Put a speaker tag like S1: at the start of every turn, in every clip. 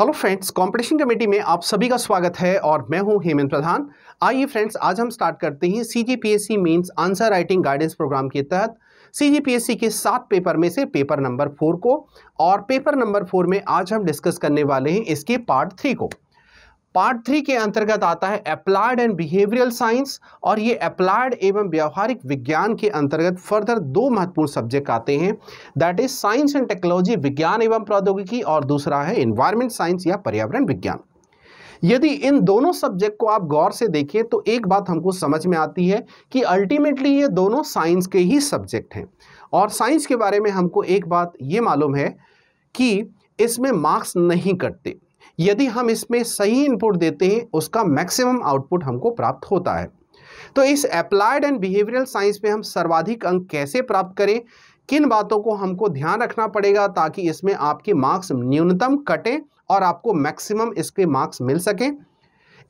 S1: Hello friends competition committee में आप सभी का स्वागत है और मैं हूं हेमंत प्रधान आइए फ्रेंड्स आज हम स्टार्ट करते हैं C G P S C means answer writing guidance programme के तहत सी जी पी एस सी के सात पेपर में से पेपर नंबर फोर को और पेपर नंबर फोर में आज हम डिस्कस करने वाले हैं इसके पार्ट थ्री को पार्ट थ्री के अंतर्गत आता है अप्लाइड एंड बिहेवियरल साइंस और ये अप्लाइड एवं व्यावहारिक विज्ञान के अंतर्गत फर्दर दो महत्वपूर्ण सब्जेक्ट आते हैं that is science and technology विज्ञान एवं प्रौद्योगिकी और दूसरा है इन्वायरमेंट साइंस या पर्यावरण विज्ञान यदि इन दोनों सब्जेक्ट को आप गौर से देखें तो एक बात हमको समझ में आती है कि अल्टीमेटली ये दोनों साइंस के ही सब्जेक्ट हैं और साइंस के बारे में हमको एक बात ये मालूम है कि इसमें मार्क्स नहीं कटते यदि हम इसमें सही इनपुट देते हैं उसका मैक्सिमम आउटपुट हमको प्राप्त होता है तो इस अप्लाइड एंड बिहेवियरल साइंस में हम सर्वाधिक अंक कैसे प्राप्त करें किन बातों को हमको ध्यान रखना पड़ेगा ताकि इसमें आपके मार्क्स न्यूनतम कटें और आपको मैक्सिमम इसके मार्क्स मिल सकें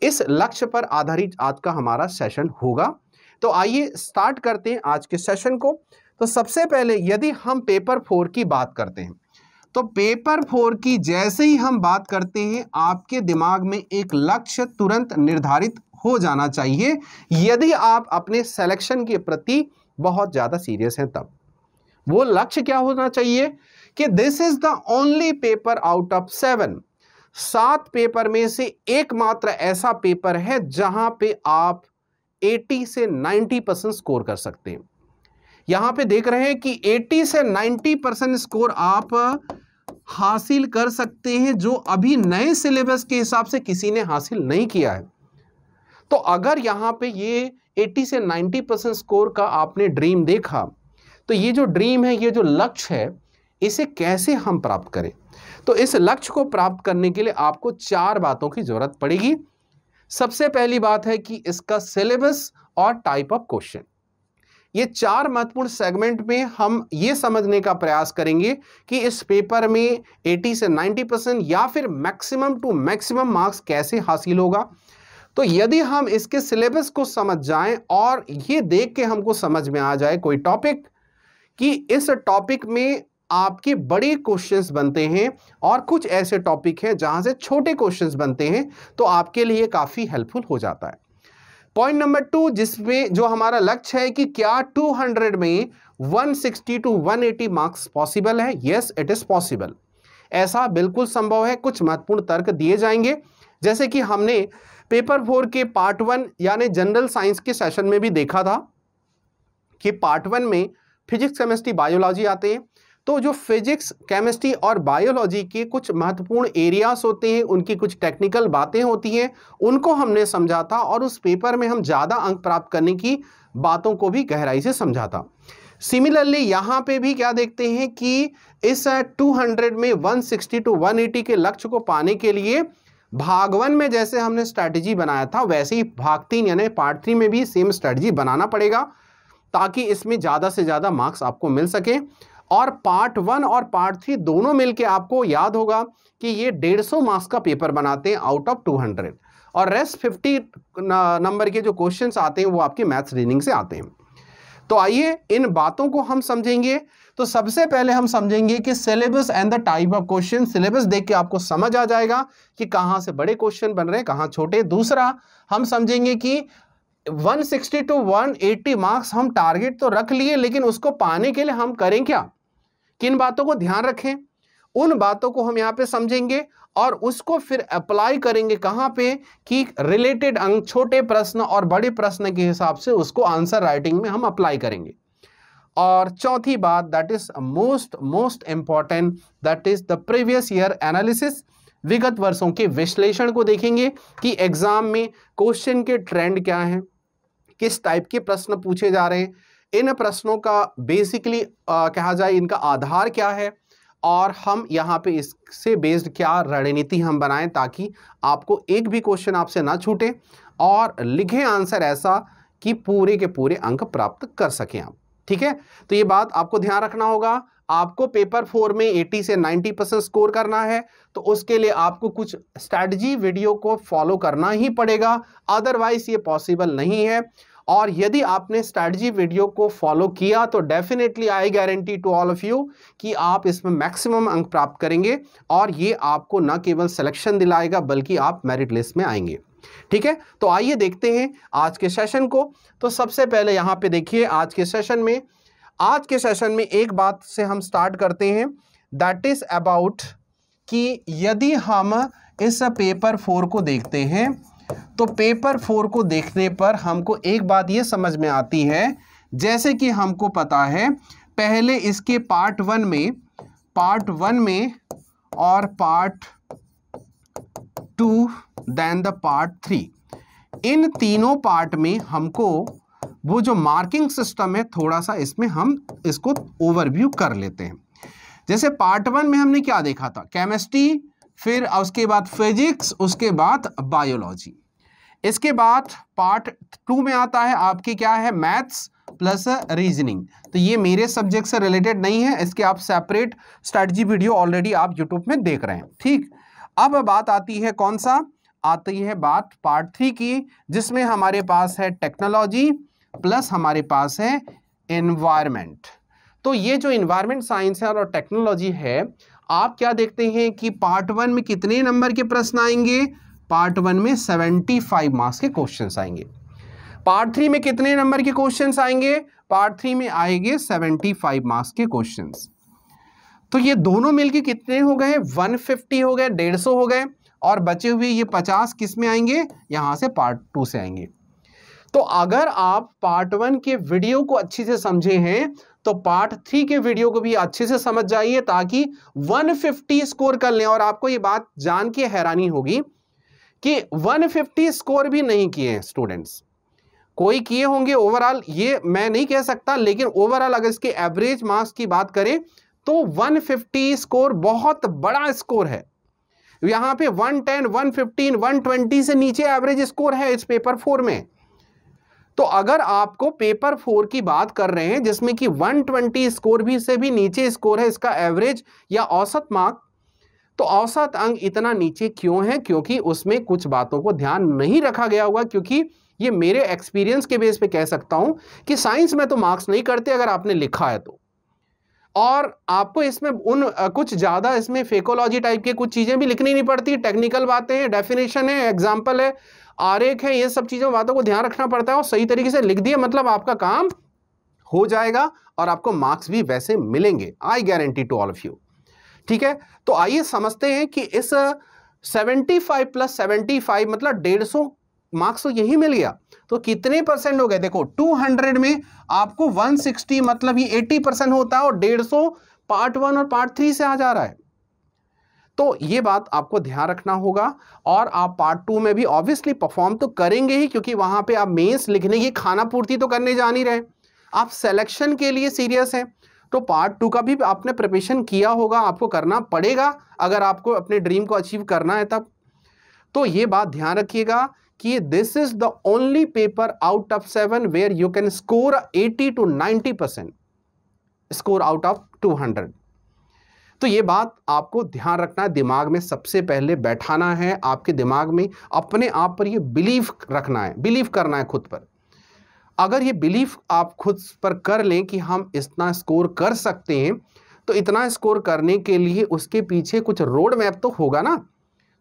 S1: इस लक्ष्य पर आधारित आज का हमारा सेशन होगा तो आइए स्टार्ट करते हैं आज के सेशन को तो सबसे पहले यदि हम पेपर फोर की बात करते हैं तो पेपर फोर की जैसे ही हम बात करते हैं आपके दिमाग में एक लक्ष्य तुरंत निर्धारित हो जाना चाहिए यदि आप अपने सेलेक्शन के प्रति बहुत ज़्यादा सीरियस हैं तब वो लक्ष्य क्या होना चाहिए कि this is the only paper out of seven सात पेपर में से एकमात्र ऐसा पेपर है जहां पे आप 80 से 90 परसेंट स्कोर कर सकते हैं यहां पे देख रहे हैं कि 80 से 90 परसेंट स्कोर आप हासिल कर सकते हैं जो अभी नए सिलेबस के हिसाब से किसी ने हासिल नहीं किया है तो अगर यहां पे ये 80 से 90 परसेंट स्कोर का आपने ड्रीम देखा तो ये जो ड्रीम है ये जो लक्ष्य है इसे कैसे हम प्राप्त करें तो इस लक्ष्य को प्राप्त करने के लिए आपको चार बातों की ज़रूरत पड़ेगी सबसे पहली बात है कि इसका सिलेबस और टाइप ऑफ क्वेश्चन ये चार महत्वपूर्ण सेगमेंट में हम ये समझने का प्रयास करेंगे कि इस पेपर में 80 से 90 परसेंट या फिर मैक्सिमम टू मैक्सिमम मार्क्स कैसे हासिल होगा तो यदि हम इसके सिलेबस को समझ जाएं और ये देख के हमको समझ में आ जाए कोई टॉपिक कि इस टॉपिक में आपके बड़े क्वेश्चंस बनते हैं और कुछ ऐसे टॉपिक हैं जहां से छोटे क्वेश्चंस बनते हैं तो आपके लिए काफ़ी हेल्पफुल हो जाता है पॉइंट नंबर टू जिसमें जो हमारा लक्ष्य है कि क्या 200 में 160 टू 180 मार्क्स पॉसिबल है यस इट इज़ पॉसिबल ऐसा बिल्कुल संभव है कुछ महत्वपूर्ण तर्क दिए जाएंगे जैसे कि हमने पेपर फोर के पार्ट वन यानी जनरल साइंस के सेशन में भी देखा था कि पार्ट वन में फिजिक्स केमिस्ट्री बायोलॉजी आते हैं तो जो फिजिक्स केमिस्ट्री और बायोलॉजी के कुछ महत्वपूर्ण एरियाज होते हैं उनकी कुछ टेक्निकल बातें होती हैं उनको हमने समझा था और उस पेपर में हम ज़्यादा अंक प्राप्त करने की बातों को भी गहराई से समझा था सिमिलरली यहाँ पे भी क्या देखते हैं कि इस 200 में 160 टू 180 के लक्ष्य को पाने के लिए भाग वन में जैसे हमने स्ट्रैटेजी बनाया था वैसे ही भाग तीन यानी पार्ट थ्री में भी सेम स्ट्रैटेजी बनाना पड़ेगा ताकि इसमें ज़्यादा से ज़्यादा मार्क्स आपको मिल सके और पार्ट वन और पार्ट थ्री दोनों मिलके आपको याद होगा कि ये डेढ़ सौ मार्क्स का पेपर बनाते हैं आउट ऑफ टू हंड्रेड और रेस्ट फिफ्टी नंबर के जो क्वेश्चंस आते हैं वो आपके मैथ्स रीडिंग से आते हैं तो आइए इन बातों को हम समझेंगे तो सबसे पहले हम समझेंगे कि syllabus and the type of question syllabus देख के आपको समझ आ जाएगा कि कहाँ से बड़े क्वेश्चन बन रहे हैं कहाँ छोटे दूसरा हम समझेंगे कि 160 टू 180 मार्क्स हम टारगेट तो रख लिए लेकिन उसको पाने के लिए हम करें क्या किन बातों को ध्यान रखें उन बातों को हम यहाँ पे समझेंगे और उसको फिर अप्लाई करेंगे कहाँ पे कि रिलेटेड अंग छोटे प्रश्न और बड़े प्रश्न के हिसाब से उसको आंसर राइटिंग में हम अप्लाई करेंगे और चौथी बात that is most most important that is the previous year analysis विगत वर्षों के विश्लेषण को देखेंगे कि एग्जाम में क्वेश्चन के ट्रेंड क्या हैं किस टाइप के प्रश्न पूछे जा रहे हैं इन प्रश्नों का बेसिकली कहा जाए इनका आधार क्या है और हम यहाँ पे इससे बेस्ड क्या रणनीति हम बनाएं ताकि आपको एक भी क्वेश्चन आपसे ना छूटे और लिखें आंसर ऐसा कि पूरे के पूरे अंक प्राप्त कर सकें आप ठीक है तो ये बात आपको ध्यान रखना होगा आपको पेपर फोर में 80 से 90 परसेंट स्कोर करना है तो उसके लिए आपको कुछ स्ट्रैटी वीडियो को फॉलो करना ही पड़ेगा अदरवाइज ये पॉसिबल नहीं है और यदि आपने स्ट्रैटी वीडियो को फॉलो किया तो definitely I guarantee to all of you कि आप इसमें मैक्सिमम अंक प्राप्त करेंगे और ये आपको न केवल सिलेक्शन दिलाएगा बल्कि आप मेरिट लिस्ट में आएंगे ठीक है तो आइए देखते हैं आज के सेशन को तो सबसे पहले यहाँ पे देखिए आज के सेशन में आज के सेशन में एक बात से हम स्टार्ट करते हैं दैट इज़ अबाउट कि यदि हम इस पेपर फोर को देखते हैं तो पेपर फोर को देखने पर हमको एक बात ये समझ में आती है जैसे कि हमको पता है पहले इसके पार्ट वन में पार्ट वन में और part two then the part three इन तीनों पार्ट में हमको वो जो मार्किंग सिस्टम है थोड़ा सा इसमें हम इसको ओवरव्यू कर लेते हैं जैसे पार्ट वन में हमने क्या देखा था केमिस्ट्री फिर उसके बाद फिजिक्स उसके बाद बायोलॉजी इसके बाद पार्ट टू में आता है आपकी क्या है मैथ्स प्लस रीजनिंग तो ये मेरे सब्जेक्ट से रिलेटेड नहीं है इसके आप सेपरेट स्ट्रेटजी वीडियो ऑलरेडी आप यूट्यूब में देख रहे हैं ठीक अब बात आती है कौन सा आती है बात पार्ट थ्री की जिसमें हमारे पास है टेक्नोलॉजी प्लस हमारे पास है एनवायरमेंट तो ये जो इन्वायरमेंट साइंस है और टेक्नोलॉजी है आप क्या देखते हैं कि पार्ट वन में कितने नंबर के प्रश्न आएंगे पार्ट वन में सेवेंटी फाइव मार्क्स के क्वेश्चंस आएंगे पार्ट थ्री में कितने नंबर के क्वेश्चंस आएंगे पार्ट थ्री में आएंगे सेवेंटी फाइव मार्क्स के क्वेश्चंस तो ये दोनों मिलके कितने हो गए वन फिफ्टी हो गए डेढ़ सौ हो गए और बचे हुए ये पचास किस में आएंगे यहां से पार्ट टू से आएंगे तो अगर आप पार्ट वन के वीडियो को अच्छे से समझे हैं तो पार्ट थ्री के वीडियो को भी अच्छे से समझ जाइए ताकि 150 स्कोर कर लें और आपको ये बात जान के हैरानी होगी कि 150 स्कोर भी नहीं किए हैं स्टूडेंट्स कोई किए होंगे ओवरऑल ये मैं नहीं कह सकता लेकिन ओवरऑल अगर इसके एवरेज मार्क्स की बात करें तो 150 स्कोर बहुत बड़ा स्कोर है यहां पे 110, 115, 120 से नीचे एवरेज स्कोर है इस पेपर फोर में तो अगर आपको पेपर फोर की बात कर रहे हैं जिसमें कि 120 स्कोर भी से भी नीचे स्कोर है इसका एवरेज या औसत मार्क तो औसत अंक इतना नीचे क्यों है क्योंकि उसमें कुछ बातों को ध्यान नहीं रखा गया हुआ क्योंकि ये मेरे एक्सपीरियंस के बेस पे कह सकता हूं कि साइंस में तो मार्क्स नहीं करते अगर आपने लिखा है तो और आपको इसमें उन कुछ ज़्यादा इसमें फेकोलॉजी टाइप के कुछ चीज़ें भी लिखनी नहीं पड़ती टेक्निकल बातें हैं डेफिनेशन है एग्जाम्पल है आरेख है ये सब चीज़ों बातों को ध्यान रखना पड़ता है और सही तरीके से लिख दिए मतलब आपका काम हो जाएगा और आपको मार्क्स भी वैसे मिलेंगे I guarantee to all of you ठीक है तो आइए समझते हैं कि इस 75 प्लस 75 मतलब 150 मार्क्स तो यही मिल गया तो कितने परसेंट हो गए देखो 200 में आपको 160 मतलब ये 80 परसेंट होता है और 150 पार्ट वन और पार्ट थ्री से आ जा रहा है तो ये बात आपको ध्यान रखना होगा और आप पार्ट टू में भी ऑब्वियसली परफॉर्म तो करेंगे ही क्योंकि वहाँ पे आप मेंस लिखने की खाना पूर्ति तो करने जा नहीं रहे आप सिलेक्शन के लिए सीरियस हैं तो पार्ट टू का भी आपने प्रिपरेशन किया होगा आपको करना पड़ेगा अगर आपको अपने ड्रीम को अचीव करना है तब तो ये बात ध्यान रखिएगा कि this is the only paper out of seven where you can score eighty to ninety percent score out of two hundred तो ये बात आपको ध्यान रखना है दिमाग में सबसे पहले बैठाना है आपके दिमाग में अपने आप पर ये बिलीव रखना है बिलीव करना है खुद पर अगर ये बिलीव आप खुद पर कर लें कि हम इतना स्कोर कर सकते हैं तो इतना स्कोर करने के लिए उसके पीछे कुछ रोड मैप तो होगा ना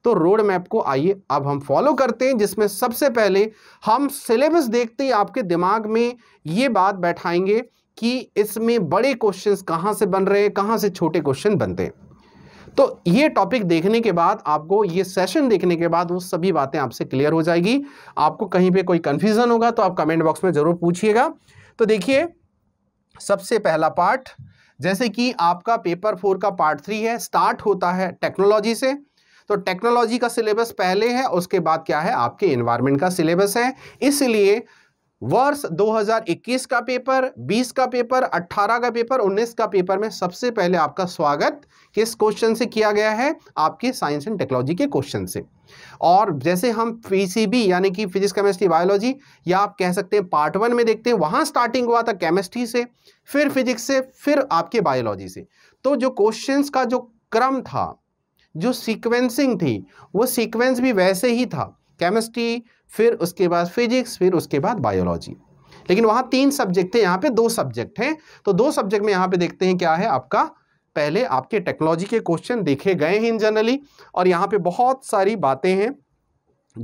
S1: तो रोड मैप को आइए अब हम फॉलो करते हैं जिसमें सबसे पहले हम सिलेबस देखते ही आपके दिमाग में ये बात बैठाएंगे कि इसमें बड़े क्वेश्चंस कहाँ से बन रहे हैं कहाँ से छोटे क्वेश्चन बनते हैं तो ये टॉपिक देखने के बाद आपको ये सेशन देखने के बाद वो सभी बातें आपसे क्लियर हो जाएगी आपको कहीं पे कोई कन्फ्यूज़न होगा तो आप कमेंट बॉक्स में ज़रूर पूछिएगा तो देखिए सबसे पहला पार्ट जैसे कि आपका पेपर फोर का पार्ट थ्री है स्टार्ट होता है टेक्नोलॉजी से तो टेक्नोलॉजी का सिलेबस पहले है उसके बाद क्या है आपके इन्वायरमेंट का सिलेबस है इसलिए वर्ष 2021 का पेपर 20 का पेपर 18 का पेपर 19 का पेपर में सबसे पहले आपका स्वागत किस क्वेश्चन से किया गया है आपके साइंस एंड टेक्नोलॉजी के क्वेश्चन से और जैसे हम पीसीबी यानी कि फिजिक्स केमिस्ट्री बायोलॉजी या आप कह सकते हैं पार्ट वन में देखते हैं वहां स्टार्टिंग हुआ था केमिस्ट्री से फिर फिजिक्स से फिर आपके बायोलॉजी से तो जो क्वेश्चन का जो क्रम था जो सीक्वेंसिंग थी वो सीक्वेंस भी वैसे ही था केमिस्ट्री फिर उसके बाद फिजिक्स फिर उसके बाद बायोलॉजी लेकिन वहाँ तीन सब्जेक्ट थे यहाँ पे दो सब्जेक्ट हैं तो दो सब्जेक्ट में यहाँ पे देखते हैं क्या है आपका पहले आपके टेक्नोलॉजी के क्वेश्चन देखे गए हैं इन जनरली और यहाँ पे बहुत सारी बातें हैं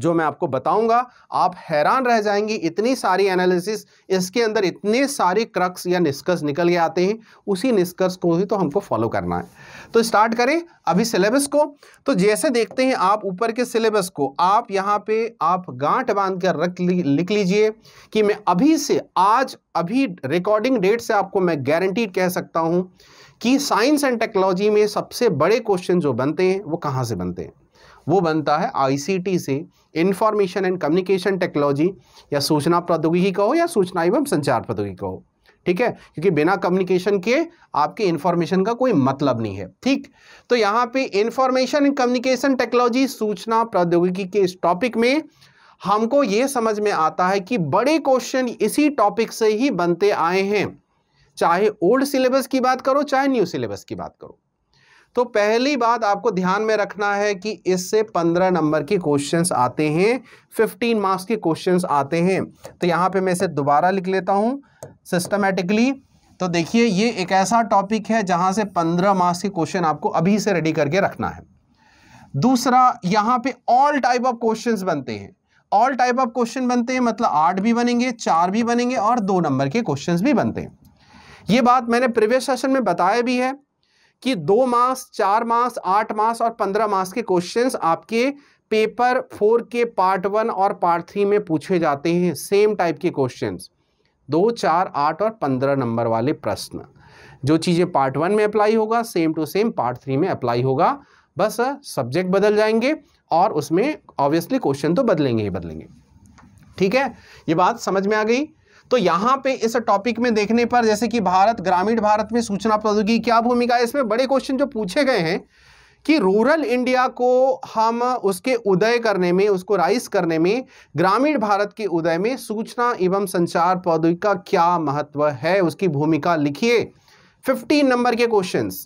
S1: जो मैं आपको बताऊंगा आप हैरान रह जाएंगी इतनी सारी एनालिसिस इसके अंदर इतने सारे क्रक्स या निष्कर्ष निकल के आते हैं उसी निष्कर्ष को ही तो हमको फॉलो करना है तो स्टार्ट करें अभी सिलेबस को तो जैसे देखते हैं आप ऊपर के सिलेबस को आप यहाँ पे आप गांठ बांध कर रख लिख लीजिए कि मैं अभी से आज अभी रिकॉर्डिंग डेट से आपको मैं गारंटीड कह सकता हूँ कि साइंस एंड टेक्नोलॉजी में सबसे बड़े क्वेश्चन जो बनते हैं वो कहाँ से बनते हैं वो बनता है आईसीटी से इंफॉर्मेशन एंड कम्युनिकेशन टेक्नोलॉजी या सूचना प्रौद्योगिकी का हो या सूचना एवं संचार प्रौद्योगिकी का हो ठीक है क्योंकि बिना कम्युनिकेशन के आपके इंफॉर्मेशन का कोई मतलब नहीं है ठीक तो यहां पे इंफॉर्मेशन एंड कम्युनिकेशन टेक्नोलॉजी सूचना प्रौद्योगिकी के इस टॉपिक में हमको यह समझ में आता है कि बड़े क्वेश्चन इसी टॉपिक से ही बनते आए हैं चाहे ओल्ड सिलेबस की बात करो चाहे न्यू सिलेबस की बात करो तो पहली बात आपको ध्यान में रखना है कि इससे पंद्रह नंबर के क्वेश्चंस आते हैं फिफ्टीन मार्क्स के क्वेश्चंस आते हैं तो यहाँ पे मैं इसे दोबारा लिख लेता हूँ सिस्टमेटिकली तो देखिए ये एक ऐसा टॉपिक है जहाँ से पंद्रह मार्क्स के क्वेश्चन आपको अभी से रेडी करके रखना है दूसरा यहाँ पे ऑल टाइप ऑफ क्वेश्चंस बनते हैं ऑल टाइप ऑफ क्वेश्चन बनते हैं मतलब आठ भी बनेंगे चार भी बनेंगे और दो नंबर के क्वेश्चंस भी बनते हैं ये बात मैंने प्रीवियस सेशन में बताया भी है कि दो मास चार मास आठ मास और पंद्रह मास के क्वेश्चन आपके पेपर फोर के पार्ट वन और पार्ट थ्री में पूछे जाते हैं सेम टाइप के क्वेश्चन दो चार आठ और पंद्रह नंबर वाले प्रश्न जो चीज़ें पार्ट वन में अप्लाई होगा same to same part three में अप्लाई होगा बस सब्जेक्ट बदल जाएंगे और उसमें ऑब्वियसली क्वेश्चन तो बदलेंगे ही बदलेंगे ठीक है ये बात समझ में आ गई तो यहाँ पे इस टॉपिक में देखने पर जैसे कि भारत ग्रामीण भारत में सूचना प्रौद्योगिकी क्या भूमिका है इसमें बड़े क्वेश्चन जो पूछे गए हैं कि रूरल इंडिया को हम उसके उदय करने में उसको राइस करने में ग्रामीण भारत के उदय में सूचना एवं संचार प्रौद्योगिकी का क्या महत्व है उसकी भूमिका लिखिए 15 नंबर के क्वेश्चंस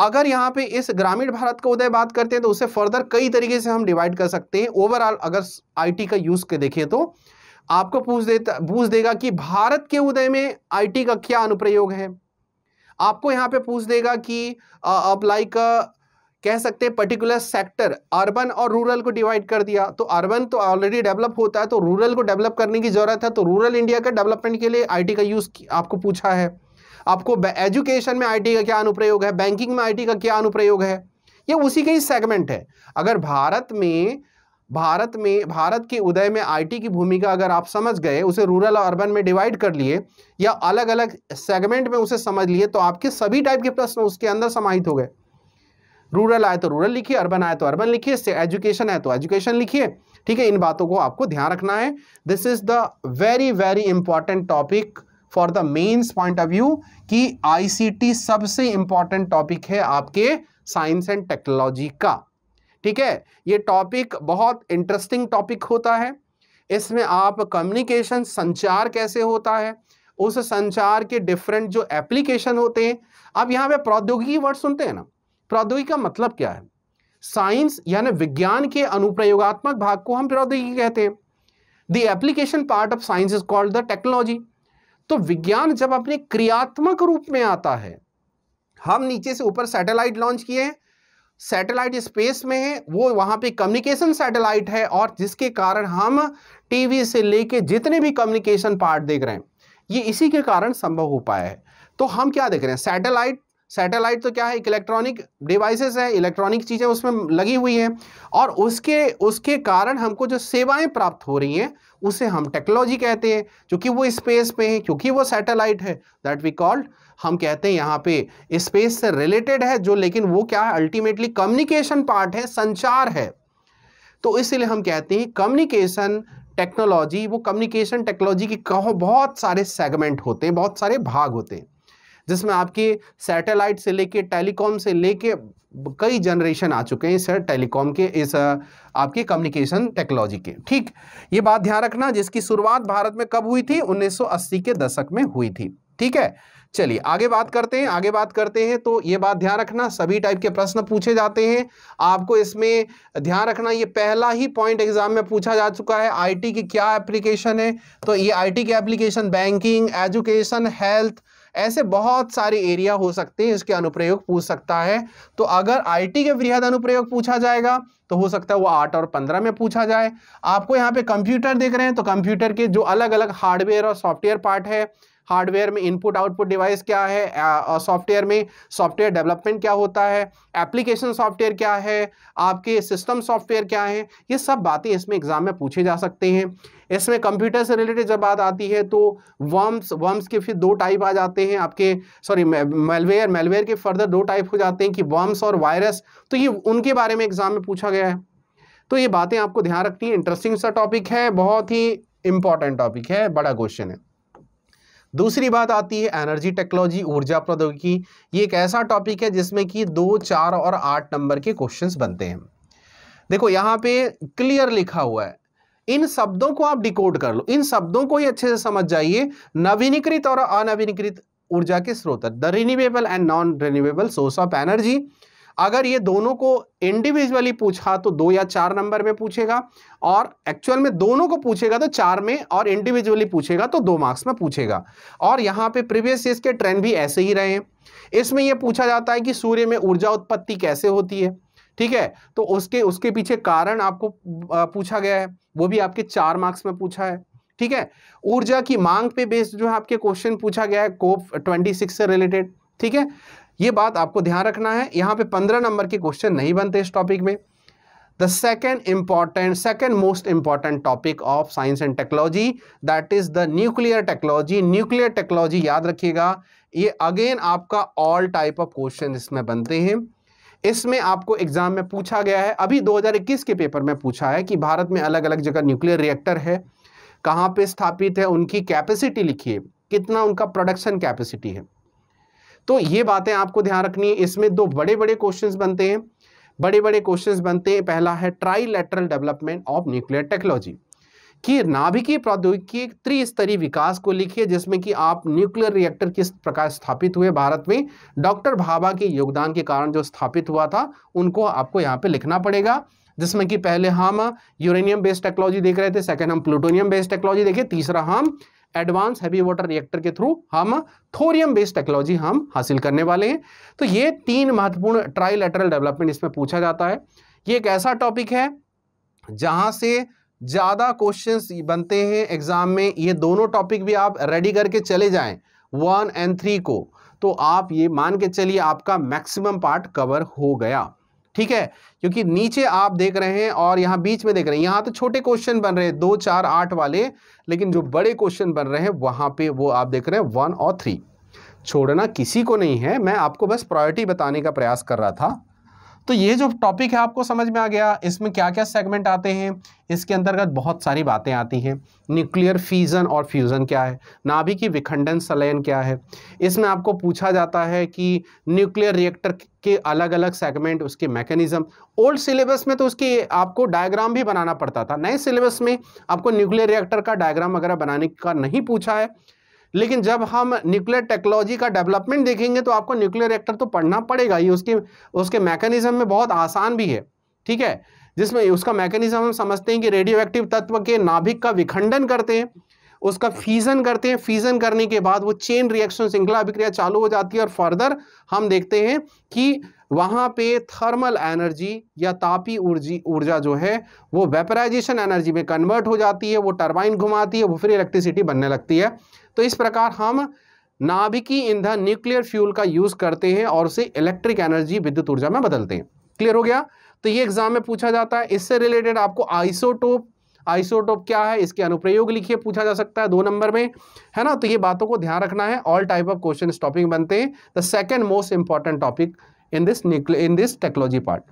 S1: अगर यहाँ पे इस ग्रामीण भारत का उदय बात करते हैं तो उसे फर्दर कई तरीके से हम डिवाइड कर सकते हैं ओवरऑल अगर आईटी का यूज़ के देखें तो आपको पूछ देता पूछ देगा कि भारत के उदय में आईटी का क्या अनुप्रयोग है आपको यहाँ पे पूछ देगा कि अप्लाई का कह सकते हैं पर्टिकुलर सेक्टर अर्बन और रूरल को डिवाइड कर दिया तो अर्बन तो ऑलरेडी डेवलप होता है तो रूरल को डेवलप करने की ज़रूरत है तो रूरल इंडिया के डेवलपमेंट के लिए आईटी का यूज़ आपको पूछा है आपको एजुकेशन में आईटी का क्या अनुप्रयोग है बैंकिंग में आईटी का क्या अनुप्रयोग है ये उसी का ही सेगमेंट है अगर भारत में भारत में भारत के उदय में आईटी की भूमिका अगर आप समझ गए उसे रूरल और अर्बन में डिवाइड कर लिए या अलग अलग सेगमेंट में उसे समझ लिए तो आपके सभी टाइप के प्रश्न उसके अंदर समाहित हो गए रूरल आए तो रूरल लिखिए अर्बन आए तो अर्बन लिखिए इससे एजुकेशन है तो एजुकेशन लिखिए ठीक है इन बातों को आपको ध्यान रखना है this is the very very important topic for the mains point of view कि आईसीटी सबसे इंपॉर्टेंट टॉपिक है आपके साइंस एंड टेक्नोलॉजी का ठीक है ये टॉपिक बहुत इंटरेस्टिंग टॉपिक होता है इसमें आप कम्युनिकेशन संचार कैसे होता है उस संचार के डिफरेंट जो एप्लीकेशन होते हैं आप यहाँ पे प्रौद्योगिकी वर्ड सुनते हैं ना प्रौद्योगिकी का मतलब क्या है साइंस यानी विज्ञान के अनुप्रयोगात्मक भाग को हम प्रौद्योगिकी कहते हैं the application part of science is called the technology तो विज्ञान जब अपने क्रियात्मक रूप में आता है हम नीचे से ऊपर सैटेलाइट लॉन्च किए हैं सैटेलाइट स्पेस में है वो वहाँ पे कम्युनिकेशन सैटेलाइट है और जिसके कारण हम टीवी से लेके जितने भी कम्युनिकेशन पार्ट देख रहे हैं ये इसी के कारण संभव हो पाया है तो हम क्या देख रहे हैं सैटेलाइट सैटेलाइट तो क्या है एक इलेक्ट्रॉनिक डिवाइसेस है इलेक्ट्रॉनिक चीज़ें उसमें लगी हुई हैं और उसके उसके कारण हमको जो सेवाएं प्राप्त हो रही हैं उसे हम टेक्नोलॉजी कहते हैं क्योंकि वो स्पेस पे है क्योंकि वो सैटेलाइट है दैट वी कॉल्ड हम कहते हैं यहाँ पे स्पेस से रिलेटेड है जो लेकिन वो क्या है अल्टीमेटली कम्युनिकेशन पार्ट है संचार है तो इसलिए हम कहते हैं कम्युनिकेशन टेक्नोलॉजी वो कम्युनिकेशन टेक्नोलॉजी के कहो बहुत सारे सेगमेंट होते हैं बहुत सारे भाग होते हैं जिसमें आपके सैटेलाइट से लेके टेलीकॉम से लेके कई जनरेशन आ चुके हैं सर टेलीकॉम के इस आपके कम्युनिकेशन टेक्नोलॉजी के ठीक ये बात ध्यान रखना जिसकी शुरुआत भारत में कब हुई थी 1980 के दशक में हुई थी ठीक है चलिए आगे बात करते हैं आगे बात करते हैं तो ये बात ध्यान रखना सभी टाइप के प्रश्न पूछे जाते हैं आपको इसमें ध्यान रखना ये पहला ही पॉइंट एग्जाम में पूछा जा चुका है आईटी की क्या एप्लीकेशन है तो ये आईटी की एप्लीकेशन बैंकिंग एजुकेशन हेल्थ ऐसे बहुत सारे एरिया हो सकते हैं इसके अनुप्रयोग पूछ सकता है तो अगर आईटी के वृहद अनुप्रयोग पूछा जाएगा तो हो सकता है वो आठ और पंद्रह में पूछा जाए आपको यहाँ पे कंप्यूटर देख रहे हैं तो कंप्यूटर के जो अलग अलग हार्डवेयर और सॉफ्टवेयर पार्ट है हार्डवेयर में इनपुट आउटपुट डिवाइस क्या है सॉफ्टवेयर में सॉफ्टवेयर डेवलपमेंट क्या होता है एप्लीकेशन सॉफ्टवेयर क्या है आपके सिस्टम सॉफ्टवेयर क्या है ये सब बातें इसमें एग्जाम में पूछे जा सकते हैं इसमें कंप्यूटर से रिलेटेड जब बात आती है तो वर्म्स वर्म्स के फिर दो टाइप आ जाते हैं आपके सॉरी मेलवेयर मेलवेयर के फर्दर दो टाइप हो जाते हैं कि वर्म्स और वायरस तो ये उनके बारे में एग्जाम में पूछा गया है तो ये बातें आपको ध्यान रखनी है इंटरेस्टिंग सा टॉपिक है बहुत ही इंपॉर्टेंट टॉपिक है बड़ा क्वेश्चन है दूसरी बात आती है एनर्जी टेक्नोलॉजी ऊर्जा प्रौद्योगिकी ये एक ऐसा टॉपिक है जिसमें कि दो चार और आठ नंबर के क्वेश्चंस बनते हैं देखो यहाँ पे क्लियर लिखा हुआ है इन शब्दों को आप डिकोड कर लो इन शब्दों को ही अच्छे से समझ जाइए नवीनीकृत और अनवीनीकृत ऊर्जा के स्रोत the renewable and non renewable source of energy अगर ये दोनों को इंडिविजुअली पूछा तो दो या चार नंबर में पूछेगा और एक्चुअल में दोनों को पूछेगा तो चार में और इंडिविजुअली पूछेगा तो दो मार्क्स में पूछेगा और यहाँ पे प्रीवियस ईयर के ट्रेंड भी ऐसे ही रहे हैं इसमें ये पूछा जाता है कि सूर्य में ऊर्जा उत्पत्ति कैसे होती है ठीक है तो उसके उसके पीछे कारण आपको पूछा गया है वो भी आपके चार मार्क्स में पूछा है ठीक है ऊर्जा की मांग पे बेस्ड जो है आपके क्वेश्चन पूछा गया है कोप 26 से रिलेटेड ठीक है ये बात आपको ध्यान रखना है यहाँ पे 15 नंबर के क्वेश्चन नहीं बनते इस टॉपिक में the second important second most important topic of science and technology that is the nuclear technology nuclear technology याद रखिएगा ये अगेन आपका ऑल टाइप ऑफ क्वेश्चन इसमें बनते हैं इसमें आपको एग्जाम में पूछा गया है अभी 2021 के पेपर में पूछा है कि भारत में अलग अलग जगह न्यूक्लियर रिएक्टर है कहाँ पे स्थापित है उनकी कैपेसिटी लिखिए कितना उनका प्रोडक्शन कैपेसिटी है तो ये बातें आपको ध्यान रखनी है इसमें दो बड़े बड़े क्वेश्चन बनते हैं बड़े बड़े क्वेश्चन बनते हैं पहला है try development of nuclear technology कि नाभिकीय प्रौद्योगिकी त्रिस्तरीय विकास को लिखिए जिसमें कि आप न्यूक्लियर रिएक्टर किस प्रकार स्थापित हुए भारत में डॉक्टर भाभा के योगदान के कारण जो स्थापित हुआ था उनको आपको यहाँ पे लिखना पड़ेगा जिसमें कि पहले हम यूरेनियम बेस्ड टेक्नोलॉजी देख रहे थे सेकेंड हम प्लूटोनियम बेस्ड टेक्नोलॉजी देखे तीसरा हम एडवांस हैवी वाटर रिएक्टर के थ्रू हम थोरियम बेस्ड टेक्नोलॉजी हम हासिल करने वाले हैं तो ये तीन महत्वपूर्ण ट्राइलेटरल डेवलपमेंट इसमें पूछा जाता है ये एक ऐसा टॉपिक है जहाँ से ज़्यादा क्वेश्चंस बनते हैं एग्ज़ाम में ये दोनों टॉपिक भी आप रेडी करके चले जाएं वन एंड थ्री को तो आप ये मान के चलिए आपका मैक्सिमम पार्ट कवर हो गया ठीक है क्योंकि नीचे आप देख रहे हैं और यहाँ बीच में देख रहे हैं यहाँ तो छोटे क्वेश्चन बन रहे हैं दो चार आठ वाले लेकिन जो बड़े क्वेश्चन बन रहे हैं वहाँ पे वो आप देख रहे हैं वन और थ्री छोड़ना किसी को नहीं है मैं आपको बस प्रायोरिटी बताने का प्रयास कर रहा था तो ये जो टॉपिक है आपको समझ में आ गया इसमें क्या क्या सेगमेंट आते हैं इसके अंतर्गत बहुत सारी बातें आती हैं न्यूक्लियर फ्यूज़न और फ्यूज़न क्या है नाभि की विखंडन सलयन क्या है इसमें आपको पूछा जाता है कि न्यूक्लियर रिएक्टर के अलग अलग सेगमेंट उसके मैकेनिज्म ओल्ड सिलेबस में तो उसके आपको डायग्राम भी बनाना पड़ता था नए सिलेबस में आपको न्यूक्लियर रिएक्टर का डायग्राम वगैरह बनाने का नहीं पूछा है लेकिन जब हम न्यूक्लियर टेक्नोलॉजी का डेवलपमेंट देखेंगे तो आपको न्यूक्लियर रिएक्टर तो पढ़ना पड़ेगा ही उसके उसके मैकेनिज्म में बहुत आसान भी है ठीक है जिसमें उसका मैकेनिज्म हम समझते हैं कि रेडियो एक्टिव तत्व के नाभिक का विखंडन करते हैं उसका फीजन करते हैं फीजन करने के बाद वो चेन रिएक्शन श्रृंखला अभिक्रिया चालू हो जाती है और फर्दर हम देखते हैं कि वहाँ पे थर्मल एनर्जी या तापी ऊर्जी ऊर्जा जो है वो वेपराइजेशन एनर्जी में कन्वर्ट हो जाती है वो टरबाइन घुमाती है वो फिर इलेक्ट्रिसिटी बनने लगती है तो इस प्रकार हम नाभिकी ईंधन न्यूक्लियर फ्यूल का यूज़ करते हैं और उसे इलेक्ट्रिक एनर्जी विद्युत ऊर्जा में बदलते हैं क्लियर हो गया तो ये एग्जाम में पूछा जाता है इससे रिलेटेड आपको आइसोटोप आइसोटोप क्या है इसके अनुप्रयोग लिखिए पूछा जा सकता है दो नंबर में है ना तो ये बातों को ध्यान रखना है all type of question topic बनते हैं the second most important topic in this in this technology part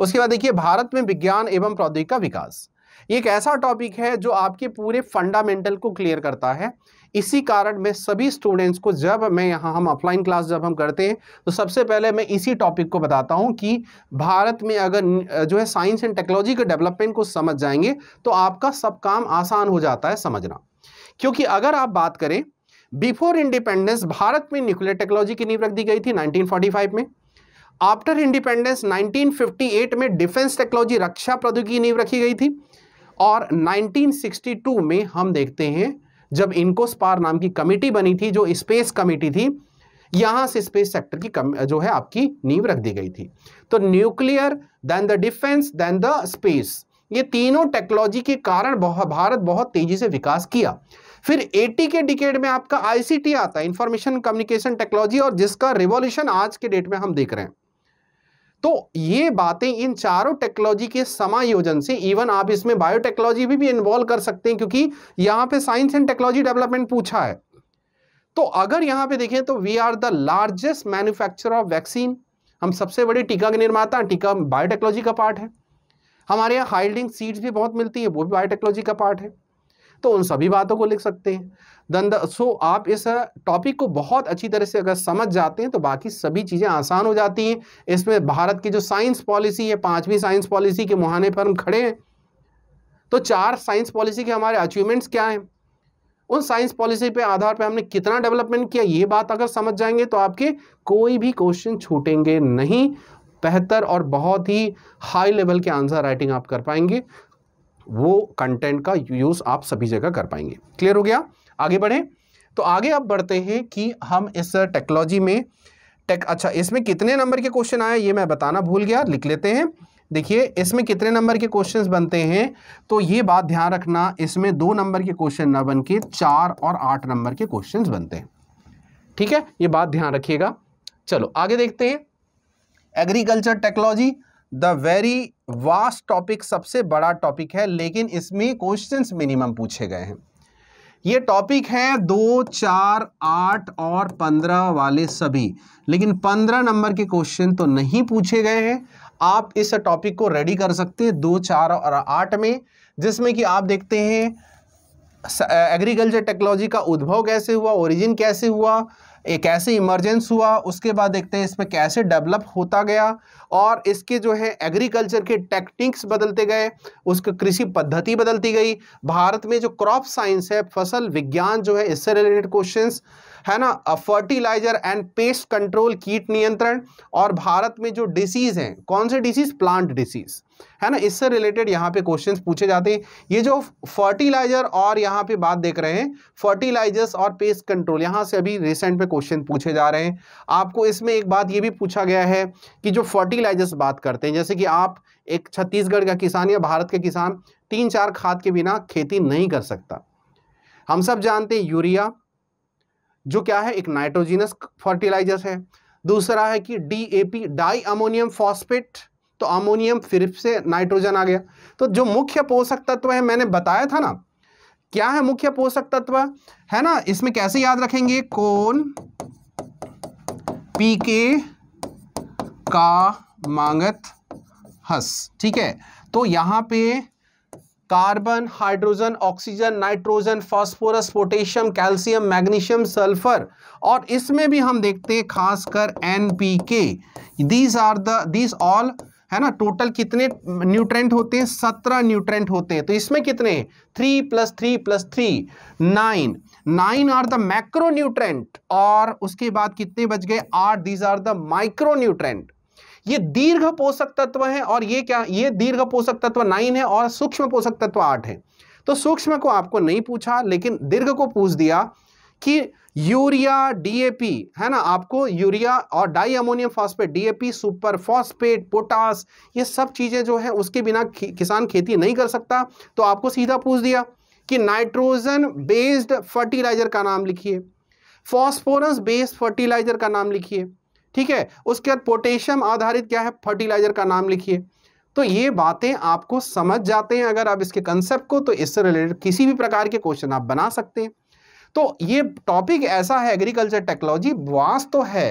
S1: उसके बाद देखिए भारत में विज्ञान एवं प्रौद्योगिक का विकास ये एक ऐसा टॉपिक है जो आपके पूरे फंडामेंटल को क्लियर करता है इसी कारण मैं सभी स्टूडेंट्स को जब मैं यहाँ हम ऑफलाइन क्लास जब हम करते हैं तो सबसे पहले मैं इसी टॉपिक को बताता हूँ कि भारत में अगर जो है साइंस एंड टेक्नोलॉजी के डेवलपमेंट को समझ जाएंगे तो आपका सब काम आसान हो जाता है समझना क्योंकि अगर आप बात करें बिफोर इंडिपेंडेंस भारत में न्यूक्लियर टेक्नोलॉजी की नींव रख दी गई थी नाइनटीन में आफ्टर इंडिपेंडेंस 1958 में डिफेंस टेक्नोलॉजी रक्षा प्रौद्योगिकी नींव रखी गई थी और 1962 में हम देखते हैं जब इनको स्पार नाम की कमेटी बनी थी जो स्पेस कमेटी थी यहां से स्पेस सेक्टर की कम, जो है आपकी नींव रख दी गई थी तो nuclear then the defence then the space ये तीनों टेक्नोलॉजी के कारण बहुत भारत बहुत तेजी से विकास किया फिर 80 के डिकेड में आपका आईसीटी आता है इंफॉर्मेशन कम्युनिकेशन टेक्नोलॉजी और जिसका रिवॉल्यूशन आज के डेट में हम देख रहे हैं तो ये बातें इन चारों टेक्नोलॉजी के समायोजन से इवन आप इसमें बायोटेक्नोलॉजी भी, भी इन्वॉल्व कर सकते हैं क्योंकि यहां पे साइंस एंड टेक्नोलॉजी डेवलपमेंट पूछा है तो अगर यहां पे देखें तो we are the largest manufacture of vaccine हम सबसे बड़े टीका के निर्माता टीका बायोटेक्नोलॉजी का पार्ट है हमारे यहाँ हाइल्डिंग सीड्स भी बहुत मिलती है वो भी बायोटेक्नोलॉजी का पार्ट है तो उन सभी बातों को लिख सकते हैं दन द सो आप इस टॉपिक को बहुत अच्छी तरह से अगर समझ जाते हैं तो बाकी सभी चीज़ें आसान हो जाती हैं इसमें भारत की जो साइंस पॉलिसी है पाँचवीं साइंस पॉलिसी के मुहाने पर हम खड़े हैं तो चार साइंस पॉलिसी के हमारे अचीवमेंट्स क्या हैं उन साइंस पॉलिसी पे आधार पे हमने कितना डेवलपमेंट किया ये बात अगर समझ जाएंगे तो आपके कोई भी क्वेश्चन छूटेंगे नहीं बेहतर और बहुत ही हाई लेवल के आंसर राइटिंग आप कर पाएंगे वो कंटेंट का यूज़ आप सभी जगह कर पाएंगे क्लियर हो गया आगे बढ़े तो आगे अब बढ़ते हैं कि हम इस टेक्नोलॉजी में टेक अच्छा इसमें कितने नंबर के क्वेश्चन आए ये मैं बताना भूल गया लिख लेते हैं देखिए इसमें कितने नंबर के क्वेश्चंस बनते हैं तो ये बात ध्यान रखना इसमें दो नंबर के क्वेश्चन ना बन के चार और आठ नंबर के क्वेश्चंस बनते हैं ठीक है ये बात ध्यान रखिएगा चलो आगे देखते हैं agriculture technology the very vast topic सबसे बड़ा टॉपिक है लेकिन इसमें क्वेश्चंस मिनिमम पूछे गए हैं ये टॉपिक है दो चार आठ और पंद्रह वाले सभी लेकिन पंद्रह नंबर के क्वेश्चन तो नहीं पूछे गए हैं आप इस टॉपिक को रेडी कर सकते हैं दो चार और आठ में जिसमें कि आप देखते हैं एग्रीकल्चर टेक्नोलॉजी का उद्भव कैसे हुआ ओरिजिन कैसे हुआ एक ऐसे इमरजेंस हुआ उसके बाद देखते हैं इसमें कैसे डेवलप होता गया और इसके जो है एग्रीकल्चर के टेक्निक्स बदलते गए उसकी कृषि पद्धति बदलती गई भारत में जो क्रॉप साइंस है फसल विज्ञान जो है इससे रिलेटेड क्वेश्चंस है ना फर्टिलाइजर एंड पेस्ट कंट्रोल कीट नियंत्रण और भारत में जो डिसीज़ हैं कौन से डिसीज़ प्लांट डिसीज़ है ना इससे रिलेटेड यहाँ पे क्वेश्चंस पूछे जाते हैं ये जो फर्टिलाइजर और यहाँ पे बात देख रहे हैं फर्टिलाइजर्स और पेस्ट कंट्रोल यहाँ से अभी रिसेंट में क्वेश्चन पूछे जा रहे हैं आपको इसमें एक बात ये भी पूछा गया है कि जो फर्टिलाइजर्स बात करते हैं जैसे कि आप एक छत्तीसगढ़ का किसान या भारत के किसान तीन चार खाद के बिना खेती नहीं कर सकता हम सब जानते हैं यूरिया जो क्या है एक नाइट्रोजीनस फर्टिलाइजर है दूसरा है कि D A P di ammonium phosphate तो अमोनियम फिर से नाइट्रोजन आ गया तो जो मुख्य पोषक तत्व है मैंने बताया था ना क्या है मुख्य पोषक तत्व है ना इसमें कैसे याद रखेंगे कौन पी के का मांगत हस ठीक है तो यहां पे carbon hydrogen oxygen nitrogen phosphorus potassium calcium magnesium sulphur और इसमें भी हम देखते हैं खासकर N P K these are these all है ना टोटल कितने न्यूट्रेंट होते हैं सत्रह न्यूट्रेंट होते हैं तो इसमें कितने three plus three plus three nine nine are the macro nutrient और उसके बाद कितने बच गए आठ these are the micro nutrient ये दीर्घ पोषक तत्व है और ये क्या ये दीर्घ पोषक तत्व नाइन है और सूक्ष्म पोषक तत्व आठ है तो सूक्ष्म को आपको नहीं पूछा लेकिन दीर्घ को पूछ दिया कि यूरिया डीएपी है ना आपको यूरिया और di ammonium phosphate DAP super phosphate potash ये सब चीज़ें जो है उसके बिना किसान खेती नहीं कर सकता तो आपको सीधा पूछ दिया कि नाइट्रोजन बेस्ड फर्टिलाइजर का नाम लिखिए फॉस्फोरस बेस्ड फर्टिलाइजर का नाम लिखिए ठीक है उसके बाद पोटेशियम आधारित क्या है फर्टिलाइजर का नाम लिखिए तो ये बातें आपको समझ जाते हैं अगर आप इसके कंसेप्ट को तो इससे रिलेटेड किसी भी प्रकार के क्वेश्चन आप बना सकते हैं तो ये टॉपिक ऐसा है एग्रीकल्चर टेक्नोलॉजी वास तो है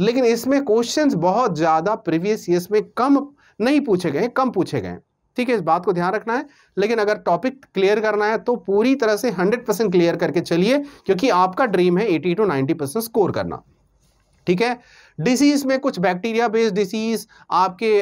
S1: लेकिन इसमें क्वेश्चंस बहुत ज़्यादा प्रीवियस ईयर्स में कम नहीं पूछे गए कम पूछे गए ठीक है इस बात को ध्यान रखना है लेकिन अगर टॉपिक क्लियर करना है तो पूरी तरह से 100 परसेंट क्लियर करके चलिए क्योंकि आपका ड्रीम है 80 टू 90 परसेंट स्कोर करना ठीक है डिसीज़ में कुछ बैक्टीरिया बेस्ड डिसीज़ आपके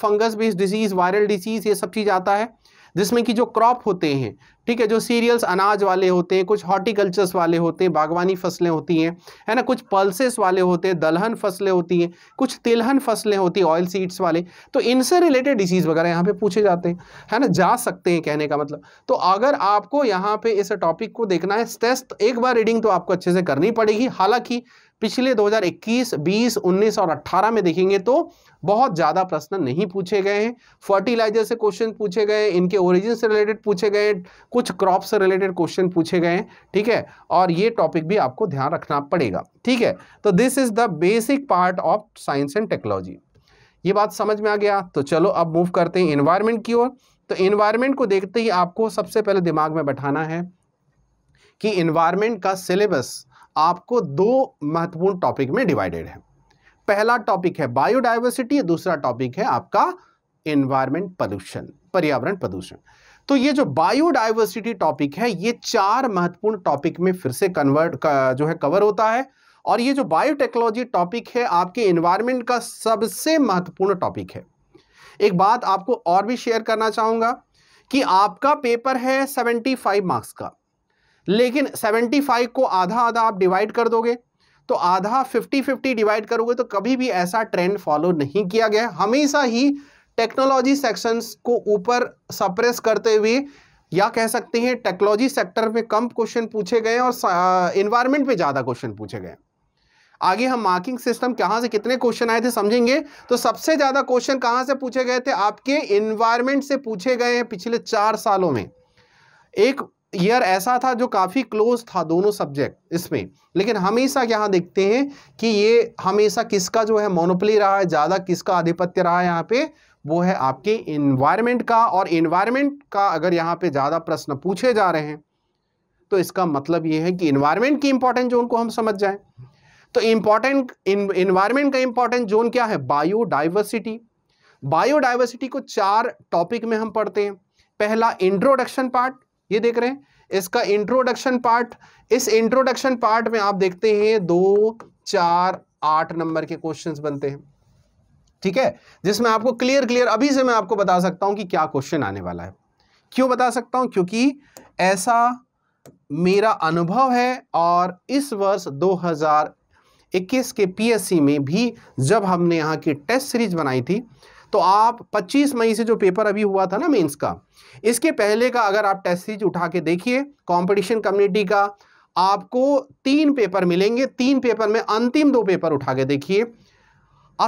S1: fungus based disease viral disease ये सब चीज़ आता है जिसमें कि जो क्रॉप होते हैं ठीक है जो सीरियल्स अनाज वाले होते हैं कुछ हॉर्टिकल्चर्स वाले होते हैं बागवानी फसलें होती हैं है ना कुछ पल्सेस वाले होते हैं दलहन फसलें होती हैं कुछ तिलहन फसलें होती हैं ऑयल सीड्स वाले तो इनसे रिलेटेड डिसीज़ वगैरह यहाँ पे पूछे जाते हैं है ना जा सकते हैं कहने का मतलब तो अगर आपको यहाँ पे इस टॉपिक को देखना है स्टेस्ट एक बार रीडिंग तो आपको अच्छे से करनी पड़ेगी हालांकि पिछले 2021, 20, 19 और 18 में देखेंगे तो बहुत ज़्यादा प्रश्न नहीं पूछे गए हैं फर्टिलाइजर से क्वेश्चन पूछे गए इनके ओरिजिन से रिलेटेड पूछे गए कुछ क्रॉप से रिलेटेड क्वेश्चन पूछे गए हैं ठीक है और ये टॉपिक भी आपको ध्यान रखना पड़ेगा ठीक है तो this is the basic part of science and technology ये बात समझ में आ गया तो चलो अब मूव करते हैं इन्वायरमेंट की ओर तो इन्वायरमेंट को देखते ही आपको सबसे पहले दिमाग में बैठाना है कि इन्वायरमेंट का सिलेबस आपको दो महत्वपूर्ण टॉपिक में डिवाइडेड है पहला टॉपिक है बायोडाइवर्सिटी दूसरा टॉपिक है आपका एनवायरमेंट प्रदूषण पर्यावरण प्रदूषण तो ये जो बायोडाइवर्सिटी टॉपिक है ये चार महत्वपूर्ण टॉपिक में फिर से कन्वर्ट जो है कवर होता है और ये जो बायोटेक्नोलॉजी टॉपिक है आपके एनवायरमेंट का सबसे महत्वपूर्ण टॉपिक है एक बात आपको और भी शेयर करना चाहूँगा कि आपका पेपर है 75 मार्क्स का लेकिन 75 को आधा आधा आप डिवाइड कर दोगे तो आधा 50 50 डिवाइड करोगे तो कभी भी ऐसा ट्रेंड फॉलो नहीं किया गया हमेशा ही टेक्नोलॉजी सेक्शंस को ऊपर सप्रेस करते हुए या कह सकते हैं टेक्नोलॉजी सेक्टर में कम क्वेश्चन पूछे गए और इन्वायरमेंट में ज़्यादा क्वेश्चन पूछे गए आगे हम मार्किंग सिस्टम कहाँ से कितने क्वेश्चन आए थे समझेंगे तो सबसे ज़्यादा क्वेश्चन कहाँ से पूछे गए थे आपके इन्वायरमेंट से पूछे गए हैं पिछले चार सालों में एक ईयर ऐसा था जो काफ़ी क्लोज था दोनों सब्जेक्ट इसमें लेकिन हमेशा यहाँ देखते हैं कि ये हमेशा किसका जो है मोनोपली रहा है ज़्यादा किसका आधिपत्य रहा है यहाँ पे वो है आपके इन्वायरमेंट का और इन्वायरमेंट का अगर यहाँ पे ज़्यादा प्रश्न पूछे जा रहे हैं तो इसका मतलब ये है कि इन्वायरमेंट की इंपॉर्टेंट जोन को हम समझ जाए तो इम्पॉर्टेंट इन्वायरमेंट का इंपॉर्टेंट जोन क्या है बायोडाइवर्सिटी बायोडाइवर्सिटी को चार टॉपिक में हम पढ़ते हैं पहला इंट्रोडक्शन पार्ट ये देख रहे हैं इसका इंट्रोडक्शन पार्ट इस इंट्रोडक्शन पार्ट में आप देखते हैं दो चार आठ नंबर के क्वेश्चंस बनते हैं ठीक है जिसमें आपको क्लियर क्लियर अभी से मैं आपको बता सकता हूं कि क्या क्वेश्चन आने वाला है क्यों बता सकता हूं क्योंकि ऐसा मेरा अनुभव है और इस वर्ष 2021 के पीएससी में भी जब हमने यहां की टेस्ट सीरीज बनाई थी तो आप 25 मई से जो पेपर अभी हुआ था ना मेंस का इसके पहले का अगर आप टेस्ट सीरीज उठा के देखिए कंपटीशन कम्युनिटी का आपको तीन पेपर मिलेंगे तीन पेपर में अंतिम दो पेपर उठा के देखिए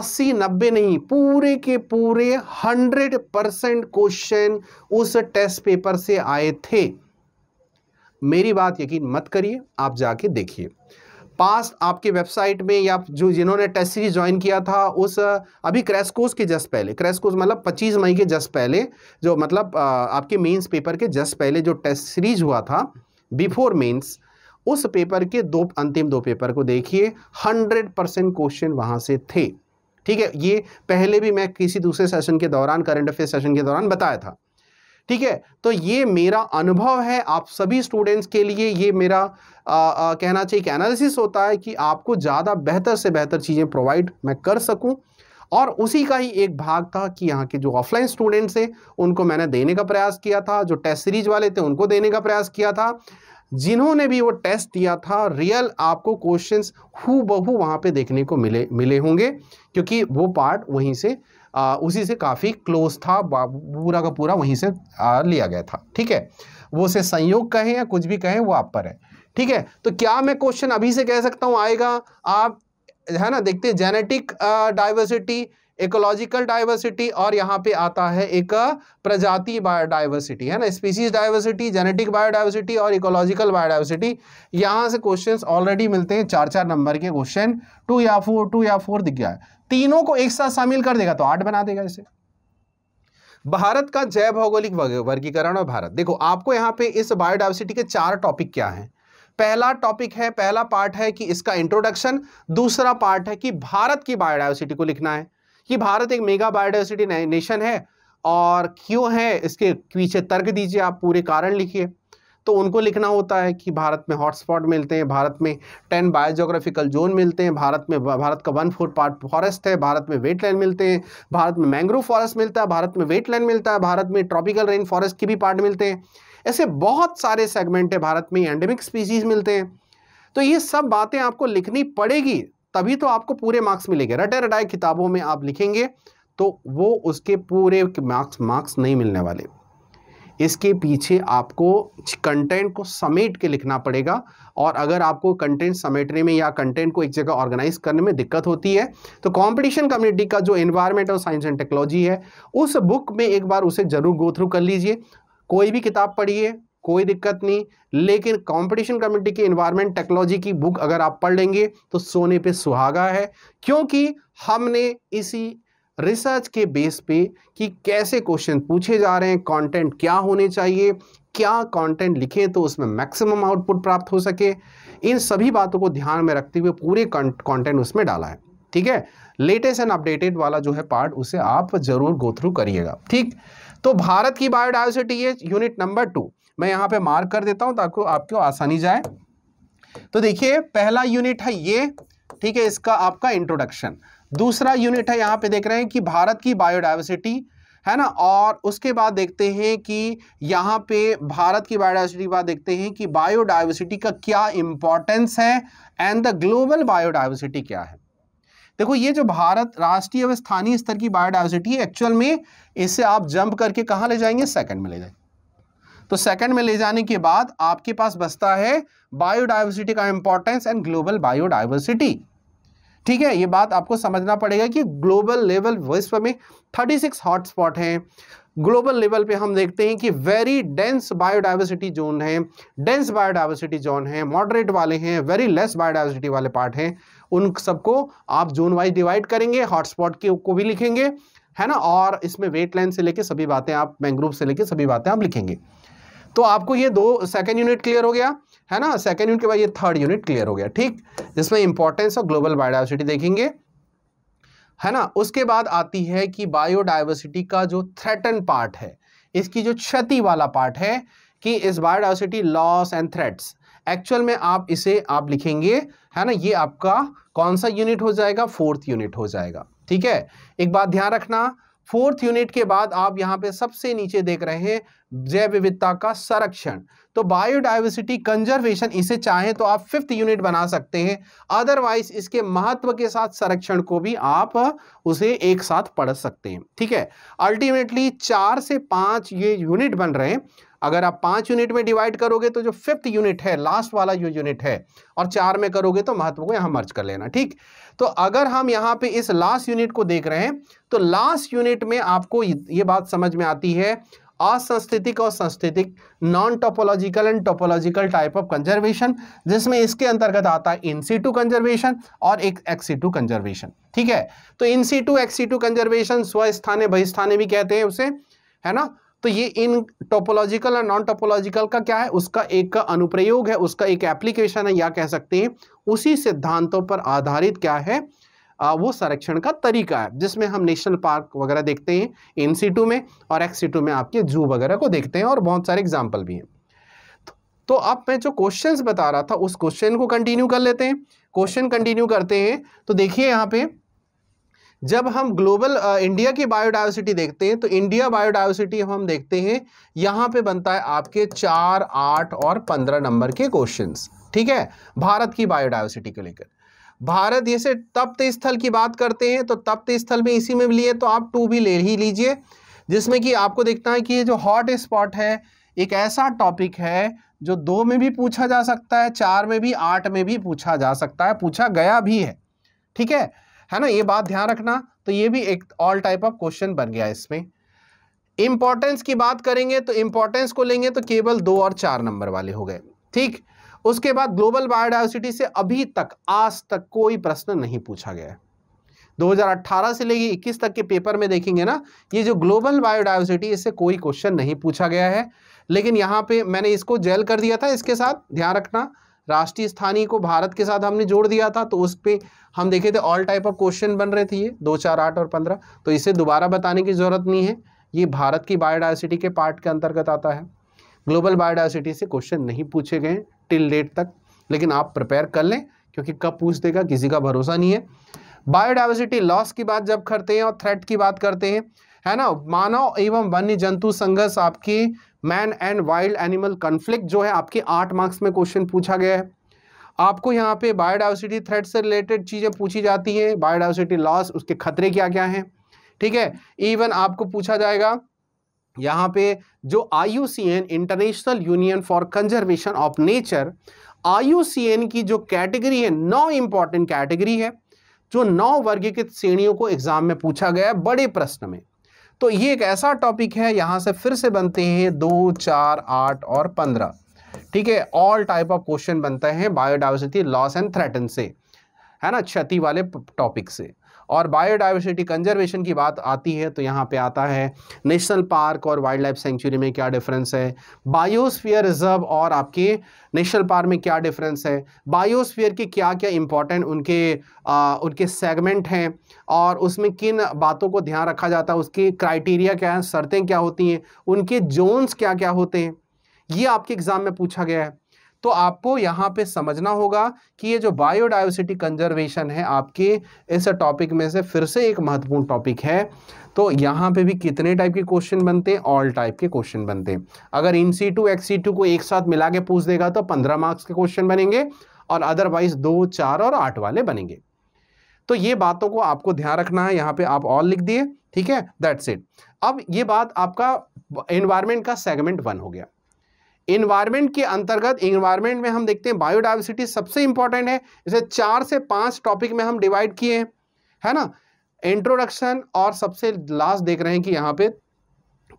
S1: 80 90 नहीं पूरे के पूरे 100 परसेंट क्वेश्चन उस टेस्ट पेपर से आए थे मेरी बात यकीन मत करिए आप जाके देखिए पास आपके वेबसाइट में या जो जिन्होंने टेस्ट सीरीज ज्वाइन किया था उस अभी क्रैश कोर्स के जस्ट पहले क्रैश कोर्स मतलब 25 मई के जस्ट पहले जो मतलब आपके मेंस पेपर के जस्ट पहले जो टेस्ट सीरीज हुआ था बिफोर मेंस उस पेपर के दो अंतिम दो पेपर को देखिए हंड्रेड परसेंट क्वेश्चन वहाँ से थे ठीक है ये पहले भी मैं किसी दूसरे सेशन के दौरान करंट अफेयर सेशन के दौरान बताया था ठीक है तो ये मेरा अनुभव है आप सभी स्टूडेंट्स के लिए ये मेरा आ, आ, कहना चाहिए एनालिसिस होता है कि आपको ज़्यादा बेहतर से बेहतर चीज़ें प्रोवाइड मैं कर सकूँ और उसी का ही एक भाग था कि यहाँ के जो ऑफलाइन स्टूडेंट्स हैं उनको मैंने देने का प्रयास किया था जो टेस्ट सीरीज वाले थे उनको देने का प्रयास किया था जिन्होंने भी वो टेस्ट दिया था रियल आपको क्वेश्चंस हु बहू वहाँ पे देखने को मिले मिले होंगे क्योंकि वो पार्ट वहीं से आ, उसी से काफ़ी क्लोज था पूरा का पूरा वहीं से आ, लिया गया था ठीक है वो से संयोग कहें या कुछ भी कहें वो आप पर है ठीक है तो क्या मैं क्वेश्चन अभी से कह सकता हूँ आएगा आप है ना देखते हैं जेनेटिक डाइवर्सिटी इकोलॉजिकल डाइवर्सिटी और यहाँ पे आता है एक प्रजाति बायोडाइवर्सिटी है ना स्पीसीज डाइवर्सिटी जेनेटिक बायोडाइवर्सिटी और इकोलॉजिकल बायोडाइवर्सिटी यहाँ से क्वेश्चंस ऑलरेडी मिलते हैं चार चार नंबर के क्वेश्चन टू या फोर टू या फोर दिख गया है तीनों को एक साथ शामिल कर देगा तो आठ बना देगा इसे भारत का जैव भौगोलिक वर्गीकरण और भारत देखो आपको यहां पे इस बायोडाइवर्सिटी के चार टॉपिक क्या हैं पहला टॉपिक है पहला पार्ट है कि इसका इंट्रोडक्शन दूसरा पार्ट है कि भारत की बायोडाइवर्सिटी को लिखना है कि भारत एक मेगा बायोडाइवर्सिटी नेशन है और क्यों है इसके पीछे तर्क दीजिए आप पूरे कारण लिखिए तो उनको लिखना होता है कि भारत में हॉटस्पॉट मिलते हैं भारत में टेन बायोजोग्राफिकल जोन मिलते हैं भारत में भारत का वन फोर पार्ट फॉरेस्ट है भारत में लैंड मिलते हैं भारत में मैंग्रोव फॉरेस्ट मिलता है भारत में लैंड मिलता है भारत में ट्रॉपिकल रेन फॉरेस्ट के भी पार्ट मिलते हैं ऐसे बहुत सारे सेगमेंट है भारत में एंडेमिक स्पीसीज मिलते हैं तो ये सब बातें आपको लिखनी पड़ेगी तभी तो आपको पूरे मार्क्स मिलेंगे रटे रटाए किताबों में आप लिखेंगे तो वो उसके पूरे मार्क्स मार्क्स नहीं मिलने वाले इसके पीछे आपको कंटेंट को समेट के लिखना पड़ेगा और अगर आपको कंटेंट समेटने में या कंटेंट को एक जगह ऑर्गेनाइज करने में दिक्कत होती है तो कंपटीशन कम्युनिटी का जो एनवायरमेंट और साइंस एंड टेक्नोलॉजी है उस बुक में एक बार उसे ज़रूर गो थ्रू कर लीजिए कोई भी किताब पढ़िए कोई दिक्कत नहीं लेकिन कंपटीशन कम्युनिटी की इन्वायरमेंट टेक्नोलॉजी की बुक अगर आप पढ़ लेंगे तो सोने पे सुहागा है क्योंकि हमने इसी रिसर्च के बेस पे कि कैसे क्वेश्चन पूछे जा रहे हैं कंटेंट क्या होने चाहिए क्या कंटेंट लिखें तो उसमें मैक्सिमम आउटपुट प्राप्त हो सके इन सभी बातों को ध्यान में रखते हुए पूरे कंटेंट उसमें डाला है ठीक है लेटेस्ट एंड अपडेटेड वाला जो है पार्ट उसे आप जरूर गो थ्रू करिएगा ठीक तो भारत की बायोडाइवर्सिटी ये यूनिट नंबर टू मैं यहाँ पे मार्क कर देता हूँ ताकि आपको आसानी जाए तो देखिए पहला यूनिट है ये ठीक है इसका आपका इंट्रोडक्शन दूसरा यूनिट है यहाँ पे देख रहे हैं कि भारत की बायोडाइवर्सिटी है ना और उसके बाद देखते हैं कि यहाँ पे भारत की बायोडाइवर्सिटी के बाद देखते हैं कि बायोडाइवर्सिटी का क्या इंपॉर्टेंस है एंड द ग्लोबल बायोडाइवर्सिटी क्या है देखो ये जो भारत राष्ट्रीय व स्थानीय स्तर की बायोडाइवर्सिटी है एक्चुअल में इसे आप जंप करके कहाँ ले जाएंगे सेकंड में ले जाएंगे तो सेकंड में ले जाने के बाद आपके पास बसता है बायोडाइवर्सिटी का इंपॉर्टेंस एंड ग्लोबल बायोडाइवर्सिटी ठीक है ये बात आपको समझना पड़ेगा कि ग्लोबल लेवल विश्व में 36 हॉटस्पॉट हैं ग्लोबल लेवल पे हम देखते हैं कि वेरी डेंस बायोडाइवर्सिटी जोन है डेंस बायोडाइवर्सिटी जोन है मॉडरेट वाले हैं वेरी लेस बायोडाइवर्सिटी वाले पार्ट हैं उन सबको आप जोन वाइज डिवाइड करेंगे हॉटस्पॉट के को भी लिखेंगे है ना और इसमें वेटलैंड से लेके सभी बातें आप मैंग्रोव से लेके सभी बातें आप लिखेंगे तो आपको ये दो सेकेंड यूनिट क्लियर हो गया है ना सेकेंड यूनिट के बाद ये थर्ड यूनिट क्लियर हो गया ठीक जिसमें इंपॉर्टेंस ऑफ ग्लोबल बायोडाइवर्सिटी देखेंगे है ना उसके बाद आती है कि बायोडाइवर्सिटी का जो थ्रेटन पार्ट है इसकी जो क्षति वाला पार्ट है कि इस biodiversity loss and threats actual में आप इसे आप लिखेंगे है ना ये आपका कौन सा यूनिट हो जाएगा फोर्थ यूनिट हो जाएगा ठीक है एक बात ध्यान रखना फोर्थ यूनिट के बाद आप यहाँ पे सबसे नीचे देख रहे हैं जैव विविधता का संरक्षण तो बायोडाइवर्सिटी कंजर्वेशन इसे चाहे तो आप फिफ्थ यूनिट बना सकते हैं अदरवाइज इसके महत्व के साथ संरक्षण को भी आप उसे एक साथ पढ़ सकते हैं ठीक है अल्टीमेटली चार से पांच ये यूनिट बन रहे हैं अगर आप पांच यूनिट में डिवाइड करोगे तो जो फिफ्थ यूनिट है लास्ट वाला जो यूनिट है और चार में करोगे तो महत्व को यहां मर्ज कर लेना ठीक तो अगर हम यहां पे इस लास्ट यूनिट को देख रहे हैं तो लास्ट यूनिट में आपको ये बात समझ में आती है असंस्थितिक और संस्थितिक non topological and topological type of conservation जिसमें इसके अंतर्गत आता है इन सी टू कंजर्वेशन और एक एक्सी टू कंजर्वेशन ठीक है तो in situ ex situ conservation स्वस्थाने बहिस्थाने भी कहते हैं उसे है ना तो ये इन टोपोलॉजिकल और नॉन टोपोलॉजिकल का क्या है उसका एक अनुप्रयोग है उसका एक एप्लीकेशन है या कह सकते हैं उसी सिद्धांतों पर आधारित क्या है आ, वो संरक्षण का तरीका है जिसमें हम नेशनल पार्क वगैरह देखते हैं इन सीटू में और एक्स सीटू में आपके जू वगैरह को देखते हैं और बहुत सारे एग्जाम्पल भी हैं तो, तो अब मैं जो क्वेश्चन बता रहा था उस क्वेश्चन को कंटिन्यू कर लेते हैं क्वेश्चन कंटिन्यू करते हैं तो देखिए यहाँ पे जब हम ग्लोबल इंडिया की बायोडाइवर्सिटी देखते हैं तो इंडिया बायोडाइवर्सिटी हम देखते हैं यहाँ पे बनता है आपके चार आठ और पंद्रह नंबर के क्वेश्चंस ठीक है भारत की बायोडाइवर्सिटी को लेकर भारत जैसे तप्त स्थल की बात करते हैं तो तप्त स्थल में इसी में लिए तो आप टू भी ले ही लीजिए जिसमें कि आपको देखना है कि ये जो हॉट स्पॉट है एक ऐसा टॉपिक है जो दो में भी पूछा जा सकता है चार में भी आठ में भी पूछा जा सकता है पूछा गया भी है ठीक है है ना ये बात ध्यान रखना तो ये भी एक ऑल टाइप ऑफ क्वेश्चन बन गया इसमें इंपॉर्टेंस की बात करेंगे तो इंपॉर्टेंस को लेंगे तो केवल दो और चार नंबर वाले हो गए ठीक उसके बाद ग्लोबल बायोडाइवर्सिटी से अभी तक आज तक कोई प्रश्न नहीं पूछा गया है 2018 से लेके 21 तक के पेपर में देखेंगे ना ये जो ग्लोबल बायोडाइवर्सिटी इससे कोई क्वेश्चन नहीं पूछा गया है लेकिन यहाँ पे मैंने इसको जेल कर दिया था इसके साथ ध्यान रखना राष्ट्रीय स्थानीय को भारत के साथ हमने जोड़ दिया था तो उस पर हम देखे थे ऑल टाइप ऑफ क्वेश्चन बन रहे थे ये दो चार आठ और पंद्रह तो इसे दोबारा बताने की ज़रूरत नहीं है ये भारत की बायोडाइवर्सिटी के पार्ट के अंतर्गत आता है ग्लोबल बायोडाइवर्सिटी से क्वेश्चन नहीं पूछे गए टिल डेट तक लेकिन आप प्रिपेयर कर लें क्योंकि कब पूछ देगा किसी का भरोसा नहीं है बायोडाइवर्सिटी लॉस की बात जब करते हैं और थ्रेट की बात करते हैं है ना मानव एवं वन्य जंतु संघर्ष आपकी man and wild animal conflict जो है आपके आठ मार्क्स में क्वेश्चन पूछा गया है आपको यहाँ पे बायोडाइवर्सिटी थ्रेट से रिलेटेड चीज़ें पूछी जाती हैं बायोडाइवर्सिटी लॉस उसके खतरे क्या क्या हैं ठीक है इवन आपको पूछा जाएगा यहाँ पे जो I international union for conservation of nature I की जो कैटेगरी है नौ इंपॉर्टेंट कैटेगरी है जो नौ वर्गीकृत श्रेणियों को एग्जाम में पूछा गया है बड़े प्रश्न में तो ये एक ऐसा टॉपिक है यहाँ से फिर से बनते हैं दो चार आठ और पंद्रह ठीक है ऑल टाइप ऑफ क्वेश्चन बनते हैं बायोडाइवर्सिटी लॉस एंड थ्रेटन से है ना क्षति वाले टॉपिक से और बायोडाइवर्सिटी कंजर्वेशन की बात आती है तो यहाँ पे आता है नेशनल पार्क और वाइल्ड लाइफ सेंचुरी में क्या डिफरेंस है बायोस्फीयर रिजर्व और आपके नेशनल पार्क में क्या डिफरेंस है बायोस्फीयर के क्या क्या इंपॉर्टेंट उनके आ, उनके सेगमेंट हैं और उसमें किन बातों को ध्यान रखा जाता है उसकी क्राइटेरिया क्या है शर्तें क्या होती हैं उनके जोन्स क्या क्या होते हैं ये आपके एग्ज़ाम में पूछा गया है तो आपको यहाँ पे समझना होगा कि ये जो बायोडाइवर्सिटी कंजर्वेशन है आपके इस टॉपिक में से फिर से एक महत्वपूर्ण टॉपिक है तो यहाँ पे भी कितने टाइप के क्वेश्चन बनते हैं ऑल टाइप के क्वेश्चन बनते हैं अगर in situ ex situ को एक साथ मिला के पूछ देगा तो पंद्रह मार्क्स के क्वेश्चन बनेंगे और अदरवाइज दो चार और आठ वाले बनेंगे तो ये बातों को आपको ध्यान रखना है यहाँ पे आप ऑल लिख दिए ठीक है दैट्स इट अब ये बात आपका एनवायरमेंट का सेगमेंट वन हो गया इन्वायरमेंट के अंतर्गत इन्वायरमेंट में हम देखते हैं बायोडाइवर्सिटी सबसे इंपॉर्टेंट है इसे चार से पांच टॉपिक में हम डिवाइड किए हैं है ना इंट्रोडक्शन और सबसे लास्ट देख रहे हैं कि यहाँ पे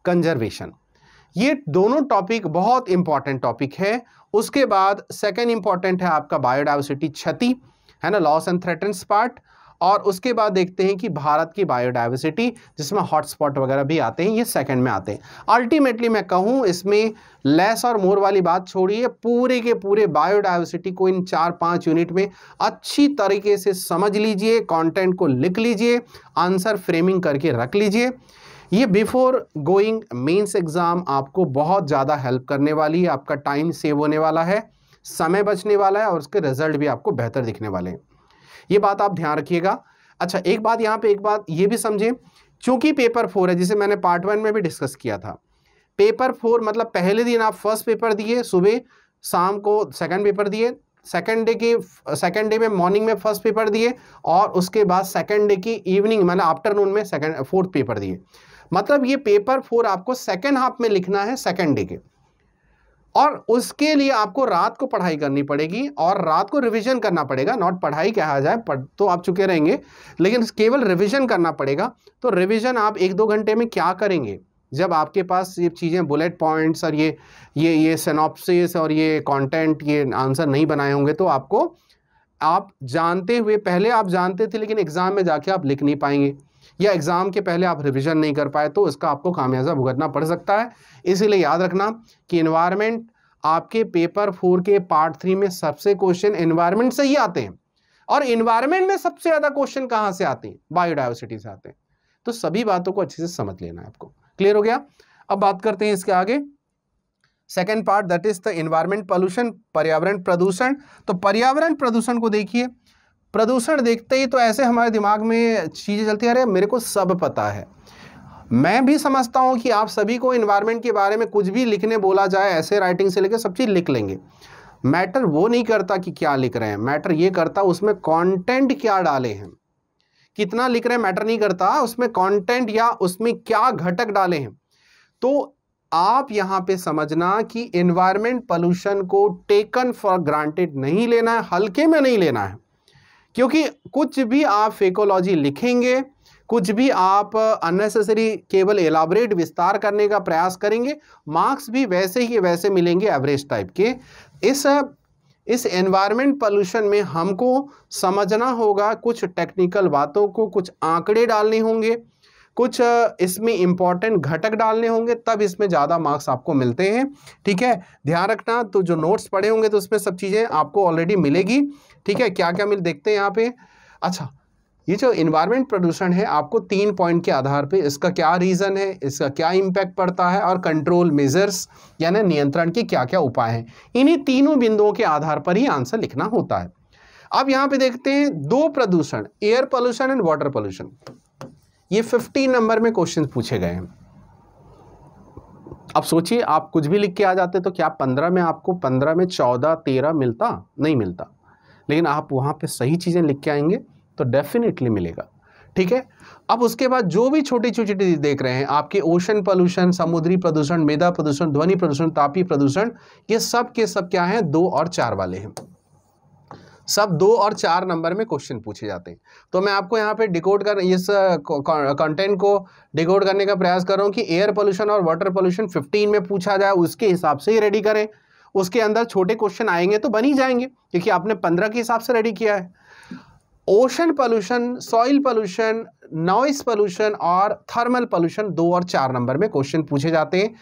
S1: कंजर्वेशन ये दोनों टॉपिक बहुत इंपॉर्टेंट टॉपिक है उसके बाद सेकेंड इंपॉर्टेंट है आपका बायोडाइवर्सिटी क्षति है ना लॉस एंड थ्रेटन पार्ट और उसके बाद देखते हैं कि भारत की बायोडाइवर्सिटी जिसमें हॉटस्पॉट वगैरह भी आते हैं ये सेकंड में आते हैं अल्टीमेटली मैं कहूँ इसमें लेस और मोर वाली बात छोड़िए पूरे के पूरे बायोडाइवर्सिटी को इन चार पाँच यूनिट में अच्छी तरीके से समझ लीजिए कॉन्टेंट को लिख लीजिए आंसर फ्रेमिंग करके रख लीजिए ये बिफोर गोइंग मेन्स एग्ज़ाम आपको बहुत ज़्यादा हेल्प करने वाली है आपका टाइम सेव होने वाला है समय बचने वाला है और उसके रिजल्ट भी आपको बेहतर दिखने वाले हैं ये बात आप ध्यान रखिएगा अच्छा एक बात यहाँ पे एक बात ये भी समझें चूंकि पेपर फोर है जिसे मैंने पार्ट वन में भी डिस्कस किया था पेपर फोर मतलब पहले दिन आप फर्स्ट पेपर दिए सुबह शाम को सेकंड पेपर दिए सेकंड डे की सेकंड डे में मॉर्निंग में फर्स्ट पेपर दिए और उसके बाद सेकंड डे की इवनिंग मतलब आफ्टरनून में सेकंड फोर्थ पेपर दिए मतलब ये पेपर फोर आपको सेकंड हाफ में लिखना है सेकंड डे के और उसके लिए आपको रात को पढ़ाई करनी पड़ेगी और रात को रिवीजन करना पड़ेगा नॉट पढ़ाई कहा जाए पढ़ तो आप चुके रहेंगे लेकिन केवल रिवीजन करना पड़ेगा तो रिवीजन आप एक दो घंटे में क्या करेंगे जब आपके पास ये चीज़ें बुलेट पॉइंट्स और ये ये ये सनॉप्सिस और ये कंटेंट ये आंसर नहीं बनाए होंगे तो आपको आप जानते हुए पहले आप जानते थे लेकिन एग्ज़ाम में जाके आप लिख नहीं पाएंगे या एग्ज़ाम के पहले आप रिविज़न नहीं कर पाए तो इसका आपको खामियाजा भुगतना पड़ सकता है इसीलिए याद रखना कि इन्वायरमेंट आपके पेपर फोर के पार्ट थ्री में सबसे क्वेश्चन इन्वायरमेंट से ही आते हैं और इन्वायरमेंट में सबसे ज़्यादा क्वेश्चन कहां से आते हैं बायोडाइवर्सिटी से आते हैं तो सभी बातों को अच्छे से समझ लेना है आपको क्लियर हो गया अब बात करते हैं इसके आगे second part that is the environment pollution पर्यावरण प्रदूषण तो पर्यावरण प्रदूषण को देखिए प्रदूषण देखते ही तो ऐसे हमारे दिमाग में चीज़ें चलती अरे मेरे को सब पता है मैं भी समझता हूँ कि आप सभी को इन्वायरमेंट के बारे में कुछ भी लिखने बोला जाए ऐसे राइटिंग से लेकर सब चीज़ लिख लेंगे मैटर वो नहीं करता कि क्या लिख रहे हैं मैटर ये करता उसमें कंटेंट क्या डाले हैं कितना लिख रहे हैं मैटर नहीं करता उसमें कंटेंट या उसमें क्या घटक डाले हैं तो आप यहाँ पे समझना कि इन्वायरमेंट पोल्यूशन को टेकन फॉर ग्रांटेड नहीं लेना है हल्के में नहीं लेना है क्योंकि कुछ भी आप फेकोलॉजी लिखेंगे कुछ भी आप अननेसेसरी केवल एलाबरेट विस्तार करने का प्रयास करेंगे मार्क्स भी वैसे ही वैसे मिलेंगे एवरेज टाइप के इस इस एनवायरनमेंट पोल्यूशन में हमको समझना होगा कुछ टेक्निकल बातों को कुछ आंकड़े डालने होंगे कुछ इसमें इम्पॉर्टेंट घटक डालने होंगे तब इसमें ज़्यादा मार्क्स आपको मिलते हैं ठीक है ध्यान रखना तो जो नोट्स पड़े होंगे तो उसमें सब चीज़ें आपको ऑलरेडी मिलेगी ठीक है क्या क्या मिल देखते हैं यहाँ पे अच्छा ये जो इन्वायरमेंट प्रदूषण है आपको तीन पॉइंट के आधार पे इसका क्या रीज़न है इसका क्या इम्पैक्ट पड़ता है और कंट्रोल मेजर्स यानी नियंत्रण के क्या क्या उपाय हैं इन्हीं तीनों बिंदुओं के आधार पर ही आंसर लिखना होता है अब यहाँ पे देखते हैं दो प्रदूषण air pollution and water pollution ये फिफ्टीन नंबर में क्वेश्चन पूछे गए हैं अब सोचिए आप कुछ भी लिख के आ जाते तो क्या पंद्रह में आपको पंद्रह में चौदह तेरह मिलता नहीं मिलता लेकिन आप वहाँ पे सही चीज़ें लिख के आएंगे तो डेफिनेटली मिलेगा ठीक है अब उसके बाद जो भी छोटी छोटी चीज़ देख रहे हैं आपके ओशन पोल्यूशन समुद्री प्रदूषण मेधा प्रदूषण ध्वनि प्रदूषण तापी प्रदूषण ये सब के सब क्या हैं दो और चार वाले हैं सब दो और चार नंबर में क्वेश्चन पूछे जाते हैं तो मैं आपको यहाँ पे डिकोड कर इस कंटेंट को डिकोड करने का प्रयास कर रहा हूँ कि एयर पोल्यूशन और वाटर पोल्यूशन 15 में पूछा जाए उसके हिसाब से ही रेडी करें उसके अंदर छोटे क्वेश्चन आएंगे तो बन ही जाएंगे क्योंकि आपने पंद्रह के हिसाब से रेडी किया है ocean pollution soil pollution noise pollution और थर्मल पॉल्यूशन दो और चार नंबर में क्वेश्चन पूछे जाते हैं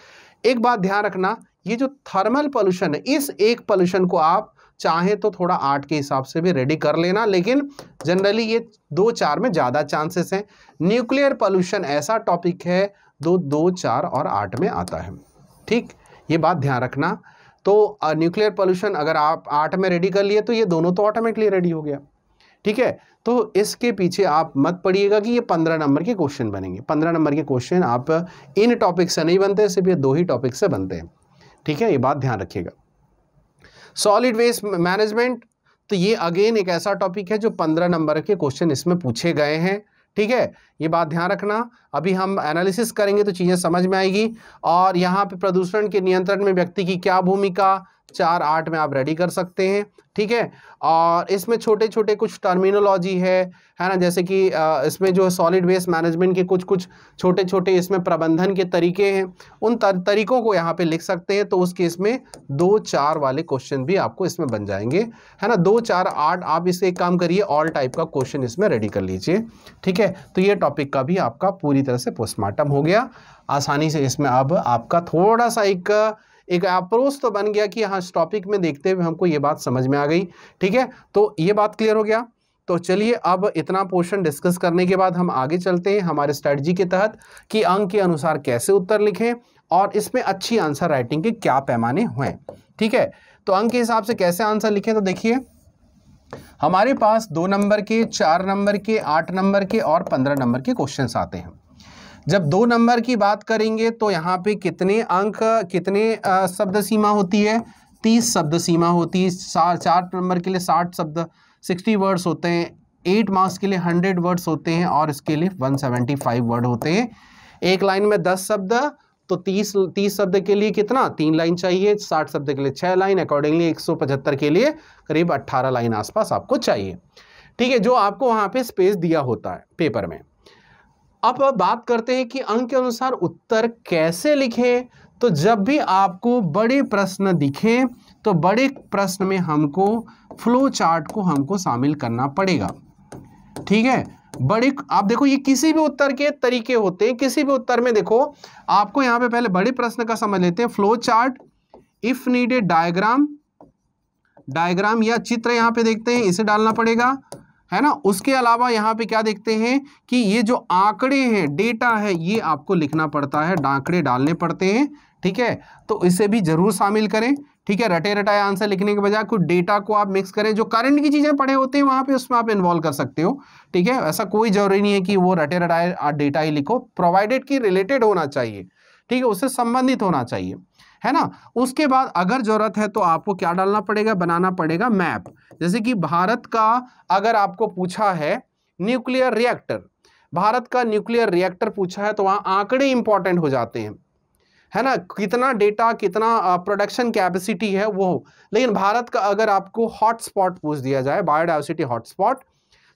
S1: एक बात ध्यान रखना ये जो थर्मल पॉल्यूशन है इस एक पॉल्यूशन को आप चाहे तो थोड़ा आठ के हिसाब से भी रेडी कर लेना लेकिन जनरली ये दो चार में ज़्यादा चांसेस हैं न्यूक्लियर पॉल्यूशन ऐसा टॉपिक है दो दो चार और आठ में आता है ठीक ये बात ध्यान रखना तो न्यूक्लियर पोल्यूशन अगर आप आठ में रेडी कर लिए तो ये दोनों तो ऑटोमेटिकली रेडी हो गया ठीक है तो इसके पीछे आप मत पढ़िएगा कि ये पंद्रह नंबर के क्वेश्चन बनेंगे पंद्रह नंबर के क्वेश्चन आप इन टॉपिक से नहीं बनते सिर्फ ये दो ही टॉपिक से बनते हैं ठीक है ये बात ध्यान रखिएगा सॉलिड वेस्ट मैनेजमेंट तो ये अगेन एक ऐसा टॉपिक है जो पंद्रह नंबर के क्वेश्चन इसमें पूछे गए हैं ठीक है ये बात ध्यान रखना अभी हम एनालिसिस करेंगे तो चीज़ें समझ में आएगी और यहाँ पे प्रदूषण के नियंत्रण में व्यक्ति की क्या भूमिका चार आठ में आप रेडी कर सकते हैं ठीक है और इसमें छोटे छोटे कुछ टर्मिनोलॉजी है है ना जैसे कि इसमें जो है सॉलिड वेस्ट मैनेजमेंट के कुछ कुछ छोटे छोटे इसमें प्रबंधन के तरीके हैं उन तर, तरीकों को यहाँ पे लिख सकते हैं तो उस केस में दो चार वाले क्वेश्चन भी आपको इसमें बन जाएंगे है ना दो चार आठ आप इसे एक काम करिए ऑल टाइप का क्वेश्चन इसमें रेडी कर लीजिए ठीक है तो ये टॉपिक का भी आपका पूरी तरह से पोस्टमार्टम हो गया आसानी से इसमें अब आपका थोड़ा सा एक एक अप्रोच तो बन गया कि हाँ इस टॉपिक में देखते हुए हमको ये बात समझ में आ गई ठीक है तो ये बात क्लियर हो गया तो चलिए अब इतना पोर्शन डिस्कस करने के बाद हम आगे चलते हैं हमारे स्ट्रेटजी के तहत कि अंक के अनुसार कैसे उत्तर लिखें और इसमें अच्छी आंसर राइटिंग के क्या पैमाने हुए ठीक है तो अंक के हिसाब से कैसे आंसर लिखें तो देखिए हमारे पास दो नंबर के चार नंबर के आठ नंबर के और पंद्रह नंबर के क्वेश्चन आते हैं जब दो नंबर की बात करेंगे तो यहाँ पे कितने अंक कितने शब्द सीमा होती है तीस शब्द सीमा होती है चार चार नंबर के लिए साठ शब्द सिक्सटी वर्ड्स होते हैं एट मार्क्स के लिए हंड्रेड वर्ड्स होते हैं और इसके लिए वन सेवेंटी फाइव वर्ड होते हैं एक लाइन में दस शब्द तो तीस तीस शब्द के लिए कितना तीन लाइन चाहिए साठ शब्द के लिए छः लाइन अकॉर्डिंगली एक सौ पचहत्तर के लिए करीब अट्ठारह लाइन आसपास आपको चाहिए ठीक है जो आपको वहाँ पर स्पेस दिया होता है पेपर में अब बात करते हैं कि अंक के अनुसार उत्तर कैसे लिखें तो जब भी आपको बड़े प्रश्न दिखें तो बड़े प्रश्न में हमको फ्लो चार्ट को हमको शामिल करना पड़ेगा ठीक है बड़े आप देखो ये किसी भी उत्तर के तरीके होते हैं किसी भी उत्तर में देखो आपको यहाँ पे पहले बड़े प्रश्न का समझ लेते हैं flow chart if needed diagram diagram या चित्र यहाँ पे देखते हैं इसे डालना पड़ेगा है ना उसके अलावा यहाँ पे क्या देखते हैं कि ये जो आंकड़े हैं डेटा है ये आपको लिखना पड़ता है आंकड़े डालने पड़ते हैं ठीक है तो इसे भी जरूर शामिल करें ठीक है रटे रटाए आंसर लिखने के बजाय कुछ डेटा को आप मिक्स करें जो करंट की चीज़ें पढ़े होते हैं वहां पे उसमें आप इन्वॉल्व कर सकते हो ठीक है ऐसा कोई ज़रूरी नहीं है कि वो रटे रटाए डेटा ही लिखो प्रोवाइडेड की रिलेटेड होना चाहिए ठीक है उससे संबंधित होना चाहिए है ना उसके बाद अगर ज़रूरत है तो आपको क्या डालना पड़ेगा बनाना पड़ेगा मैप जैसे कि भारत का अगर आपको पूछा है न्यूक्लियर रिएक्टर भारत का न्यूक्लियर रिएक्टर पूछा है तो वहाँ आंकड़े इंपॉर्टेंट हो जाते हैं है ना कितना डेटा कितना प्रोडक्शन कैपेसिटी है वो लेकिन भारत का अगर आपको हॉटस्पॉट पूछ दिया जाए बायोडाइवर्सिटी हॉटस्पॉट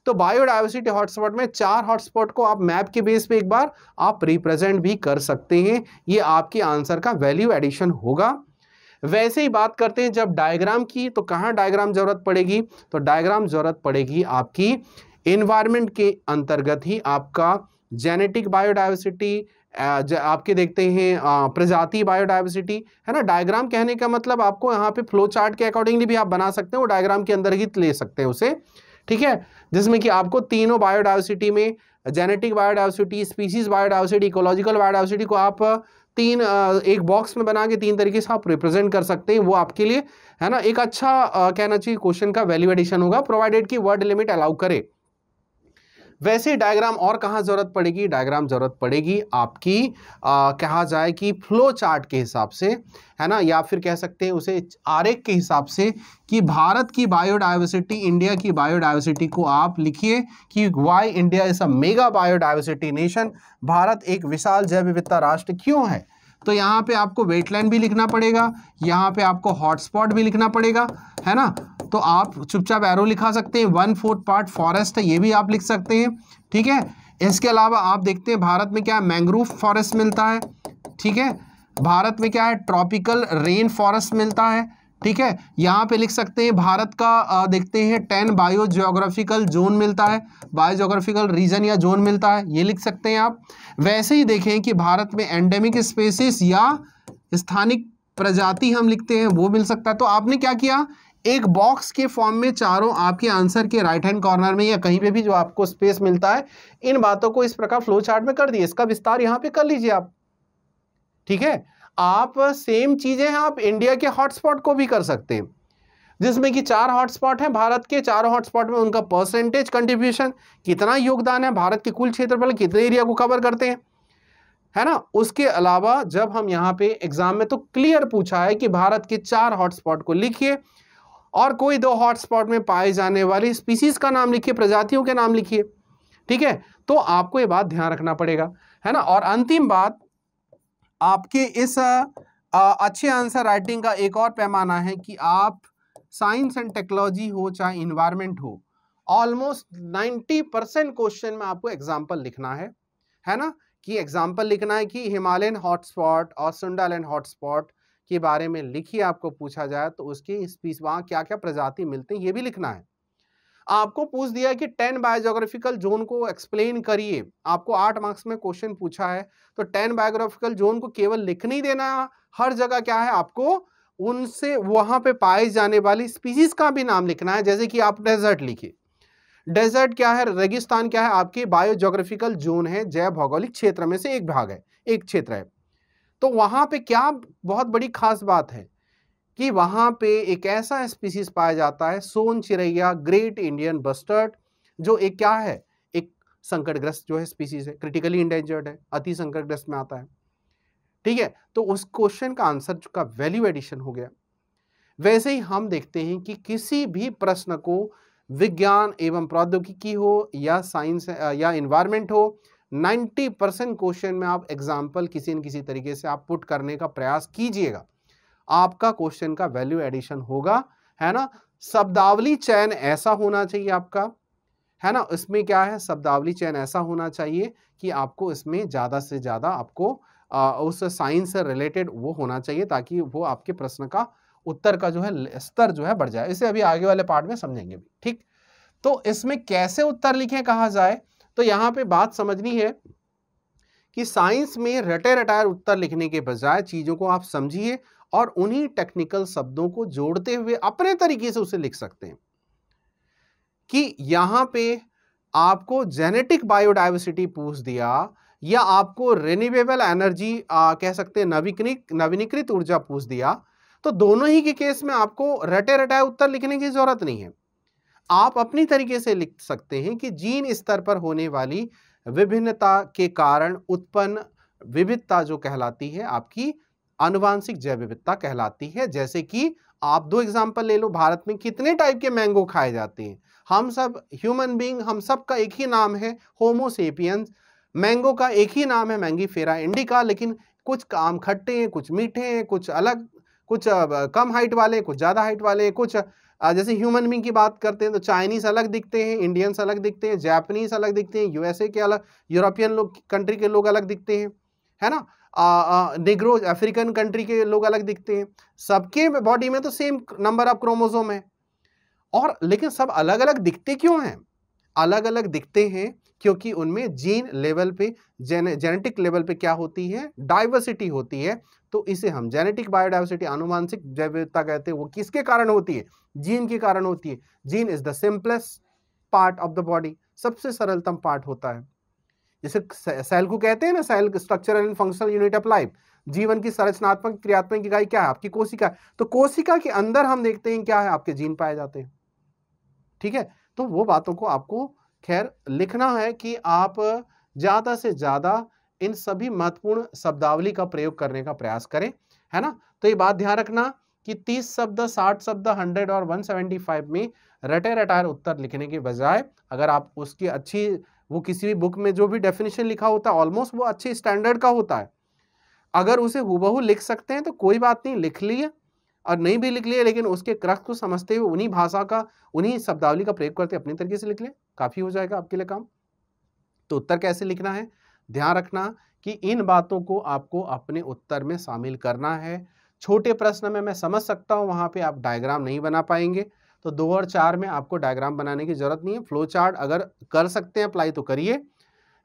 S1: तो बायोडाइवर्सिटी हॉटस्पॉट में चार हॉटस्पॉट को आप मैप के बेस पे एक बार आप रिप्रेजेंट भी कर सकते हैं ये आपके आंसर का वैल्यू एडिशन होगा वैसे ही बात करते हैं जब डायग्राम की तो कहाँ डायग्राम ज़रूरत पड़ेगी तो डायग्राम ज़रूरत पड़ेगी आपकी इन्वायरमेंट के अंतर्गत ही आपका जेनेटिक बायोडाइवर्सिटी आपके देखते हैं प्रजाति बायोडाइवर्सिटी है ना डायग्राम कहने का मतलब आपको यहाँ पे फ्लो चार्ट के अकॉर्डिंगली भी आप बना सकते हैं वो डायग्राम के अंदर ही ले सकते हैं उसे ठीक है जिसमें कि आपको तीनों बायोडाइवर्सिटी में genetic biodiversity species biodiversity ecological biodiversity को आप तीन एक बॉक्स में बना के तीन तरीके से आप रिप्रेजेंट कर सकते हैं वो आपके लिए है ना एक अच्छा कहना चाहिए क्वेश्चन का वैल्यू एडिशन होगा प्रोवाइडेड कि वर्ड लिमिट अलाउ करे वैसे डायग्राम और कहाँ ज़रूरत पड़ेगी डायग्राम ज़रूरत पड़ेगी आपकी कहा जाए कि फ्लो चार्ट के हिसाब से है ना या फिर कह सकते हैं उसे आरेख के हिसाब से कि भारत की बायोडाइवर्सिटी इंडिया की बायोडाइवर्सिटी को आप लिखिए कि why India is a mega biodiversity nation Bharat एक विशाल जैव विविधता राष्ट्र क्यों है तो यहाँ पे आपको वेटलैंड भी लिखना पड़ेगा यहाँ पे आपको हॉटस्पॉट भी लिखना पड़ेगा है ना तो आप चुपचाप एरो लिखा सकते हैं वन फोर्थ पार्ट फॉरेस्ट है ये भी आप लिख सकते हैं ठीक है इसके अलावा आप देखते हैं भारत में क्या है मैंग्रोव फॉरेस्ट मिलता है ठीक है भारत में क्या है ट्रॉपिकल रेन फॉरेस्ट मिलता है ठीक है यहाँ पे लिख सकते हैं भारत का देखते हैं टेन बायो जोग्राफिकल जोन मिलता है बायो जोग्राफिकल रीजन या जोन मिलता है ये लिख सकते हैं आप वैसे ही देखें कि भारत में एंडेमिक स्पेसिस या स्थानिक प्रजाति हम लिखते हैं वो मिल सकता है तो आपने क्या किया एक बॉक्स के फॉर्म में चारों आपके आंसर के राइट हैंड कॉर्नर में या कहीं पे भी जो आपको स्पेस मिलता है इन बातों को इस प्रकार फ्लो चार्ट में कर दिए इसका विस्तार यहाँ पे कर लीजिए आप ठीक है आप सेम चीज़ें हैं आप इंडिया के हॉटस्पॉट को भी कर सकते हैं जिसमें कि चार हॉटस्पॉट हैं भारत के चार हॉटस्पॉट में उनका परसेंटेज कंट्रीब्यूशन कितना योगदान है भारत के कुल क्षेत्रफल कितने एरिया को कवर करते हैं है ना उसके अलावा जब हम यहाँ पे एग्जाम में तो क्लियर पूछा है कि भारत के चार हॉटस्पॉट को लिखिए और कोई दो हॉटस्पॉट में पाए जाने वाली स्पीसीज का नाम लिखिए प्रजातियों के नाम लिखिए ठीक है तो आपको ये बात ध्यान रखना पड़ेगा है ना और अंतिम बात आपके इस अच्छे आंसर राइटिंग का एक और पैमाना है कि आप साइंस एंड टेक्नोलॉजी हो चाहे इन्वायरमेंट हो ऑलमोस्ट नाइन्टी परसेंट क्वेश्चन में आपको एग्जाम्पल लिखना है है ना कि एग्जाम्पल लिखना है कि हिमालयन हॉटस्पॉट और सुंडालैंड हॉटस्पॉट के बारे में लिखिए आपको पूछा जाए तो उसकी स्पीस वहाँ क्या क्या प्रजाति मिलते हैं ये भी लिखना है आपको पूछ दिया कि टेन बायोजोग्राफिकल जोन को एक्सप्लेन करिए आपको आठ मार्क्स में क्वेश्चन पूछा है तो टेन बायोग्राफिकल जोन को केवल लिख नहीं देना हर जगह क्या है आपको उनसे वहां पे पाए जाने वाली स्पीसीज का भी नाम लिखना है जैसे कि आप डेजर्ट लिखिए डेजर्ट क्या है रेगिस्तान क्या है आपके बायोजोग्राफिकल जोन है जय भौगोलिक क्षेत्र में से एक भाग है एक क्षेत्र है तो वहां पे क्या बहुत बड़ी खास बात है कि वहां पे एक ऐसा स्पीसीज पाया जाता है सोन चिरैया ग्रेट इंडियन बस्टर्ड जो एक क्या है एक संकटग्रस्त जो है स्पीसीज है क्रिटिकली इंडेंजर्ड है अति संकटग्रस्त में आता है ठीक है तो उस क्वेश्चन का आंसर का वैल्यू एडिशन हो गया वैसे ही हम देखते हैं कि किसी भी प्रश्न को विज्ञान एवं प्रौद्योगिकी हो या साइंस या इन्वायरमेंट हो नाइन्टी परसेंट क्वेश्चन में आप एग्जाम्पल किसी न किसी तरीके से आप पुट करने का प्रयास कीजिएगा आपका क्वेश्चन का वैल्यू एडिशन होगा है ना शब्दावली चयन ऐसा होना चाहिए आपका है ना इसमें क्या है शब्दावली चयन ऐसा होना चाहिए कि आपको इसमें ज़्यादा से ज़्यादा आपको आ, उस साइंस से रिलेटेड वो होना चाहिए ताकि वो आपके प्रश्न का उत्तर का जो है स्तर जो है बढ़ जाए इसे अभी आगे वाले पार्ट में समझेंगे भी ठीक तो इसमें कैसे उत्तर लिखें कहा जाए तो यहाँ पे बात समझनी है कि साइंस में रटे रटायर उत्तर लिखने के बजाय चीज़ों को आप समझिए और उन्हीं टेक्निकल शब्दों को जोड़ते हुए अपने तरीके से उसे लिख सकते हैं कि यहाँ पे आपको जेनेटिक बायोडाइवर्सिटी पूछ दिया या आपको रेन्यूएबल एनर्जी आ, कह सकते हैं नवीकृत नवीनीकृत ऊर्जा पूछ दिया तो दोनों ही के केस में आपको रटे रटाए उत्तर लिखने की जरूरत नहीं है आप अपनी तरीके से लिख सकते हैं कि जीन स्तर पर होने वाली विभिन्नता के कारण उत्पन्न विविधता जो कहलाती है आपकी अनुवांशिक जैव विविधता कहलाती है जैसे कि आप दो एग्जाम्पल ले लो भारत में कितने टाइप के मैंगो खाए जाते हैं हम सब ह्यूमन बींग हम सब का एक ही नाम है होमोसेपियंस मैंगो का एक ही नाम है मैंगी फेरा इंडिका लेकिन कुछ आम खट्टे हैं कुछ मीठे हैं कुछ अलग कुछ कम हाइट वाले कुछ ज़्यादा हाइट वाले कुछ जैसे ह्यूमन बींग की बात करते हैं तो चाइनीस अलग दिखते हैं इंडियंस अलग दिखते हैं जैपनीस अलग दिखते हैं यूएसए के अलग यूरोपियन लोग कंट्री के लोग अलग दिखते हैं है ना निग्रो अफ्रीकन कंट्री के लोग अलग दिखते हैं सबके बॉडी में तो सेम नंबर ऑफ क्रोमोजोम है और लेकिन सब अलग अलग दिखते क्यों हैं अलग अलग दिखते हैं क्योंकि उनमें जीन लेवल पे जेने जेनेटिक लेवल पे क्या होती है डाइवर्सिटी होती है तो इसे हम जेनेटिक बायोडाइवर्सिटी आनुवांशिक जैव कहते हैं वो किसके कारण होती है जीन के कारण होती है gene is the simplest part of the body सबसे सरलतम पार्ट होता है जैसे सेल को कहते हैं ना cell structural and functional unit of life जीवन की संरचनात्मक क्रियात्मक इकाई क्या है आपकी कोशिका तो कोशिका के अंदर हम देखते हैं क्या है आपके जीन पाए जाते हैं ठीक है तो वो बातों को आपको खैर लिखना है कि आप ज़्यादा से ज़्यादा इन सभी महत्वपूर्ण शब्दावली का प्रयोग करने का प्रयास करें है ना तो ये बात ध्यान रखना कि 30 शब्द 60 शब्द 100 और 175 में रटे रटायर उत्तर लिखने के बजाय अगर आप उसकी अच्छी वो किसी भी बुक में जो भी डेफिनेशन लिखा होता है ऑलमोस्ट वो अच्छी स्टैंडर्ड का होता है अगर उसे हुबहू लिख सकते हैं तो कोई बात नहीं लिख लिए और नहीं भी लिख लिए लेकिन उसके क्रख को समझते हुए उन्हीं भाषा का उन्हीं शब्दावली का प्रयोग करते अपने तरीके से लिख लें काफ़ी हो जाएगा आपके लिए काम तो उत्तर कैसे लिखना है ध्यान रखना कि इन बातों को आपको अपने उत्तर में शामिल करना है छोटे प्रश्न में मैं समझ सकता हूँ वहाँ पे आप डायग्राम नहीं बना पाएंगे तो दो और चार में आपको डायग्राम बनाने की जरूरत नहीं है फ्लो चार्ट अगर कर सकते हैं अप्लाई तो करिए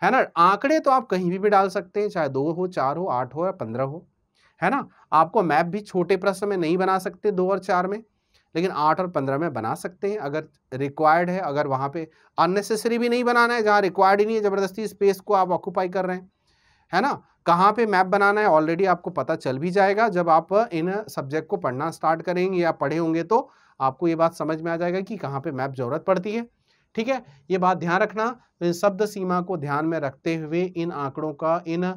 S1: है ना आंकड़े तो आप कहीं भी भी डाल सकते हैं चाहे दो हो चार हो आठ हो या पंद्रह हो है ना आपको मैप भी छोटे प्रश्न में नहीं बना सकते दो और चार में लेकिन आठ और पंद्रह में बना सकते हैं अगर रिक्वायर्ड है अगर वहाँ पे अननेसेसरी भी नहीं बनाना है जहाँ रिक्वायर्ड ही नहीं है ज़बरदस्ती स्पेस को आप ऑक्यूपाई कर रहे हैं है ना कहाँ पे मैप बनाना है ऑलरेडी आपको पता चल भी जाएगा जब आप इन सब्जेक्ट को पढ़ना स्टार्ट करेंगे या पढ़े होंगे तो आपको ये बात समझ में आ जाएगा कि कहाँ पे मैप ज़रूरत पड़ती है ठीक है ये बात ध्यान रखना तो इन शब्द सीमा को ध्यान में रखते हुए इन आंकड़ों का इन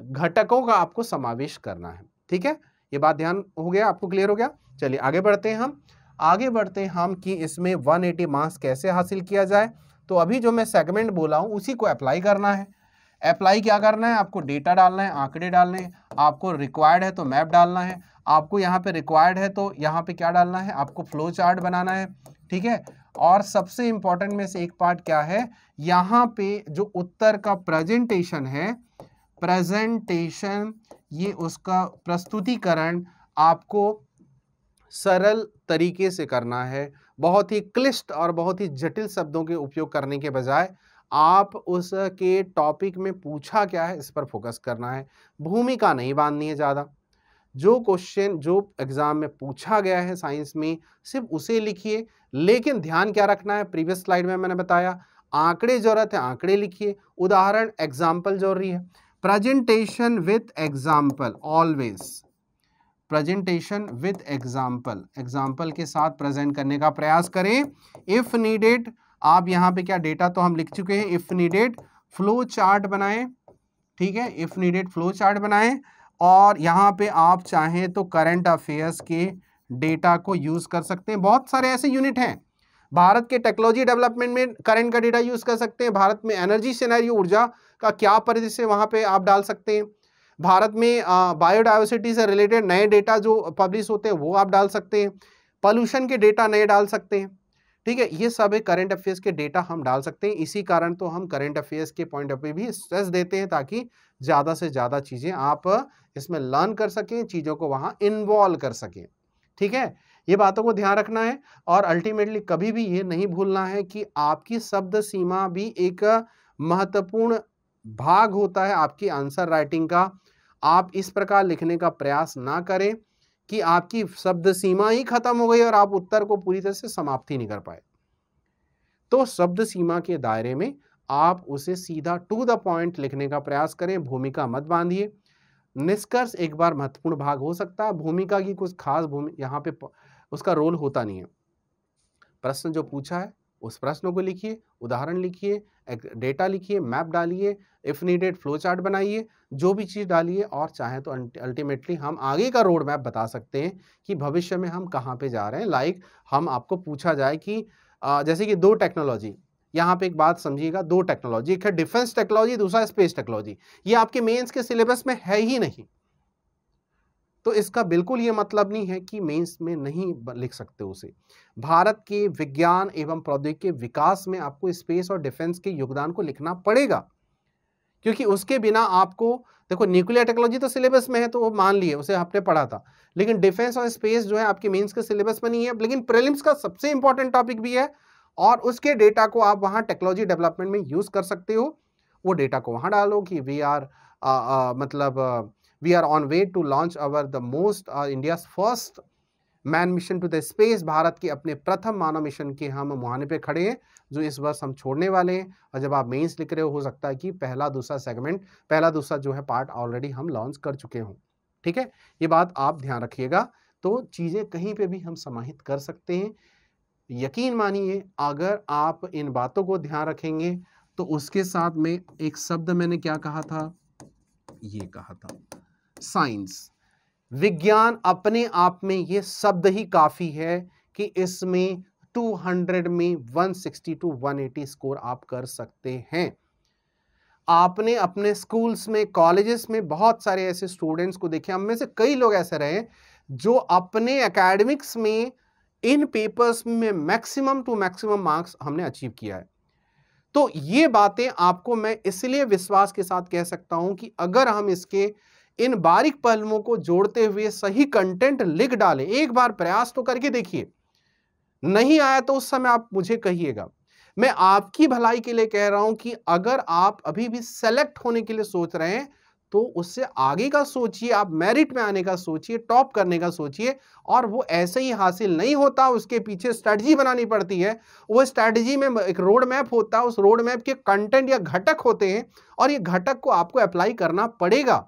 S1: घटकों का आपको समावेश करना है ठीक है ये बात ध्यान हो गया आपको क्लियर हो गया चलिए आगे बढ़ते हैं हम आगे बढ़ते हम कि इसमें 180 मार्क्स कैसे हासिल किया जाए तो अभी जो मैं सेगमेंट बोला हूँ उसी को अप्लाई करना है अप्लाई क्या करना है आपको डेटा डालना है आंकड़े डालने आपको रिक्वायर्ड है तो मैप डालना है आपको यहाँ पे रिक्वायर्ड है तो यहाँ पे क्या डालना है आपको फ्लो चार्ट बनाना है ठीक है और सबसे इम्पॉर्टेंट में से एक पार्ट क्या है यहाँ पे जो उत्तर का प्रेजेंटेशन है प्रेजेंटेशन ये उसका प्रस्तुतिकरण आपको सरल तरीके से करना है बहुत ही क्लिष्ट और बहुत ही जटिल शब्दों के उपयोग करने के बजाय आप उसके टॉपिक में पूछा क्या है इस पर फोकस करना है भूमिका नहीं बांधनी है ज़्यादा जो क्वेश्चन जो एग्ज़ाम में पूछा गया है साइंस में सिर्फ उसे लिखिए लेकिन ध्यान क्या रखना है प्रीवियस स्लाइड में मैंने बताया आंकड़े ज़रूरत है आंकड़े लिखिए उदाहरण एग्जाम्पल जरूरी है presentation with example always presentation with example example के साथ प्रेजेंट करने का प्रयास करें इफ़ नीडेड आप यहाँ पे क्या डेटा तो हम लिख चुके हैं इफ़ नीडेड फ्लो चार्ट बनाएं ठीक है इफ़ नीडेड फ्लो चार्ट बनाएं और यहाँ पे आप चाहें तो करंट अफेयर्स के डेटा को यूज़ कर सकते हैं बहुत सारे ऐसे यूनिट हैं भारत के टेक्नोलॉजी डेवलपमेंट में करंट का डेटा यूज़ कर सकते हैं भारत में एनर्जी सिनेरियो ऊर्जा का क्या परिदृश्य वहां पे आप डाल सकते हैं भारत में बायोडाइवर्सिटी से रिलेटेड नए डेटा जो पब्लिश होते हैं वो आप डाल सकते हैं पॉल्यूशन के डेटा नए डाल सकते हैं ठीक है ये सब है करंट अफेयर्स के डेटा हम डाल सकते हैं इसी कारण तो हम करंट अफेयर्स के पॉइंट ऑफ व्यू भी स्ट्रेस देते हैं ताकि ज़्यादा से ज़्यादा चीज़ें आप इसमें लर्न कर सकें चीज़ों को वहाँ इन्वॉल्व कर सकें ठीक है ये बातों को ध्यान रखना है और अल्टीमेटली कभी भी ये नहीं भूलना है कि आपकी शब्द सीमा भी एक महत्वपूर्ण भाग होता है आपकी आंसर राइटिंग का आप इस प्रकार लिखने का प्रयास ना करें कि आपकी शब्द सीमा ही खत्म हो गई और आप उत्तर को पूरी तरह से समाप्ति नहीं कर पाए तो शब्द सीमा के दायरे में आप उसे सीधा टू द पॉइंट लिखने का प्रयास करें भूमिका मत बांधिए निष्कर्ष एक बार महत्वपूर्ण भाग हो सकता है भूमिका की कुछ खास भूमि यहाँ पे उसका रोल होता नहीं है प्रश्न जो पूछा है उस प्रश्न को लिखिए उदाहरण लिखिए डेटा लिखिए मैप डालिए इफ़ नीडेड फ्लो चार्ट बनाइए जो भी चीज़ डालिए और चाहे तो अल्टीमेटली हम आगे का रोड मैप बता सकते हैं कि भविष्य में हम कहाँ पे जा रहे हैं लाइक like, हम आपको पूछा जाए कि जैसे कि दो टेक्नोलॉजी यहाँ पे एक बात समझिएगा दो टेक्नोलॉजी एक है डिफेंस टेक्नोलॉजी दूसरा स्पेस टेक्नोलॉजी ये आपके मेन्स के सिलेबस में है ही नहीं तो इसका बिल्कुल ये मतलब नहीं है कि मेंस में नहीं लिख सकते उसे भारत के विज्ञान एवं प्रौद्योगिकी के विकास में आपको स्पेस और डिफेंस के योगदान को लिखना पड़ेगा क्योंकि उसके बिना आपको देखो न्यूक्लियर टेक्नोलॉजी तो सिलेबस में है तो वो मान लिए उसे आपने पढ़ा था लेकिन डिफेंस और स्पेस जो है आपके मेन्स के सिलेबस में नहीं है लेकिन प्रेलिम्स का सबसे इंपॉर्टेंट टॉपिक भी है और उसके डेटा को आप वहाँ टेक्नोलॉजी डेवलपमेंट में यूज़ कर सकते हो वो डेटा को वहाँ डालो कि वी आर आ, आ, मतलब we are on way to launch our the most uh, India's first man mission to the space Bharat के अपने प्रथम मानव मिशन के हम मुहाने पे खड़े हैं जो इस वर्ष हम छोड़ने वाले हैं और जब आप मेंस लिख रहे हो हो सकता है कि पहला दूसरा सेगमेंट पहला दूसरा जो है पार्ट ऑलरेडी हम लॉन्च कर चुके हों ठीक है ये बात आप ध्यान रखिएगा तो चीज़ें कहीं पे भी हम समाहित कर सकते हैं यकीन मानिए अगर आप इन बातों को ध्यान रखेंगे तो उसके साथ में एक शब्द मैंने क्या कहा था ये कहा था साइंस विज्ञान अपने आप में ये शब्द ही काफ़ी है कि इसमें 200 में 160 टू 180 स्कोर आप कर सकते हैं आपने अपने स्कूल्स में कॉलेजेस में बहुत सारे ऐसे स्टूडेंट्स को देखे हम में से कई लोग ऐसे रहे जो अपने एकेडमिक्स में इन पेपर्स में मैक्सिमम टू मैक्सिमम मार्क्स हमने अचीव किया है तो ये बातें आपको मैं इसलिए विश्वास के साथ कह सकता हूं कि अगर हम इसके इन बारीक पहलुओं को जोड़ते हुए सही कंटेंट लिख डालें एक बार प्रयास तो करके देखिए नहीं आया तो उस समय आप मुझे कहिएगा मैं आपकी भलाई के लिए कह रहा हूं कि अगर आप अभी भी सेलेक्ट होने के लिए सोच रहे हैं तो उससे आगे का सोचिए आप मेरिट में आने का सोचिए टॉप करने का सोचिए और वो ऐसे ही हासिल नहीं होता उसके पीछे स्ट्रेटजी बनानी पड़ती है वो स्ट्रेटजी में एक रोड मैप होता है उस रोड मैप के कंटेंट या घटक होते हैं और ये घटक को आपको अप्लाई करना पड़ेगा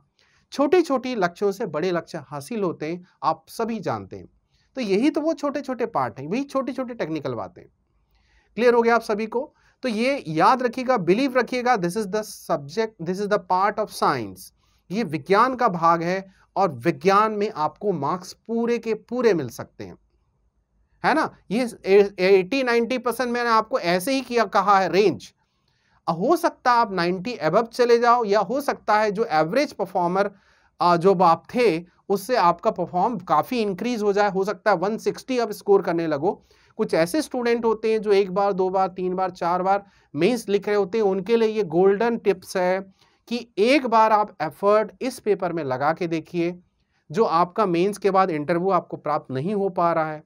S1: छोटे छोटे लक्ष्यों से बड़े लक्ष्य हासिल होते हैं आप सभी जानते हैं तो यही तो वो छोटे छोटे पार्ट हैं वही छोटे छोटे टेक्निकल बातें क्लियर हो गया आप सभी को तो ये याद रखिएगा बिलीव रखिएगा this is the subject this is the part of science ये विज्ञान का भाग है और विज्ञान में आपको मार्क्स पूरे के पूरे मिल सकते हैं है ना ये 80 90 परसेंट मैंने आपको ऐसे ही किया कहा है रेंज हो सकता आप 90 एबब चले जाओ या हो सकता है जो एवरेज परफॉर्मर जो आप थे उससे आपका परफॉर्म काफ़ी इंक्रीज हो जाए हो सकता है 160 अब स्कोर करने लगो कुछ ऐसे स्टूडेंट होते हैं जो एक बार दो बार तीन बार चार बार मेंस लिख रहे होते हैं उनके लिए ये गोल्डन टिप्स है कि एक बार आप एफर्ट इस पेपर में लगा के देखिए जो आपका मेंस के बाद इंटरव्यू आपको प्राप्त नहीं हो पा रहा है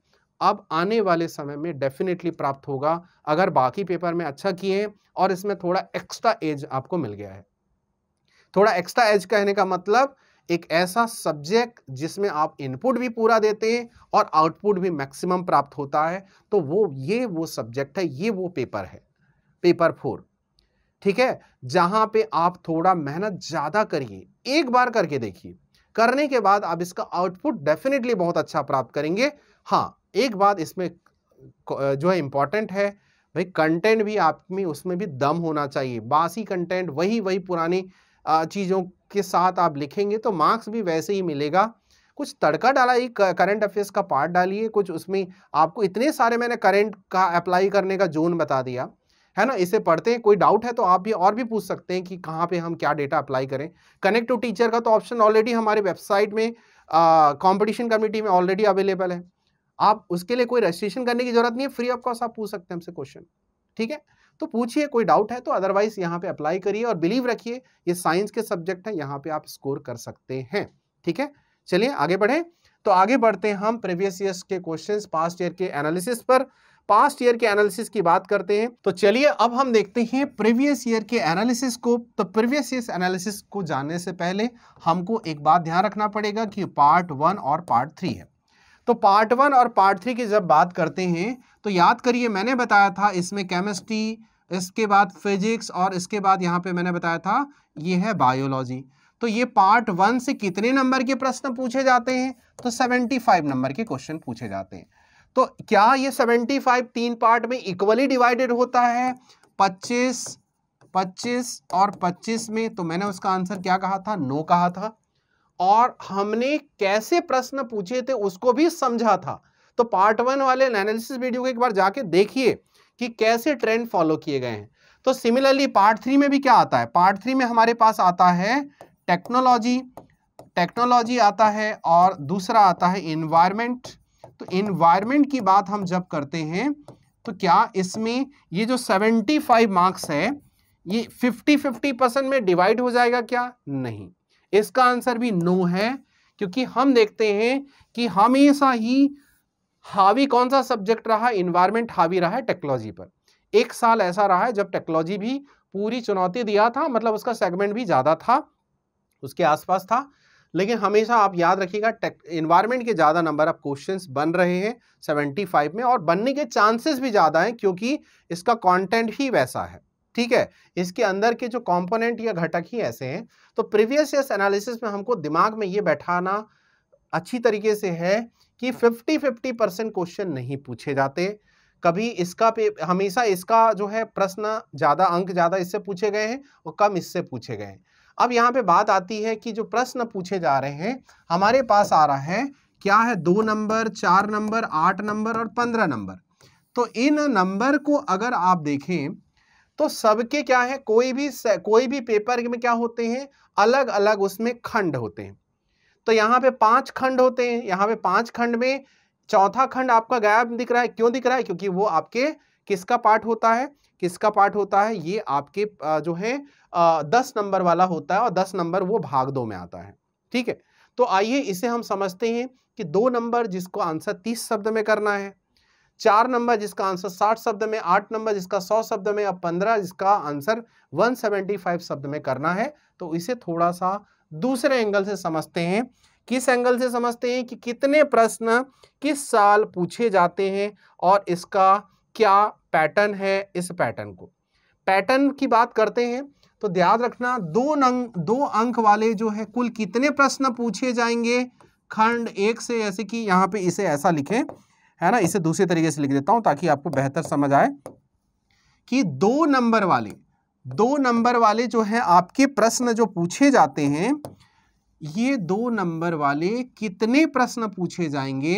S1: अब आने वाले समय में डेफिनेटली प्राप्त होगा अगर बाकी पेपर में अच्छा किए और इसमें थोड़ा एक्स्ट्रा एज आपको मिल गया है थोड़ा एक्स्ट्रा एज कहने का मतलब एक ऐसा सब्जेक्ट जिसमें आप इनपुट भी पूरा देते हैं और आउटपुट भी मैक्सिमम प्राप्त होता है तो वो ये वो सब्जेक्ट है ये वो पेपर है पेपर फोर ठीक है जहां पे आप थोड़ा मेहनत ज़्यादा करिए एक बार करके देखिए करने के बाद आप इसका आउटपुट डेफिनेटली बहुत अच्छा प्राप्त करेंगे हाँ एक बात इसमें जो है इम्पॉर्टेंट है भाई कंटेंट भी आप में उसमें भी दम होना चाहिए बासी कंटेंट वही वही पुरानी चीज़ों के साथ आप लिखेंगे तो मार्क्स भी वैसे ही मिलेगा कुछ तड़का डाला एक करंट अफेयर्स का पार्ट डालिए कुछ उसमें आपको इतने सारे मैंने करंट का अप्लाई करने का जोन बता दिया है ना इसे पढ़ते हैं कोई डाउट है तो आप भी और भी पूछ सकते हैं कि कहाँ पे हम क्या डेटा अप्लाई करें कनेक्ट टू टीचर का तो ऑप्शन ऑलरेडी हमारे वेबसाइट में कंपटीशन कमेटी में ऑलरेडी अवेलेबल है आप उसके लिए कोई रजिस्ट्रेशन करने की जरूरत नहीं है फ्री ऑफ कॉस्ट आप पूछ सकते हैं हमसे क्वेश्चन ठीक है तो पूछिए कोई डाउट है तो अदरवाइज यहाँ पे अप्लाई करिए और बिलीव रखिए ये साइंस के सब्जेक्ट है यहाँ पे आप स्कोर कर सकते हैं ठीक है चलिए आगे बढ़े तो आगे बढ़ते हैं हम प्रीवियस ईयर के क्वेश्चंस पास्ट ईयर के एनालिसिस पर पास्ट ईयर के एनालिसिस की बात करते हैं तो चलिए अब हम देखते हैं प्रीवियस ईयर के एनालिसिस को तो प्रीवियस ईयर एनालिसिस को जानने से पहले हमको एक बात ध्यान रखना पड़ेगा कि पार्ट वन और पार्ट थ्री है तो पार्ट वन और पार्ट थ्री की जब बात करते हैं तो याद करिए मैंने बताया था इसमें केमिस्ट्री इसके बाद फिजिक्स और इसके बाद यहाँ पे मैंने बताया था ये है बायोलॉजी तो ये पार्ट वन से कितने नंबर के प्रश्न पूछे जाते हैं तो सेवेंटी फाइव नंबर के क्वेश्चन पूछे जाते हैं तो क्या ये सेवेंटी फाइव तीन पार्ट में इक्वली डिवाइडेड होता है पच्चीस पच्चीस और पच्चीस में तो मैंने उसका आंसर क्या कहा था नो कहा था और हमने कैसे प्रश्न पूछे थे उसको भी समझा था तो पार्ट वन वाले एनालिसिस वीडियो को एक बार जाके देखिए कि कैसे ट्रेंड फॉलो किए गए हैं तो सिमिलरली पार्ट थ्री में भी क्या आता है पार्ट थ्री में हमारे पास आता है टेक्नोलॉजी टेक्नोलॉजी आता है और दूसरा आता है इन्वायरमेंट तो इन्वायरमेंट की बात हम जब करते हैं तो क्या इसमें ये जो 75 मार्क्स है ये 50 50 परसेंट में डिवाइड हो जाएगा क्या नहीं इसका आंसर भी नो है क्योंकि हम देखते हैं कि हमेशा ही हावी कौन सा सब्जेक्ट रहा इन्वायरमेंट हावी रहा है टेक्नोलॉजी पर एक साल ऐसा रहा है जब टेक्नोलॉजी भी पूरी चुनौती दिया था मतलब उसका सेगमेंट भी ज़्यादा था उसके आसपास था लेकिन हमेशा आप याद रखिएगा टेक इन्वायरमेंट के ज़्यादा नंबर ऑफ क्वेश्चंस बन रहे हैं 75 में और बनने के चांसेस भी ज़्यादा हैं क्योंकि इसका कंटेंट ही वैसा है ठीक है इसके अंदर के जो कंपोनेंट या घटक ही ऐसे हैं तो प्रीवियस ईयर एनालिसिस में हमको दिमाग में ये बैठाना अच्छी तरीके से है कि 50 50 परसेंट क्वेश्चन नहीं पूछे जाते कभी इसका पे हमेशा इसका जो है प्रश्न ज़्यादा अंक ज़्यादा इससे पूछे गए हैं और कम इससे पूछे गए हैं अब यहाँ पे बात आती है कि जो प्रश्न पूछे जा रहे हैं हमारे पास आ रहा है क्या है दो नंबर चार नंबर आठ नंबर और पंद्रह नंबर तो इन नंबर को अगर आप देखें तो सबके क्या है कोई भी कोई भी पेपर में क्या होते हैं अलग अलग उसमें खंड होते हैं तो यहाँ पे पांच खंड होते हैं यहाँ पे पांच खंड में चौथा खंड आपका गायब दिख रहा है क्यों दिख रहा है क्योंकि वो आपके किसका पार्ट होता है किसका पार्ट होता है ये आपके जो है दस नंबर वाला होता है और दस नंबर वो भाग दो में आता है ठीक है तो आइए इसे हम समझते हैं कि दो नंबर जिसको आंसर तीस शब्द में करना है चार नंबर जिसका आंसर साठ शब्द में आठ नंबर जिसका सौ शब्द में और पंद्रह जिसका आंसर वन सेवेंटी फाइव शब्द में करना है तो इसे थोड़ा सा दूसरे एंगल से समझते हैं किस एंगल से समझते हैं कि कितने प्रश्न किस साल पूछे जाते हैं और इसका क्या पैटर्न है इस पैटर्न को पैटर्न की बात करते हैं तो ध्यान रखना दो नंग दो अंक वाले जो है कुल कितने प्रश्न पूछे जाएंगे खंड एक से ऐसे कि यहाँ पे इसे ऐसा लिखें है ना इसे दूसरे तरीके से लिख देता हूं ताकि आपको बेहतर समझ आए कि दो नंबर वाले दो नंबर वाले जो है आपके प्रश्न जो पूछे जाते हैं ये दो नंबर वाले कितने प्रश्न पूछे जाएंगे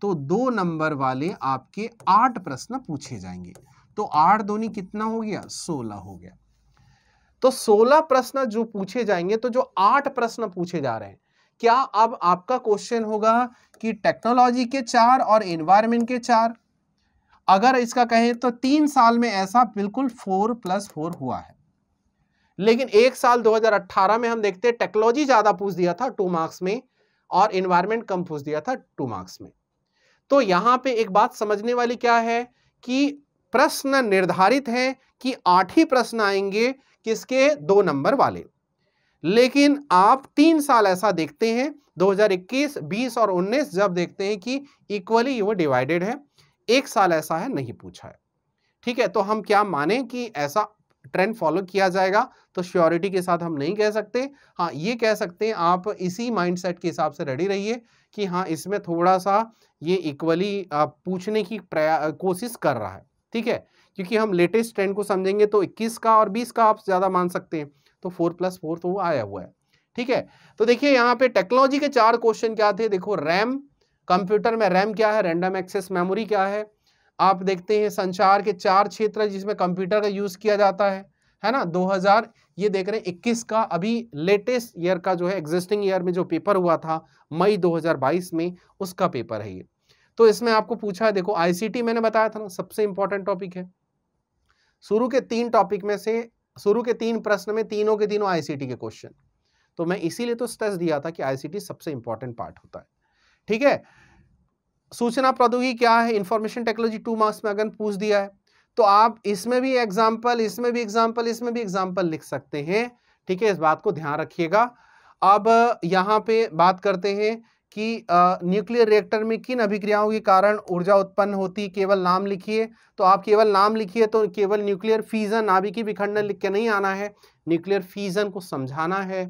S1: तो दो नंबर वाले आपके आठ प्रश्न पूछे जाएंगे तो आठ दोनी कितना हो गया सोलह हो गया तो सोलह प्रश्न जो पूछे जाएंगे तो जो आठ प्रश्न पूछे जा रहे हैं क्या अब आपका क्वेश्चन होगा कि टेक्नोलॉजी के चार और एनवायरमेंट के चार अगर इसका कहें तो तीन साल में ऐसा बिल्कुल फोर प्लस फोर हुआ है लेकिन एक साल 2018 में हम देखते हैं टेक्नोलॉजी ज़्यादा पूछ दिया था टू मार्क्स में और एनवायरमेंट कम पूछ दिया था टू मार्क्स में तो यहां पे एक बात समझने वाली क्या है कि प्रश्न निर्धारित है कि आठ ही प्रश्न आएंगे किसके दो नंबर वाले लेकिन आप तीन साल ऐसा देखते हैं 2021, 20 और 19 जब देखते हैं कि इक्वली वो डिवाइडेड है एक साल ऐसा है नहीं पूछा है ठीक है तो हम क्या माने कि ऐसा ट्रेंड फॉलो किया जाएगा तो श्योरिटी के साथ हम नहीं कह सकते हाँ ये कह सकते हैं आप इसी माइंडसेट के हिसाब से रेडी रहिए कि हाँ इसमें थोड़ा सा ये इक्वली पूछने की कोशिश कर रहा है ठीक है क्योंकि हम लेटेस्ट ट्रेंड को समझेंगे तो 21 का और 20 का आप ज़्यादा मान सकते हैं तो फोर प्लस फोर तो वो आया हुआ है ठीक है तो देखिए यहाँ पे टेक्नोलॉजी के चार क्वेश्चन क्या थे देखो रैम कंप्यूटर में रैम क्या है रैंडम एक्सेस मेमोरी क्या है आप देखते हैं संचार के चार क्षेत्र जिसमें कंप्यूटर का यूज़ किया जाता है है ना 2000 ये देख रहे हैं 21 का अभी लेटेस्ट ईयर का जो है एग्जिस्टिंग ईयर में जो पेपर हुआ था मई 2022 में उसका पेपर है ये तो इसमें आपको पूछा है देखो आईसीटी मैंने बताया था ना सबसे इंपॉर्टेंट टॉपिक है शुरू के तीन टॉपिक में से शुरू के तीन प्रश्न में तीनों के तीनों आईसीटी के क्वेश्चन तो मैं इसीलिए तो स्ट्रेस दिया था कि आईसीटी सबसे इंपॉर्टेंट पार्ट होता है ठीक है सूचना प्रौद्योगिकी क्या है इंफॉर्मेशन टेक्नोलॉजी टू मार्क्स में अगर पूछ दिया है तो आप इसमें भी एग्जाम्पल इसमें भी एग्जाम्पल इसमें भी एग्जाम्पल लिख सकते हैं ठीक है इस बात को ध्यान रखिएगा अब यहां पे बात करते हैं कि न्यूक्लियर रिएक्टर में किन अभिक्रियाओं के कारण ऊर्जा उत्पन्न होती केवल नाम लिखिए तो आप केवल नाम लिखिए तो केवल न्यूक्लियर फीजन नाभिकी विखंडन लिख के नहीं आना है न्यूक्लियर फीजन को समझाना है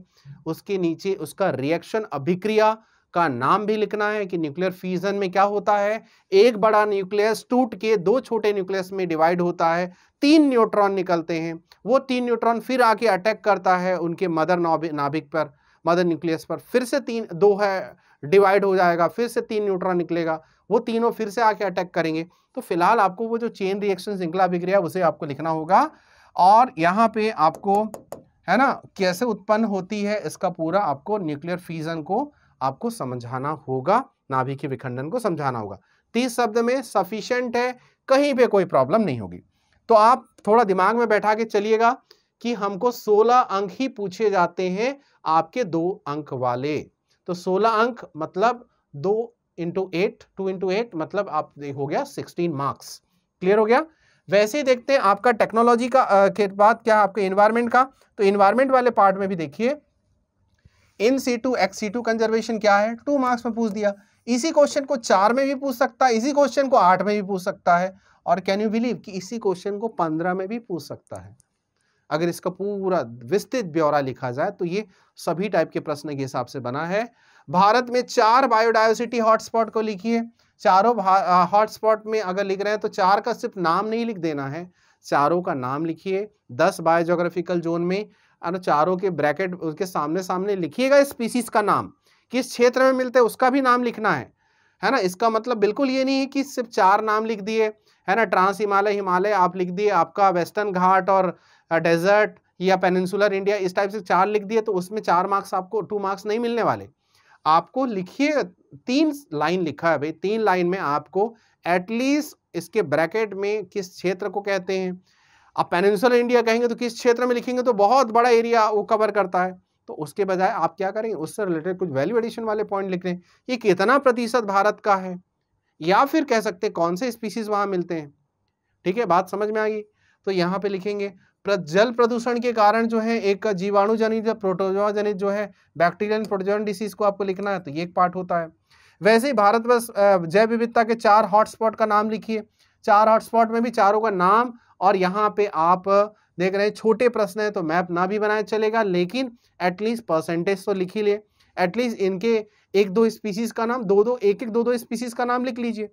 S1: उसके नीचे उसका रिएक्शन अभिक्रिया का नाम भी लिखना है कि न्यूक्लियर फीजन में क्या होता है एक बड़ा न्यूक्लियस टूट के दो छोटे न्यूक्लियस में डिवाइड होता है तीन न्यूट्रॉन निकलते हैं वो तीन न्यूट्रॉन फिर आके अटैक करता है उनके मदर नाभिक पर मदर न्यूक्लियस पर फिर से तीन दो है डिवाइड हो जाएगा फिर से तीन न्यूट्रॉन निकलेगा वो तीनों फिर से आके अटैक करेंगे तो फिलहाल आपको वो जो चेन रिएक्शन श्रृंखला अभिक्रिया उसे आपको लिखना होगा और यहाँ पे आपको है ना कैसे उत्पन्न होती है इसका पूरा आपको न्यूक्लियर फ्यूजन को आपको समझाना होगा के विखंडन को समझाना होगा तीस तो शब्द में सफिशियंट है कहीं पे कोई प्रॉब्लम नहीं होगी तो आप थोड़ा दिमाग में बैठा के चलिएगा कि हमको 16 अंक ही पूछे जाते हैं आपके दो अंक वाले तो 16 अंक मतलब दो into eight two into eight मतलब आप हो गया 16 मार्क्स क्लियर हो गया वैसे ही देखते हैं आपका टेक्नोलॉजी का आ, के बाद क्या आपके इन्वायरमेंट का तो इन्वायरमेंट वाले पार्ट में भी देखिए in situ ex situ conservation क्या है टू मार्क्स में पूछ दिया इसी क्वेश्चन को चार में भी पूछ सकता है इसी क्वेश्चन को आठ में भी पूछ सकता है और कैन यू बिलीव कि इसी क्वेश्चन को पंद्रह में भी पूछ सकता है अगर इसका पूरा विस्तृत ब्यौरा लिखा जाए तो ये सभी टाइप के प्रश्न के हिसाब से बना है भारत में चार बायोडायवर्सिटी हॉटस्पॉट को लिखिए चारों हॉटस्पॉट में अगर लिख रहे हैं तो चार का सिर्फ नाम नहीं लिख देना है चारों का नाम लिखिए दस बायोजोग्राफिकल जोन में और चारों के ब्रैकेट उसके सामने सामने लिखिएगा स्पीसीज का नाम किस क्षेत्र में मिलते हैं उसका भी नाम लिखना है है ना इसका मतलब बिल्कुल ये नहीं है कि सिर्फ चार नाम लिख दिए है ना ट्रांस हिमालय हिमालय आप लिख दिए आपका वेस्टर्न घाट और डेजर्ट या पेनिनसुलर इंडिया इस टाइप से चार लिख दिए तो उसमें चार मार्क्स आपको टू मार्क्स नहीं मिलने वाले आपको लिखिए तीन लाइन लिखा है भाई तीन लाइन में आपको एटलीस्ट इसके ब्रैकेट में किस क्षेत्र को कहते हैं आप पेनिनसुलर इंडिया कहेंगे तो किस क्षेत्र में लिखेंगे तो बहुत बड़ा एरिया वो कवर करता है तो उसके बजाय आप क्या करेंगे उससे रिलेटेड कुछ वैल्यू एडिशन वाले पॉइंट लिख रहे हैं ये कितना प्रतिशत भारत का है या फिर कह सकते हैं कौन से स्पीसीज वहां मिलते हैं ठीक है बात समझ में आ गई तो यहाँ पे लिखेंगे जल प्रदूषण के कारण जो है एक जीवाणु जनित या प्रोटोजोआ जनित जो है बैक्टीरियल प्रोटोजोन डिसीज को आपको लिखना है तो ये एक पार्ट होता है वैसे ही भारत में जैव विविधता के चार हॉटस्पॉट का नाम लिखिए चार हॉटस्पॉट में भी चारों का नाम और यहाँ पे आप देख रहे हैं छोटे प्रश्न है तो मैप ना भी बनाया चलेगा लेकिन एटलीस्ट परसेंटेज तो लिख ही लिए एटलीस्ट इनके एक दो स्पीसीज का नाम दो दो एक एक दो दो स्पीसीज का नाम लिख लीजिए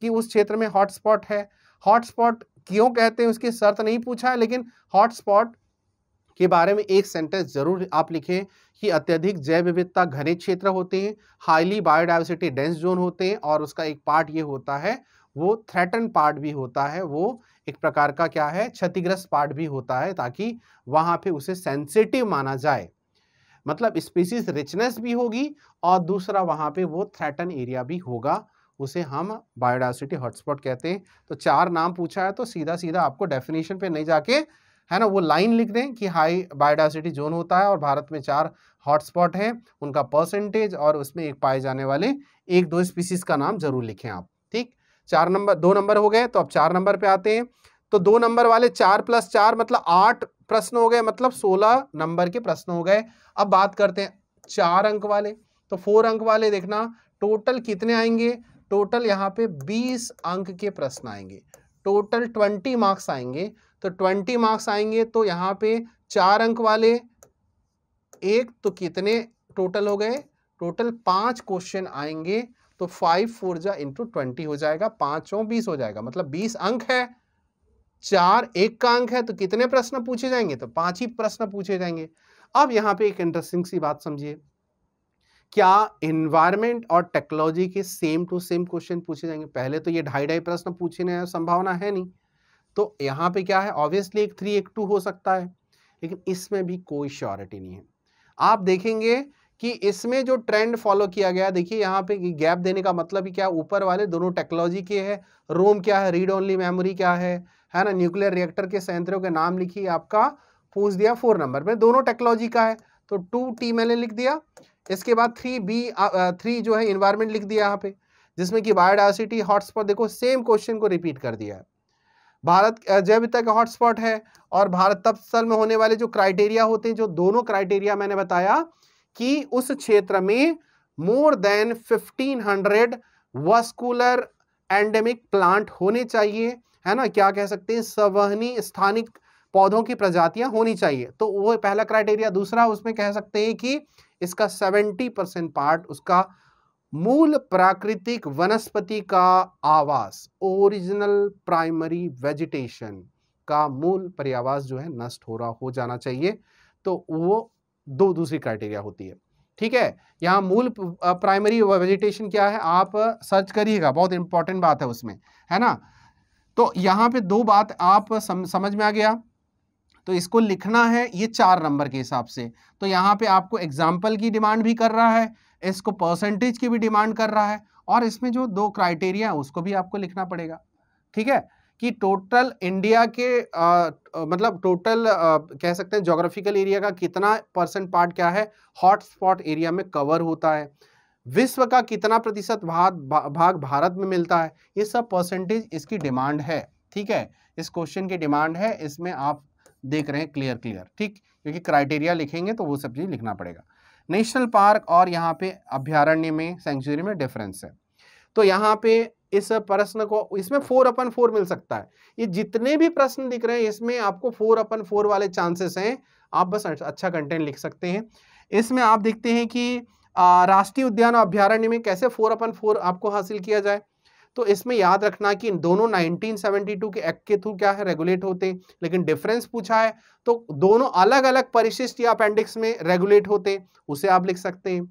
S1: कि उस क्षेत्र में हॉटस्पॉट है हॉटस्पॉट क्यों कहते हैं उसकी शर्त नहीं पूछा है लेकिन हॉटस्पॉट के बारे में एक सेंटेंस जरूर आप लिखें कि अत्यधिक जैव विविधता घने क्षेत्र होते हैं हाईली बायोडाइवर्सिटी डेंस जोन होते हैं और उसका एक पार्ट ये होता है वो थ्रेटन पार्ट भी होता है वो एक प्रकार का क्या है क्षतिग्रस्त पार्ट भी होता है ताकि वहाँ पे उसे सेंसिटिव माना जाए मतलब स्पीसीज रिचनेस भी होगी और दूसरा वहाँ पे वो थ्रेटन एरिया भी होगा उसे हम बायोडाइवर्सिटी हॉटस्पॉट कहते हैं तो चार नाम पूछा है तो सीधा सीधा आपको डेफिनेशन पे नहीं जाके है ना वो लाइन लिख दें कि हाई बायोडाइवर्सिटी जोन होता है और भारत में चार हॉटस्पॉट हैं उनका परसेंटेज और उसमें एक पाए जाने वाले एक दो स्पीसीज का नाम जरूर लिखें आप ठीक चार नंबर दो नंबर हो गए तो अब चार नंबर पर आते हैं तो दो नंबर वाले चार प्लस चार मतलब आठ प्रश्न हो गए मतलब सोलह नंबर के प्रश्न हो गए अब बात करते हैं चार अंक वाले तो फोर अंक वाले देखना टोटल कितने आएंगे टोटल यहाँ पे 20 अंक के प्रश्न आएंगे टोटल 20 मार्क्स आएंगे तो 20 मार्क्स आएंगे तो यहाँ पे चार अंक वाले एक तो कितने टोटल हो गए टोटल पांच क्वेश्चन आएंगे तो फाइव फोर जा इंटू ट्वेंटी हो जाएगा पांचों बीस हो जाएगा मतलब बीस अंक है चार एक का अंक है तो कितने प्रश्न पूछे जाएंगे तो पांच ही प्रश्न पूछे जाएंगे अब यहाँ पे एक इंटरेस्टिंग सी बात समझिए क्या इन्वायरमेंट और टेक्नोलॉजी के सेम टू सेम क्वेश्चन पूछे जाएंगे पहले तो ये ढाई ढाई प्रश्न पूछने संभावना है नहीं तो यहाँ पे क्या है ऑब्वियसली एक थ्री एक टू हो सकता है लेकिन इसमें भी कोई श्योरिटी नहीं है आप देखेंगे कि इसमें जो ट्रेंड फॉलो किया गया देखिए यहाँ पे गैप देने का मतलब ही क्या ऊपर वाले दोनों टेक्नोलॉजी के है रोम क्या है रीड ओनली मेमोरी क्या है है ना न्यूक्लियर रिएक्टर के संयंत्रों के नाम लिखी आपका पूछ दिया फोर नंबर में दोनों टेक्नोलॉजी का है तो टू टी मैंने लिख दिया इसके बाद थ्री बी थ्री जो है इन्वायरमेंट लिख दिया यहाँ पे जिसमें कि बायोडाइवर्सिटी हॉटस्पॉट देखो सेम क्वेश्चन को रिपीट कर दिया है भारत जैव विविधता का हॉटस्पॉट है और भारत तप स्थल में होने वाले जो क्राइटेरिया होते हैं जो दोनों क्राइटेरिया मैंने बताया कि उस क्षेत्र में more than 1500 vascular endemic plant होने चाहिए है ना क्या कह सकते हैं सवहनी स्थानिक पौधों की प्रजातियां होनी चाहिए तो वो पहला क्राइटेरिया दूसरा उसमें कह सकते हैं कि इसका सेवेंटी परसेंट पार्ट उसका मूल प्राकृतिक वनस्पति का आवास ओरिजिनल प्राइमरी वेजिटेशन का मूल पर्यावास जो है नष्ट हो रहा हो जाना चाहिए तो वो दो दूसरी क्राइटेरिया होती है ठीक है यहाँ मूल प्राइमरी वेजिटेशन क्या है आप सर्च करिएगा बहुत इंपॉर्टेंट बात है उसमें है ना तो यहाँ पे दो बात आप सम, समझ में आ गया तो इसको लिखना है ये चार नंबर के हिसाब से तो यहाँ पे आपको एग्जाम्पल की डिमांड भी कर रहा है इसको परसेंटेज की भी डिमांड कर रहा है और इसमें जो दो क्राइटेरिया है उसको भी आपको लिखना पड़ेगा ठीक है कि टोटल इंडिया के आ, मतलब टोटल आ, कह सकते हैं जोग्राफिकल एरिया का कितना परसेंट पार्ट क्या है हॉटस्पॉट एरिया में कवर होता है विश्व का कितना प्रतिशत भाग भाग भारत में मिलता है ये सब परसेंटेज इसकी डिमांड है ठीक है इस क्वेश्चन की डिमांड है इसमें आप देख रहे हैं क्लियर क्लियर ठीक क्योंकि क्राइटेरिया लिखेंगे तो वो सब चीज़ लिखना पड़ेगा नेशनल पार्क और यहाँ पे अभ्यारण्य में सेंचुरी में डिफरेंस है तो यहाँ पे इस प्रश्न को इसमें फोर अपन फोर मिल सकता है ये जितने भी प्रश्न दिख रहे हैं इसमें आपको फोर अपन फोर वाले चांसेस हैं आप बस अच्छा कंटेंट लिख सकते हैं इसमें आप देखते हैं कि राष्ट्रीय उद्यान और अभ्यारण्य में कैसे फोर अपन फोर आपको हासिल किया जाए तो इसमें याद रखना कि दोनों 1972 के एक्ट के थ्रू क्या है रेगुलेट होते लेकिन डिफरेंस पूछा है तो दोनों अलग अलग परिशिष्ट या अपेंडिक्स में रेगुलेट होते उसे आप लिख सकते हैं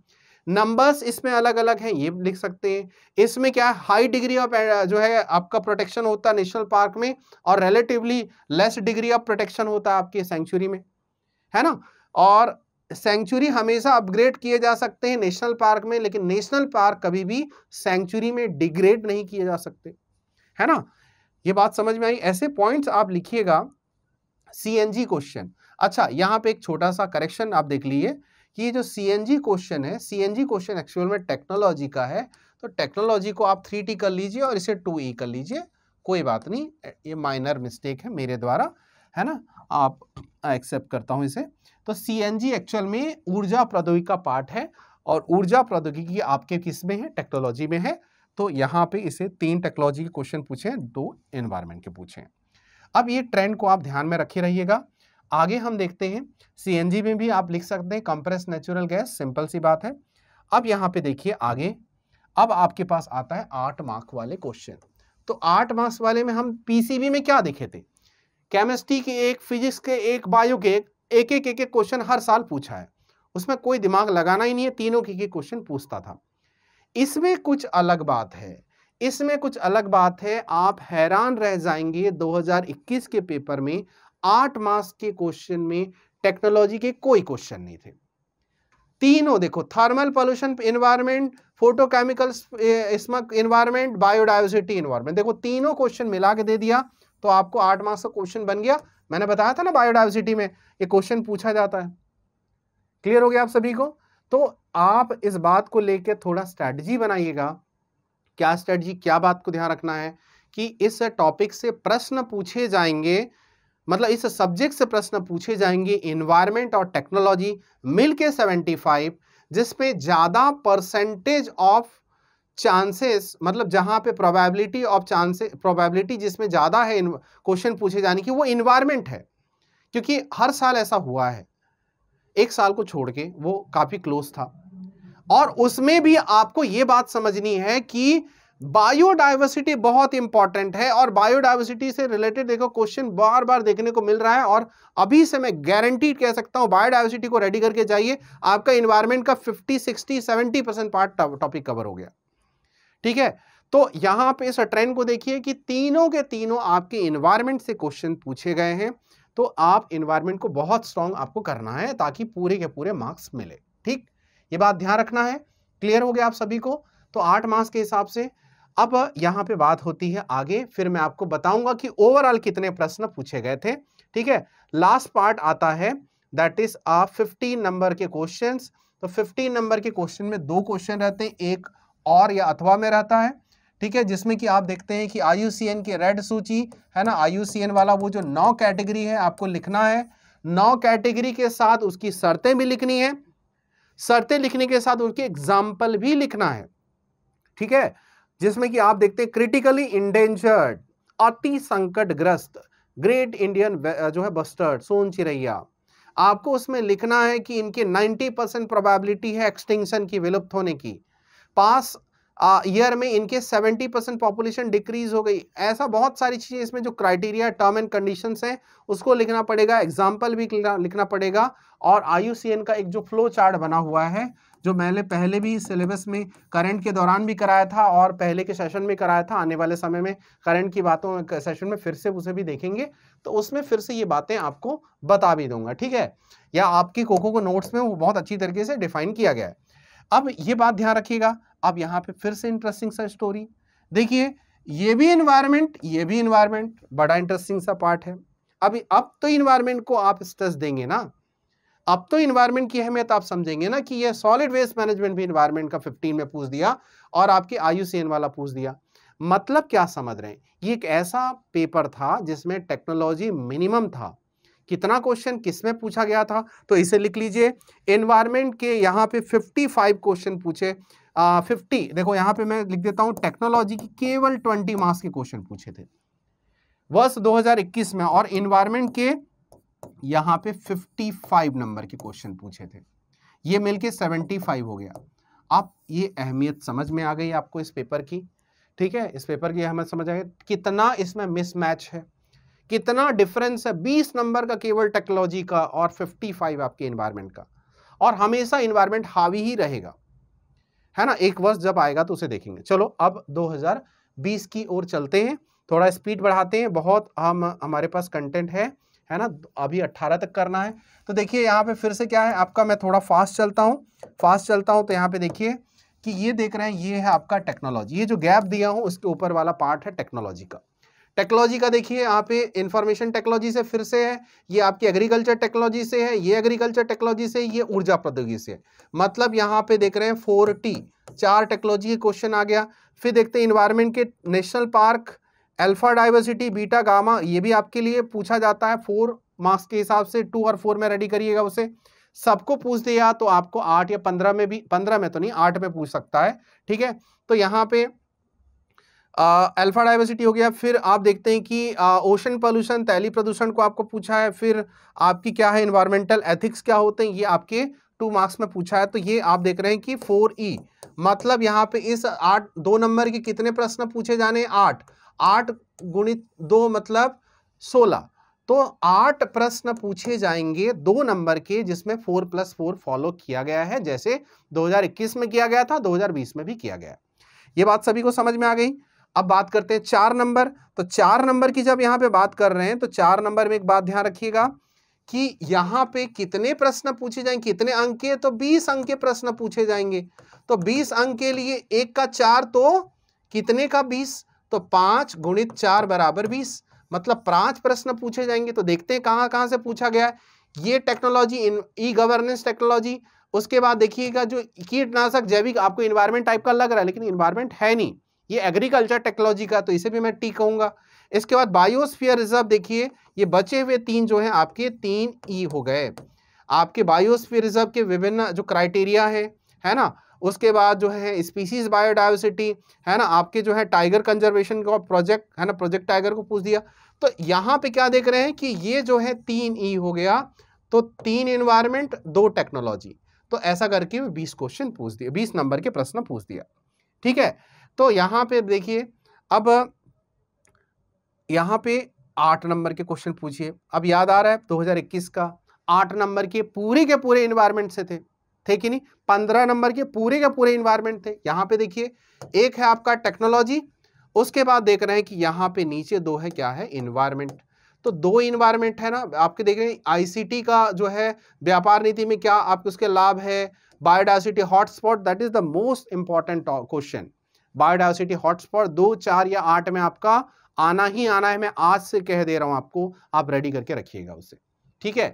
S1: नंबर्स इसमें अलग अलग हैं ये लिख सकते हैं इसमें क्या है हाई डिग्री ऑफ जो है आपका प्रोटेक्शन होता है नेशनल पार्क में और relatively less degree of protection होता है आपके सेंचुरी में है ना और सेंचुरी हमेशा अपग्रेड किए जा सकते हैं नेशनल पार्क में लेकिन नेशनल पार्क कभी भी सेंचुरी में डिग्रेड नहीं किए जा सकते है ना ये बात समझ में आई ऐसे पॉइंट्स आप लिखिएगा सी क्वेश्चन अच्छा यहाँ पे एक छोटा सा करेक्शन आप देख लीजिए कि ये जो सी क्वेश्चन है सी क्वेश्चन एक्चुअल में टेक्नोलॉजी का है तो टेक्नोलॉजी को आप थ्री कर लीजिए और इसे टू e कर लीजिए कोई बात नहीं ये माइनर मिस्टेक है मेरे द्वारा है ना आप एक्सेप्ट करता हूँ इसे तो सीएनजी एक्चुअल में ऊर्जा प्रौद्योगिकी का पार्ट है और ऊर्जा प्रौद्योगिकी आपके किस में है टेक्नोलॉजी में है तो यहाँ पे इसे तीन टेक्नोलॉजी के क्वेश्चन पूछे दो एनवायरमेंट के पूछे अब ये ट्रेंड को आप ध्यान में रखे रहिएगा आगे हम देखते हैं सीएनजी में भी आप लिख सकते हैं कंप्रेस नेचुरल गैस सिंपल सी बात है अब यहाँ पे देखिए आगे अब आपके पास आता है आठ मार्क वाले क्वेश्चन तो आठ मार्क्स वाले में हम पीसीबी में क्या देखे थे केमिस्ट्री के एक फिजिक्स के एक बायो के एक एक एक एक एक क्वेश्चन हर साल पूछा है उसमें कोई दिमाग लगाना ही नहीं है तीनों की क्वेश्चन पूछता था इसमें कुछ अलग बात है इसमें कुछ अलग बात है आप हैरान रह जाएंगे 2021 के पेपर में आठ मास के क्वेश्चन में टेक्नोलॉजी के कोई क्वेश्चन नहीं थे तीनों देखो thermal pollution environment photochemical smog environment biodiversity environment देखो तीनों क्वेश्चन मिला के दे दिया तो आपको आठ मास का क्वेश्चन बन गया मैंने बताया था ना बायोडाइवर्सिटी में ये क्वेश्चन पूछा जाता है क्लियर हो गया आप सभी को तो आप इस बात को लेकर थोड़ा स्ट्रेटजी बनाइएगा क्या स्ट्रेटजी क्या बात को ध्यान रखना है कि इस टॉपिक से प्रश्न पूछे जाएंगे मतलब इस सब्जेक्ट से प्रश्न पूछे जाएंगे इन्वायरमेंट और टेक्नोलॉजी मिलके 75 सेवेंटी फाइव जिसमें ज़्यादा परसेंटेज ऑफ चांसेस मतलब जहाँ पे प्रोबेबिलिटी ऑफ चांसेस प्रोबेबिलिटी जिसमें ज़्यादा है क्वेश्चन पूछे जाने की वो इन्वायरमेंट है क्योंकि हर साल ऐसा हुआ है एक साल को छोड़ के वो काफ़ी क्लोज था और उसमें भी आपको ये बात समझनी है कि बायोडाइवर्सिटी बहुत इंपॉर्टेंट है और बायोडाइवर्सिटी से रिलेटेड देखो क्वेश्चन बार बार देखने को मिल रहा है और अभी से मैं गारंटी कह सकता हूं बायोडाइवर्सिटी को रेडी करके जाइए आपका इन्वायरमेंट का 50, 60, 70 परसेंट पार्ट टॉपिक कवर हो गया ठीक है तो यहां पे इस ट्रेंड को देखिए कि तीनों के तीनों आपके इन्वायरमेंट से क्वेश्चन पूछे गए हैं तो आप इन्वायरमेंट को बहुत स्ट्रांग आपको करना है ताकि पूरे के पूरे मार्क्स मिले ठीक ये बात ध्यान रखना है क्लियर हो गया आप सभी को तो आठ मार्क्स के हिसाब से अब यहाँ पे बात होती है आगे फिर मैं आपको बताऊंगा कि ओवरऑल कितने प्रश्न पूछे गए थे ठीक है लास्ट पार्ट आता है that is uh fifteen number के क्वेश्चन तो फिफ्टीन नंबर के क्वेश्चन में दो क्वेश्चन रहते हैं एक और या अथवा में रहता है ठीक है जिसमें कि आप देखते हैं कि आई की रेड सूची है ना आई वाला वो जो नौ कैटेगरी है आपको लिखना है नौ कैटेगरी के साथ उसकी शर्तें भी लिखनी है शर्तें लिखने के साथ उसकी एग्जाम्पल भी लिखना है ठीक है जिसमें कि आप देखते हैं क्रिटिकली इंडेंजर्ड अति संकटग्रस्त ग्रेट इंडियन जो है बस्टर्ड सोन चिरैया आपको उसमें लिखना है कि इनके 90 परसेंट प्रोबेबिलिटी है एक्सटिंक्शन की विलुप्त होने की पास ईयर में इनके 70 परसेंट पॉपुलेशन डिक्रीज हो गई ऐसा बहुत सारी चीज़ें इसमें जो क्राइटेरिया टर्म एंड कंडीशन हैं उसको लिखना पड़ेगा एग्जाम्पल भी लिखना पड़ेगा और आई का एक जो फ्लो चार्ट बना हुआ है जो मैंने पहले भी सिलेबस में करंट के दौरान भी कराया था और पहले के सेशन में कराया था आने वाले समय में करंट की बातों सेशन में फिर से उसे भी देखेंगे तो उसमें फिर से ये बातें आपको बता भी दूंगा ठीक है या आपके कोको को नोट्स में वो बहुत अच्छी तरीके से डिफाइन किया गया है अब ये बात ध्यान रखिएगा अब यहां पे फिर से इंटरेस्टिंग सा स्टोरी देखिए ये भी इन्वायरमेंट ये भी इन्वायरमेंट बड़ा इंटरेस्टिंग सा पार्ट है अभी अब तो इन्वायरमेंट को आप स्ट्रेस देंगे ना अब तो इन्वायरमेंट की अहमियत आप समझेंगे ना कि ये सॉलिड वेस्ट मैनेजमेंट भी इन्वायरमेंट का 15 में पूछ दिया और आपके आयु वाला पूछ दिया मतलब क्या समझ रहे हैं ये एक ऐसा पेपर था जिसमें टेक्नोलॉजी मिनिमम था कितना क्वेश्चन किसमें पूछा गया था तो इसे लिख लीजिए एनवायरमेंट के यहाँ पे 55 क्वेश्चन पूछे फिफ्टी देखो यहां पे मैं लिख देता हूँ टेक्नोलॉजी की केवल ट्वेंटी मार्क्स के क्वेश्चन पूछे थे वर्ष 2021 में और इन्वायरमेंट के यहां पे 55 नंबर के क्वेश्चन पूछे थे ये मिलके 75 हो गया आप ये अहमियत समझ में आ गई आपको इस पेपर की ठीक है इस पेपर की अहमियत समझ आ गई कितना इसमें मिसमैच है कितना डिफरेंस है 20 नंबर का केवल टेक्नोलॉजी का और 55 आपके इन्वायरमेंट का और हमेशा इन्वायरमेंट हावी ही रहेगा है ना एक वर्ष जब आएगा तो उसे देखेंगे चलो अब 2020 की ओर चलते हैं थोड़ा स्पीड बढ़ाते हैं बहुत हम हमारे पास कंटेंट है है ना अभी 18 तक करना है तो देखिए यहाँ पे फिर से क्या है आपका मैं थोड़ा फास्ट चलता हूँ फास्ट चलता हूँ तो यहाँ पे देखिए कि ये देख रहे हैं ये है आपका टेक्नोलॉजी ये जो गैप दिया हूँ उसके ऊपर वाला पार्ट है टेक्नोलॉजी का टेक्नोलॉजी का देखिए यहाँ पे इंफॉर्मेशन टेक्नोलॉजी से फिर से है ये आपकी एग्रीकल्चर टेक्नोलॉजी से है ये एग्रीकल्चर टेक्नोलॉजी से ये ऊर्जा प्रौद्योगिकी से है मतलब यहाँ पे देख रहे हैं फोर टी चार टेक्नोलॉजी के क्वेश्चन आ गया फिर देखते हैं इन्वायरमेंट के national park alpha diversity beta gamma ये भी आपके लिए पूछा जाता है फोर मार्क्स के हिसाब से टू और फोर में रेडी करिएगा उसे सबको पूछ दिया तो आपको आठ या पंद्रह में भी पंद्रह में तो नहीं आठ में पूछ सकता है ठीक है तो यहाँ पे अल्फा डाइवर्सिटी हो गया फिर आप देखते हैं कि ओशन पॉल्यूशन तैली प्रदूषण को आपको पूछा है फिर आपकी क्या है इन्वायरमेंटल एथिक्स क्या होते हैं ये आपके टू मार्क्स में पूछा है तो ये आप देख रहे हैं कि फोर ई e, मतलब यहाँ पे इस आठ दो नंबर के कितने प्रश्न पूछे जाने आठ आठ गुणित दो मतलब सोलह तो आठ प्रश्न पूछे जाएंगे दो नंबर के जिसमें फोर प्लस फोर फॉलो किया गया है जैसे 2021 में किया गया था 2020 में भी किया गया ये बात सभी को समझ में आ गई अब बात करते हैं चार नंबर तो चार नंबर की जब यहाँ पे बात कर रहे हैं तो चार नंबर में एक बात ध्यान रखिएगा कि यहाँ पे कितने प्रश्न पूछे जाएंगे कितने अंक के तो 20 अंक के प्रश्न पूछे जाएंगे तो 20 अंक के लिए एक का चार तो कितने का 20 तो पांच गुणित चार बराबर बीस मतलब पांच प्रश्न पूछे जाएंगे तो देखते हैं कहाँ कहाँ से पूछा गया है ये technology in e governance technology उसके बाद देखिएगा जो कीटनाशक जैविक आपको इन्वायरमेंट टाइप का लग रहा है लेकिन इन्वायरमेंट है नहीं ये एग्रीकल्चर टेक्नोलॉजी का तो इसे भी मैं टी कहूँगा इसके बाद बायोस्फीयर रिजर्व देखिए ये बचे हुए तीन जो हैं आपके तीन ई e हो गए आपके बायोस्फीयर रिजर्व के विभिन्न जो क्राइटेरिया है है ना उसके बाद जो है स्पीसीज बायोडाइवर्सिटी है ना आपके जो है टाइगर कंजर्वेशन का प्रोजेक्ट है ना प्रोजेक्ट टाइगर को पूछ दिया तो यहाँ पे क्या देख रहे हैं कि ये जो है तीन ई e हो गया तो तीन इन्वायरमेंट दो टेक्नोलॉजी तो ऐसा करके बीस क्वेश्चन पूछ दिया बीस नंबर के प्रश्न पूछ दिया ठीक है तो यहाँ पे देखिए अब यहाँ पे आठ नंबर के क्वेश्चन पूछिए अब याद आ रहा है 2021 का आठ नंबर के पूरे के पूरे इन्वायरमेंट से थे थे कि नहीं पंद्रह नंबर के पूरे के पूरे इन्वायरमेंट थे यहाँ पे देखिए एक है आपका टेक्नोलॉजी उसके बाद देख रहे हैं कि यहाँ पे नीचे दो है क्या है इन्वायरमेंट तो दो इन्वायरमेंट है ना आपके देख रहे हैं आईसीटी का जो है व्यापार नीति में क्या आपके उसके लाभ है biodiversity hotspot that is the most important question biodiversity hotspot दो चार या आठ में आपका आना ही आना है मैं आज से कह दे रहा हूं आपको आप रेडी करके रखिएगा उसे ठीक है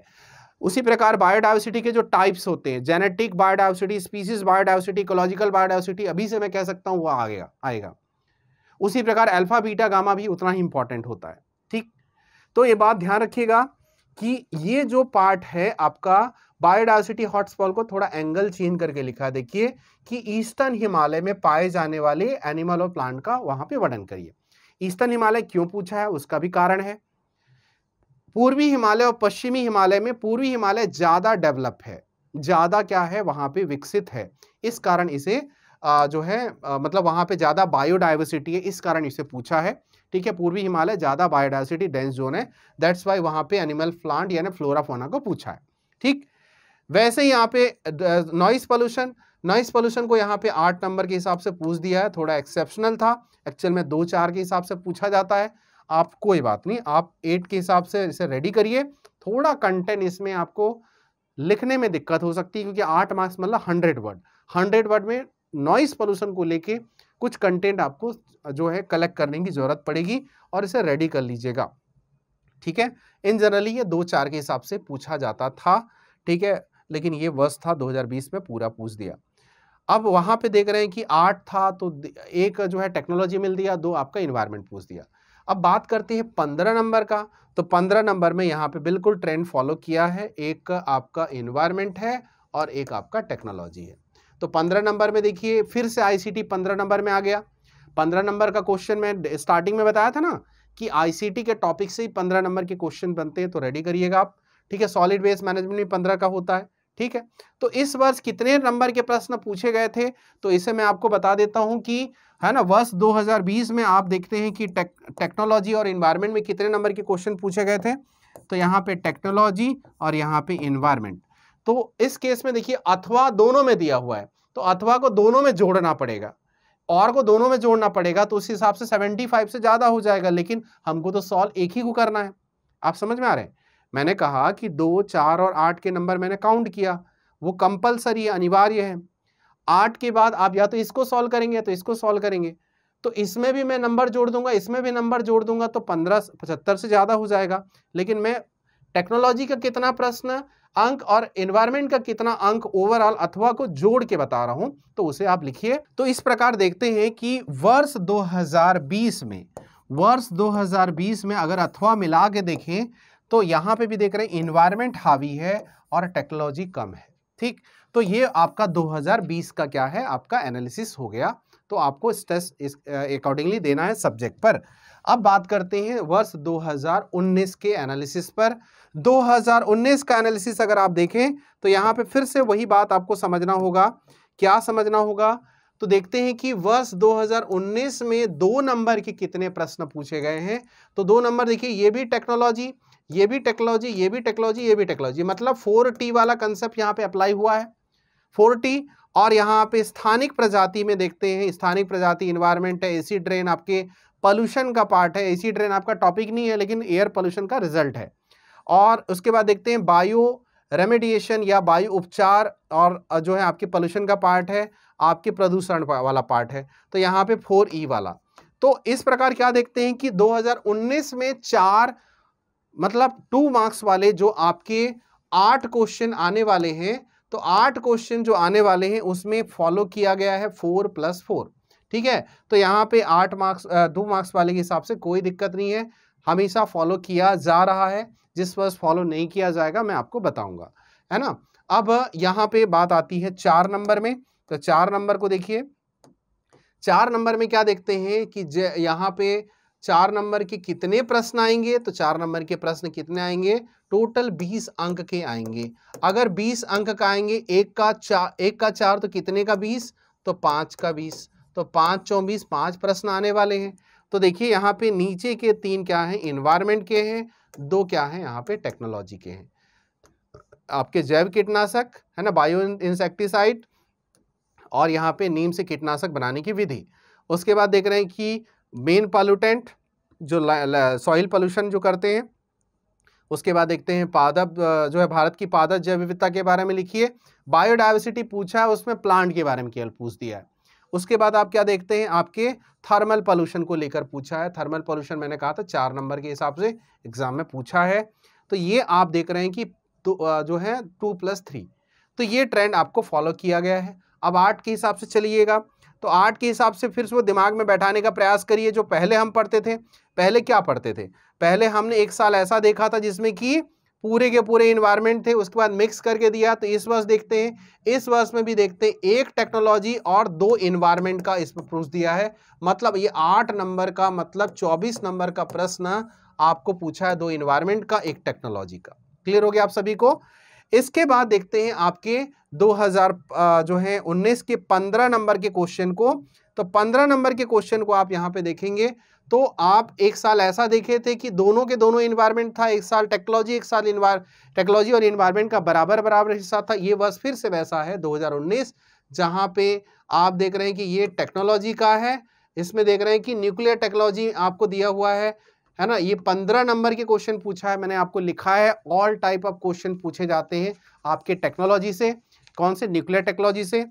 S1: उसी प्रकार बायोडाइवर्सिटी के जो टाइप्स होते हैं genetic biodiversity species biodiversity ecological biodiversity अभी से मैं कह सकता हूं वो आएगा आएगा उसी प्रकार अल्फा बीटा गामा भी उतना ही इंपॉर्टेंट होता है ठीक तो ये बात ध्यान रखिएगा कि ये जो पार्ट है आपका बायोडाइवर्सिटी हॉटस्पॉल को थोड़ा एंगल चेंज करके लिखा देखिए कि ईस्टर्न हिमालय में पाए जाने वाले एनिमल और प्लांट का वहां पे वर्णन करिए ईस्टर्न हिमालय क्यों पूछा है उसका भी कारण है पूर्वी हिमालय और पश्चिमी हिमालय में पूर्वी हिमालय ज़्यादा डेवलप है ज़्यादा क्या है वहां पे विकसित है इस कारण इसे जो है मतलब वहां पे ज़्यादा बायोडाइवर्सिटी है इस कारण इसे पूछा है ठीक है पूर्वी हिमालय ज़्यादा बायोडाइवर्सिटी डेंस जोन है दैट्स वाई वहां पे एनिमल प्लांट यानी फ्लोरा फोना को पूछा है ठीक वैसे यहाँ पे नॉइस पोल्यूशन नॉइस पोल्यूशन को यहाँ पे आठ नंबर के हिसाब से पूछ दिया है थोड़ा एक्सेप्शनल था एक्चुअल में दो चार के हिसाब से पूछा जाता है आप कोई बात नहीं आप एट के हिसाब से इसे रेडी करिए थोड़ा कंटेंट इसमें आपको लिखने में दिक्कत हो सकती है क्योंकि आठ मार्क्स मतलब हंड्रेड वर्ड हंड्रेड वर्ड में नॉइस पोल्यूशन को लेके कुछ कंटेंट आपको जो है कलेक्ट करने की ज़रूरत पड़ेगी और इसे रेडी कर लीजिएगा ठीक है इन जनरली ये दो चार के हिसाब से पूछा जाता था ठीक है लेकिन ये वर्ष था 2020 में पूरा पूछ दिया अब वहाँ पे देख रहे हैं कि आठ था तो एक जो है टेक्नोलॉजी मिल दिया दो आपका इन्वायरमेंट पूछ दिया अब बात करते हैं पंद्रह नंबर का तो पंद्रह नंबर में यहाँ पे बिल्कुल ट्रेंड फॉलो किया है एक आपका इन्वायरमेंट है और एक आपका टेक्नोलॉजी है तो पंद्रह नंबर में देखिए फिर से आई पंद्रह नंबर में आ गया पंद्रह नंबर का क्वेश्चन मैं स्टार्टिंग में बताया था ना कि आईसीटी के टॉपिक से ही पंद्रह नंबर के क्वेश्चन बनते हैं तो रेडी करिएगा आप ठीक है सॉलिड वेस्ट मैनेजमेंट भी पंद्रह का होता है ठीक है तो इस वर्ष कितने नंबर के प्रश्न पूछे गए थे तो इसे मैं आपको बता देता हूं कि है ना वर्ष 2020 में आप देखते हैं कि टेक, टेक्नोलॉजी और इन्वायरमेंट में कितने नंबर के क्वेश्चन पूछे गए थे तो यहाँ पे टेक्नोलॉजी और यहाँ पे इन्वायरमेंट तो इस केस में देखिए अथवा दोनों में दिया हुआ है तो अथवा को दोनों में जोड़ना पड़ेगा और को दोनों में जोड़ना पड़ेगा तो उस हिसाब से सेवेंटी से ज़्यादा हो जाएगा लेकिन हमको तो सॉल्व एक ही को करना है आप समझ में आ रहे हैं मैंने कहा कि दो चार और आठ के नंबर मैंने काउंट किया वो कंपलसरी अनिवार्य है आठ के बाद आप या तो इसको सॉल्व करेंगे या तो इसको सॉल्व करेंगे तो इसमें भी मैं नंबर जोड़ दूंगा इसमें भी नंबर जोड़ दूंगा तो पंद्रह पचहत्तर से ज़्यादा हो जाएगा लेकिन मैं टेक्नोलॉजी का कितना प्रश्न अंक और एनवायरमेंट का कितना अंक ओवरऑल अथवा को जोड़ के बता रहा हूं तो उसे आप लिखिए तो इस प्रकार देखते हैं कि वर्ष 2020 में वर्ष 2020 में अगर अथवा मिला के देखें तो यहाँ पे भी देख रहे हैं इन्वायरमेंट हावी है और टेक्नोलॉजी कम है ठीक तो ये आपका 2020 का क्या है आपका एनालिसिस हो गया तो आपको स्ट्रेस अकॉर्डिंगली देना है सब्जेक्ट पर अब बात करते हैं वर्ष 2019 के एनालिसिस पर 2019 का एनालिसिस अगर आप देखें तो यहाँ पे फिर से वही बात आपको समझना होगा क्या समझना होगा तो देखते हैं कि वर्ष 2019 में दो नंबर के कितने प्रश्न पूछे गए हैं तो दो नंबर देखिए ये भी टेक्नोलॉजी ये भी टेक्नोलॉजी ये भी टेक्नोलॉजी ये भी टेक्नोलॉजी मतलब फोर टी वाला कंसेप्ट यहाँ पे अप्लाई हुआ है फोर टी और यहाँ पे स्थानिक प्रजाति में देखते हैं स्थानिक प्रजाति इन्वायरमेंट है एसी ड्रेन आपके पॉल्यूशन का पार्ट है एसी ड्रेन आपका टॉपिक नहीं है लेकिन एयर पोल्यूशन का रिजल्ट है और उसके बाद देखते हैं बायो रेमेडिएशन या बायो उपचार और जो है आपके पोल्यूशन का पार्ट है आपके प्रदूषण वाला पार्ट है तो यहाँ पे फोर ई e वाला तो इस प्रकार क्या देखते हैं कि 2019 में चार मतलब टू मार्क्स वाले जो आपके आठ क्वेश्चन आने वाले हैं तो आठ क्वेश्चन जो आने वाले हैं उसमें फॉलो किया गया है फोर प्लस फोर ठीक है तो यहाँ पे आठ मार्क्स दो मार्क्स वाले के हिसाब से कोई दिक्कत नहीं है हमेशा फॉलो किया जा रहा है जिस वर्ष फॉलो नहीं किया जाएगा मैं आपको बताऊंगा है ना अब यहाँ पे बात आती है चार नंबर में तो चार नंबर को देखिए चार नंबर में क्या देखते हैं कि यहाँ पे चार नंबर के कितने प्रश्न आएंगे तो चार नंबर के प्रश्न कितने आएंगे टोटल बीस अंक के आएंगे अगर बीस अंक का आएंगे एक का चार एक का चार तो कितने का बीस तो पाँच का बीस तो पाँच चौबीस पाँच प्रश्न आने वाले हैं तो देखिए यहाँ पे नीचे के तीन क्या हैं इन्वायरमेंट के हैं दो क्या हैं यहाँ पे टेक्नोलॉजी के हैं आपके जैव कीटनाशक है ना बायो इंसेक्टिसाइड और यहाँ पे नीम से कीटनाशक बनाने की विधि उसके बाद देख रहे हैं कि मेन पॉल्यूटेंट जो सॉइल पॉल्यूशन जो करते हैं उसके बाद देखते हैं पादप जो है भारत की पादप जैव विविधता के बारे में लिखिए बायोडाइवर्सिटी पूछा है उसमें प्लांट के बारे में केवल पूछ दिया है उसके बाद आप क्या देखते हैं आपके थर्मल पॉल्यूशन को लेकर पूछा है थर्मल पॉल्यूशन मैंने कहा था चार नंबर के हिसाब से एग्जाम में पूछा है तो ये आप देख रहे हैं कि तो जो है टू प्लस थ्री तो ये ट्रेंड आपको फॉलो किया गया है अब आठ के हिसाब से चलिएगा तो आठ के हिसाब से फिर वो दिमाग में बैठाने का प्रयास करिए जो पहले हम पढ़ते थे पहले क्या पढ़ते थे पहले हमने एक साल ऐसा देखा था जिसमें कि पूरे के पूरे इन्वायरमेंट थे उसके बाद मिक्स करके दिया तो इस वर्ष देखते हैं इस वर्ष में भी देखते हैं एक टेक्नोलॉजी और दो इन्वायरमेंट का इसमें प्रूफ दिया है मतलब ये आठ नंबर का मतलब चौबीस नंबर का प्रश्न आपको पूछा है दो इन्वायरमेंट का एक टेक्नोलॉजी का क्लियर हो गया आप सभी को इसके बाद देखते हैं आपके 2000 जो है 19 के 15 नंबर के क्वेश्चन को तो 15 नंबर के क्वेश्चन को आप यहाँ पे देखेंगे तो आप एक साल ऐसा देखे थे कि दोनों के दोनों इन्वायरमेंट था एक साल टेक्नोलॉजी एक साल इन्वायर टेक्नोलॉजी और इन्वायरमेंट का बराबर बराबर हिस्सा था ये वर्ष फिर से वैसा है 2019 जहां पे आप देख रहे हैं कि ये टेक्नोलॉजी का है इसमें देख रहे हैं कि न्यूक्लियर टेक्नोलॉजी आपको दिया हुआ है है ना ये पंद्रह नंबर के क्वेश्चन पूछा है मैंने आपको लिखा है ऑल टाइप ऑफ क्वेश्चन पूछे जाते हैं आपके टेक्नोलॉजी से कौन से न्यूक्लियर टेक्नोलॉजी से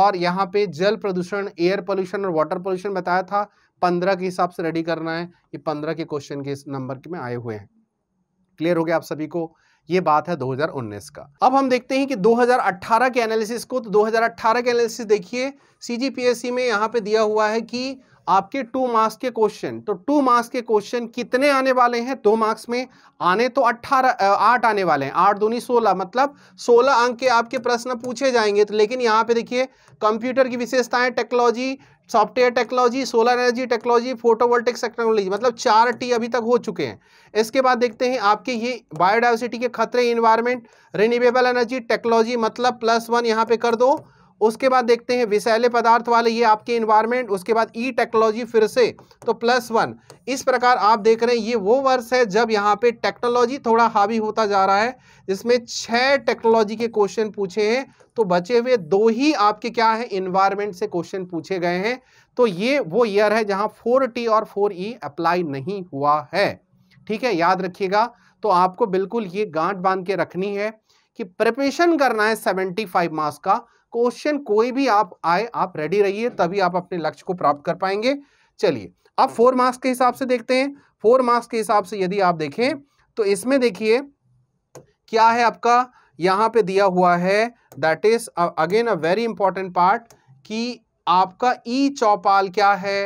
S1: और यहाँ पे जल प्रदूषण एयर पोल्यूशन और वाटर पोल्यूशन बताया था पंद्रह के हिसाब से रेडी करना है ये पंद्रह के क्वेश्चन के नंबर के में आए हुए हैं क्लियर हो गया आप सभी को ये बात है 2019 का अब हम देखते हैं कि 2018 के एनालिसिस को तो 2018 के एनालिसिस देखिए सीजीपीएससी में यहाँ पे दिया हुआ है कि आपके टू मार्क्स के क्वेश्चन तो टू मार्क्स के क्वेश्चन कितने आने वाले हैं दो मार्क्स में आने तो अट्ठारह आठ आने वाले हैं आठ दूनी सोलह मतलब सोलह अंक के आपके प्रश्न पूछे जाएंगे तो लेकिन यहाँ पे देखिए कंप्यूटर की विशेषताएं technology software technology solar energy technology photovoltaic technology मतलब चार टी अभी तक हो चुके हैं इसके बाद देखते हैं आपके ये बायोडाइवर्सिटी के खतरे इन्वायरमेंट रिन्यूएबल एनर्जी टेक्नोलॉजी मतलब प्लस वन यहाँ पे कर दो उसके बाद देखते हैं विषैले पदार्थ वाले ये आपके इन्वायरमेंट उसके बाद ई e टेक्नोलॉजी फिर से तो प्लस वन इस प्रकार आप देख रहे हैं ये वो वर्ष है जब यहाँ पे टेक्नोलॉजी थोड़ा हावी होता जा रहा है जिसमें छः टेक्नोलॉजी के क्वेश्चन पूछे हैं तो बचे हुए दो ही आपके क्या है इन्वायरमेंट से क्वेश्चन पूछे गए हैं तो ये वो ईयर है जहाँ फोर और फोर अप्लाई e नहीं हुआ है ठीक है याद रखिएगा तो आपको बिल्कुल ये गांठ बांध के रखनी है कि प्रिपरेशन करना है 75 मार्क्स का क्वेश्चन कोई भी आप आए आप रेडी रहिए तभी आप अपने लक्ष्य को प्राप्त कर पाएंगे चलिए अब हाँ। फोर मार्क्स के हिसाब से देखते हैं फोर मार्क्स के हिसाब से यदि आप देखें तो इसमें देखिए क्या है आपका यहां पे दिया हुआ है that is again a very important part कि आपका ई चौपाल क्या है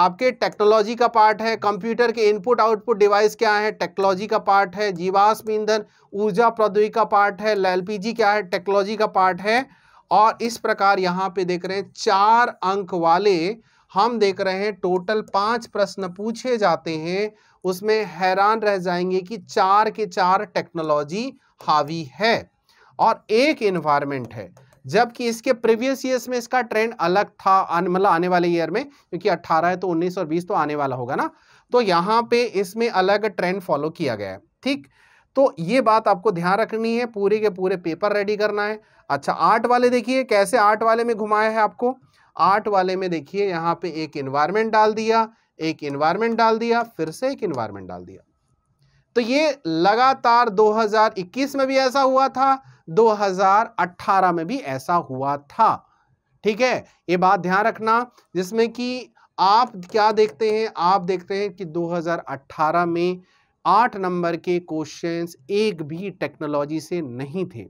S1: आपके टेक्नोलॉजी का पार्ट है कंप्यूटर के इनपुट आउटपुट डिवाइस क्या है टेक्नोलॉजी का पार्ट है जीवाश्म ईंधन ऊर्जा प्रौद्योगिकी का पार्ट है एलपीजी क्या है टेक्नोलॉजी का पार्ट है और इस प्रकार यहाँ पे देख रहे हैं चार अंक वाले हम देख रहे हैं टोटल पांच प्रश्न पूछे जाते हैं उसमें हैरान रह जाएंगे कि चार के चार टेक्नोलॉजी हावी है और एक इन्वायरमेंट है जबकि इसके प्रीवियस ईयर्स में इसका ट्रेंड अलग था मतलब आने वाले ईयर में क्योंकि 18 है तो 19 और 20 तो आने वाला होगा ना तो यहाँ पे इसमें अलग ट्रेंड फॉलो किया गया है ठीक तो ये बात आपको ध्यान रखनी है पूरे के पूरे पेपर रेडी करना है अच्छा आर्ट वाले देखिए कैसे आर्ट वाले में घुमाया है आपको आर्ट वाले में देखिए यहाँ पे एक इन्वायरमेंट डाल दिया एक इन्वायरमेंट डाल दिया फिर से एक इन्वायरमेंट डाल दिया तो ये लगातार 2021 में भी ऐसा हुआ था 2018 में भी ऐसा हुआ था ठीक है ये बात ध्यान रखना जिसमें कि आप क्या देखते हैं आप देखते हैं कि 2018 में आठ नंबर के क्वेश्चंस एक भी टेक्नोलॉजी से नहीं थे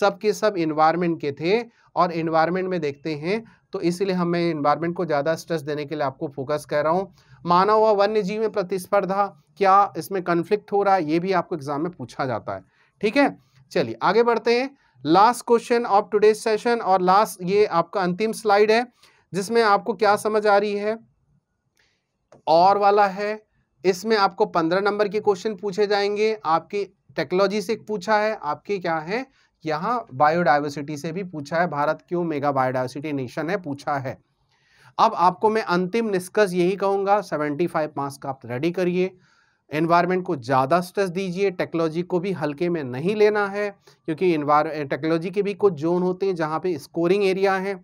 S1: सब के सब इन्वायरमेंट के थे और इन्वायरमेंट में देखते हैं तो इसलिए हम मैं इन्वायरमेंट को ज़्यादा स्ट्रेस देने के लिए आपको फोकस कर रहा हूँ मानव व वन्य जीव में प्रतिस्पर्धा क्या इसमें कन्फ्लिक्ट हो रहा है ये भी आपको एग्जाम में पूछा जाता है ठीक है चलिए आगे बढ़ते हैं last question of today session और लास्ट ये आपका अंतिम स्लाइड है जिसमें आपको क्या समझ आ रही है और वाला है इसमें आपको पंद्रह नंबर के क्वेश्चन पूछे जाएंगे आपके टेक्नोलॉजी से पूछा है आपके क्या है यहाँ बायोडाइवर्सिटी से भी पूछा है भारत क्यों मेगा बायोडाइवर्सिटी नेशन है पूछा है अब आपको मैं अंतिम निष्कर्ष यही कहूँगा 75 मार्क्स का आप रेडी करिए एनवायरनमेंट को ज़्यादा स्ट्रेस दीजिए टेक्नोलॉजी को भी हल्के में नहीं लेना है क्योंकि टेक्नोलॉजी के भी कुछ जोन होते हैं जहाँ पे स्कोरिंग एरिया है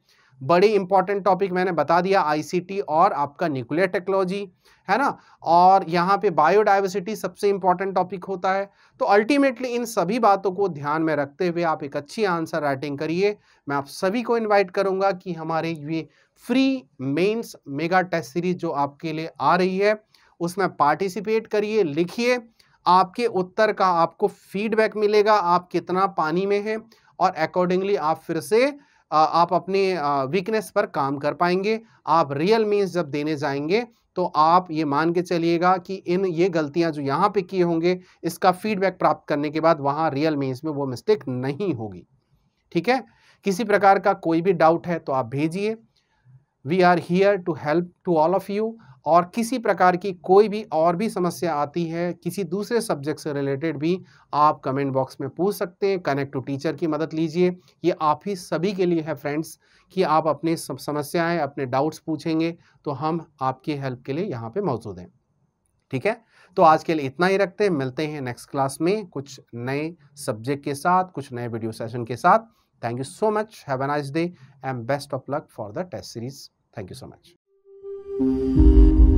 S1: बड़ी इंपॉर्टेंट टॉपिक मैंने बता दिया आईसीटी और आपका न्यूक्लियर टेक्नोलॉजी है ना और यहाँ पे बायोडाइवर्सिटी सबसे इंपॉर्टेंट टॉपिक होता है तो अल्टीमेटली इन सभी बातों को ध्यान में रखते हुए आप एक अच्छी आंसर राइटिंग करिए मैं आप सभी को इन्वाइट करूँगा कि हमारे ये free mains mega test series जो आपके लिए आ रही है उसमें पार्टिसिपेट करिए लिखिए आपके उत्तर का आपको फीडबैक मिलेगा आप कितना पानी में हैं और अकॉर्डिंगली आप फिर से आप अपने वीकनेस पर काम कर पाएंगे आप रियल मीन्स जब देने जाएंगे तो आप ये मान के चलिएगा कि इन ये गलतियां जो यहाँ पे किए होंगे इसका फीडबैक प्राप्त करने के बाद वहाँ रियल मीन्स में वो मिस्टेक नहीं होगी ठीक है किसी प्रकार का कोई भी डाउट है तो आप भेजिए we are here to help to all of you और किसी प्रकार की कोई भी और भी समस्या आती है किसी दूसरे सब्जेक्ट से रिलेटेड भी आप कमेंट बॉक्स में पूछ सकते हैं कनेक्ट टू टीचर की मदद लीजिए ये आप ही सभी के लिए है फ्रेंड्स कि आप अपने समस्याएं अपने डाउट्स पूछेंगे तो हम आपकी हेल्प के लिए यहाँ पे मौजूद हैं ठीक है तो आज के लिए इतना ही रखते हैं मिलते हैं नेक्स्ट क्लास में कुछ नए सब्जेक्ट के साथ कुछ नए वीडियो सेशन के साथ thank you so much have a nice day and best of luck for the test series thank you so much Thank you.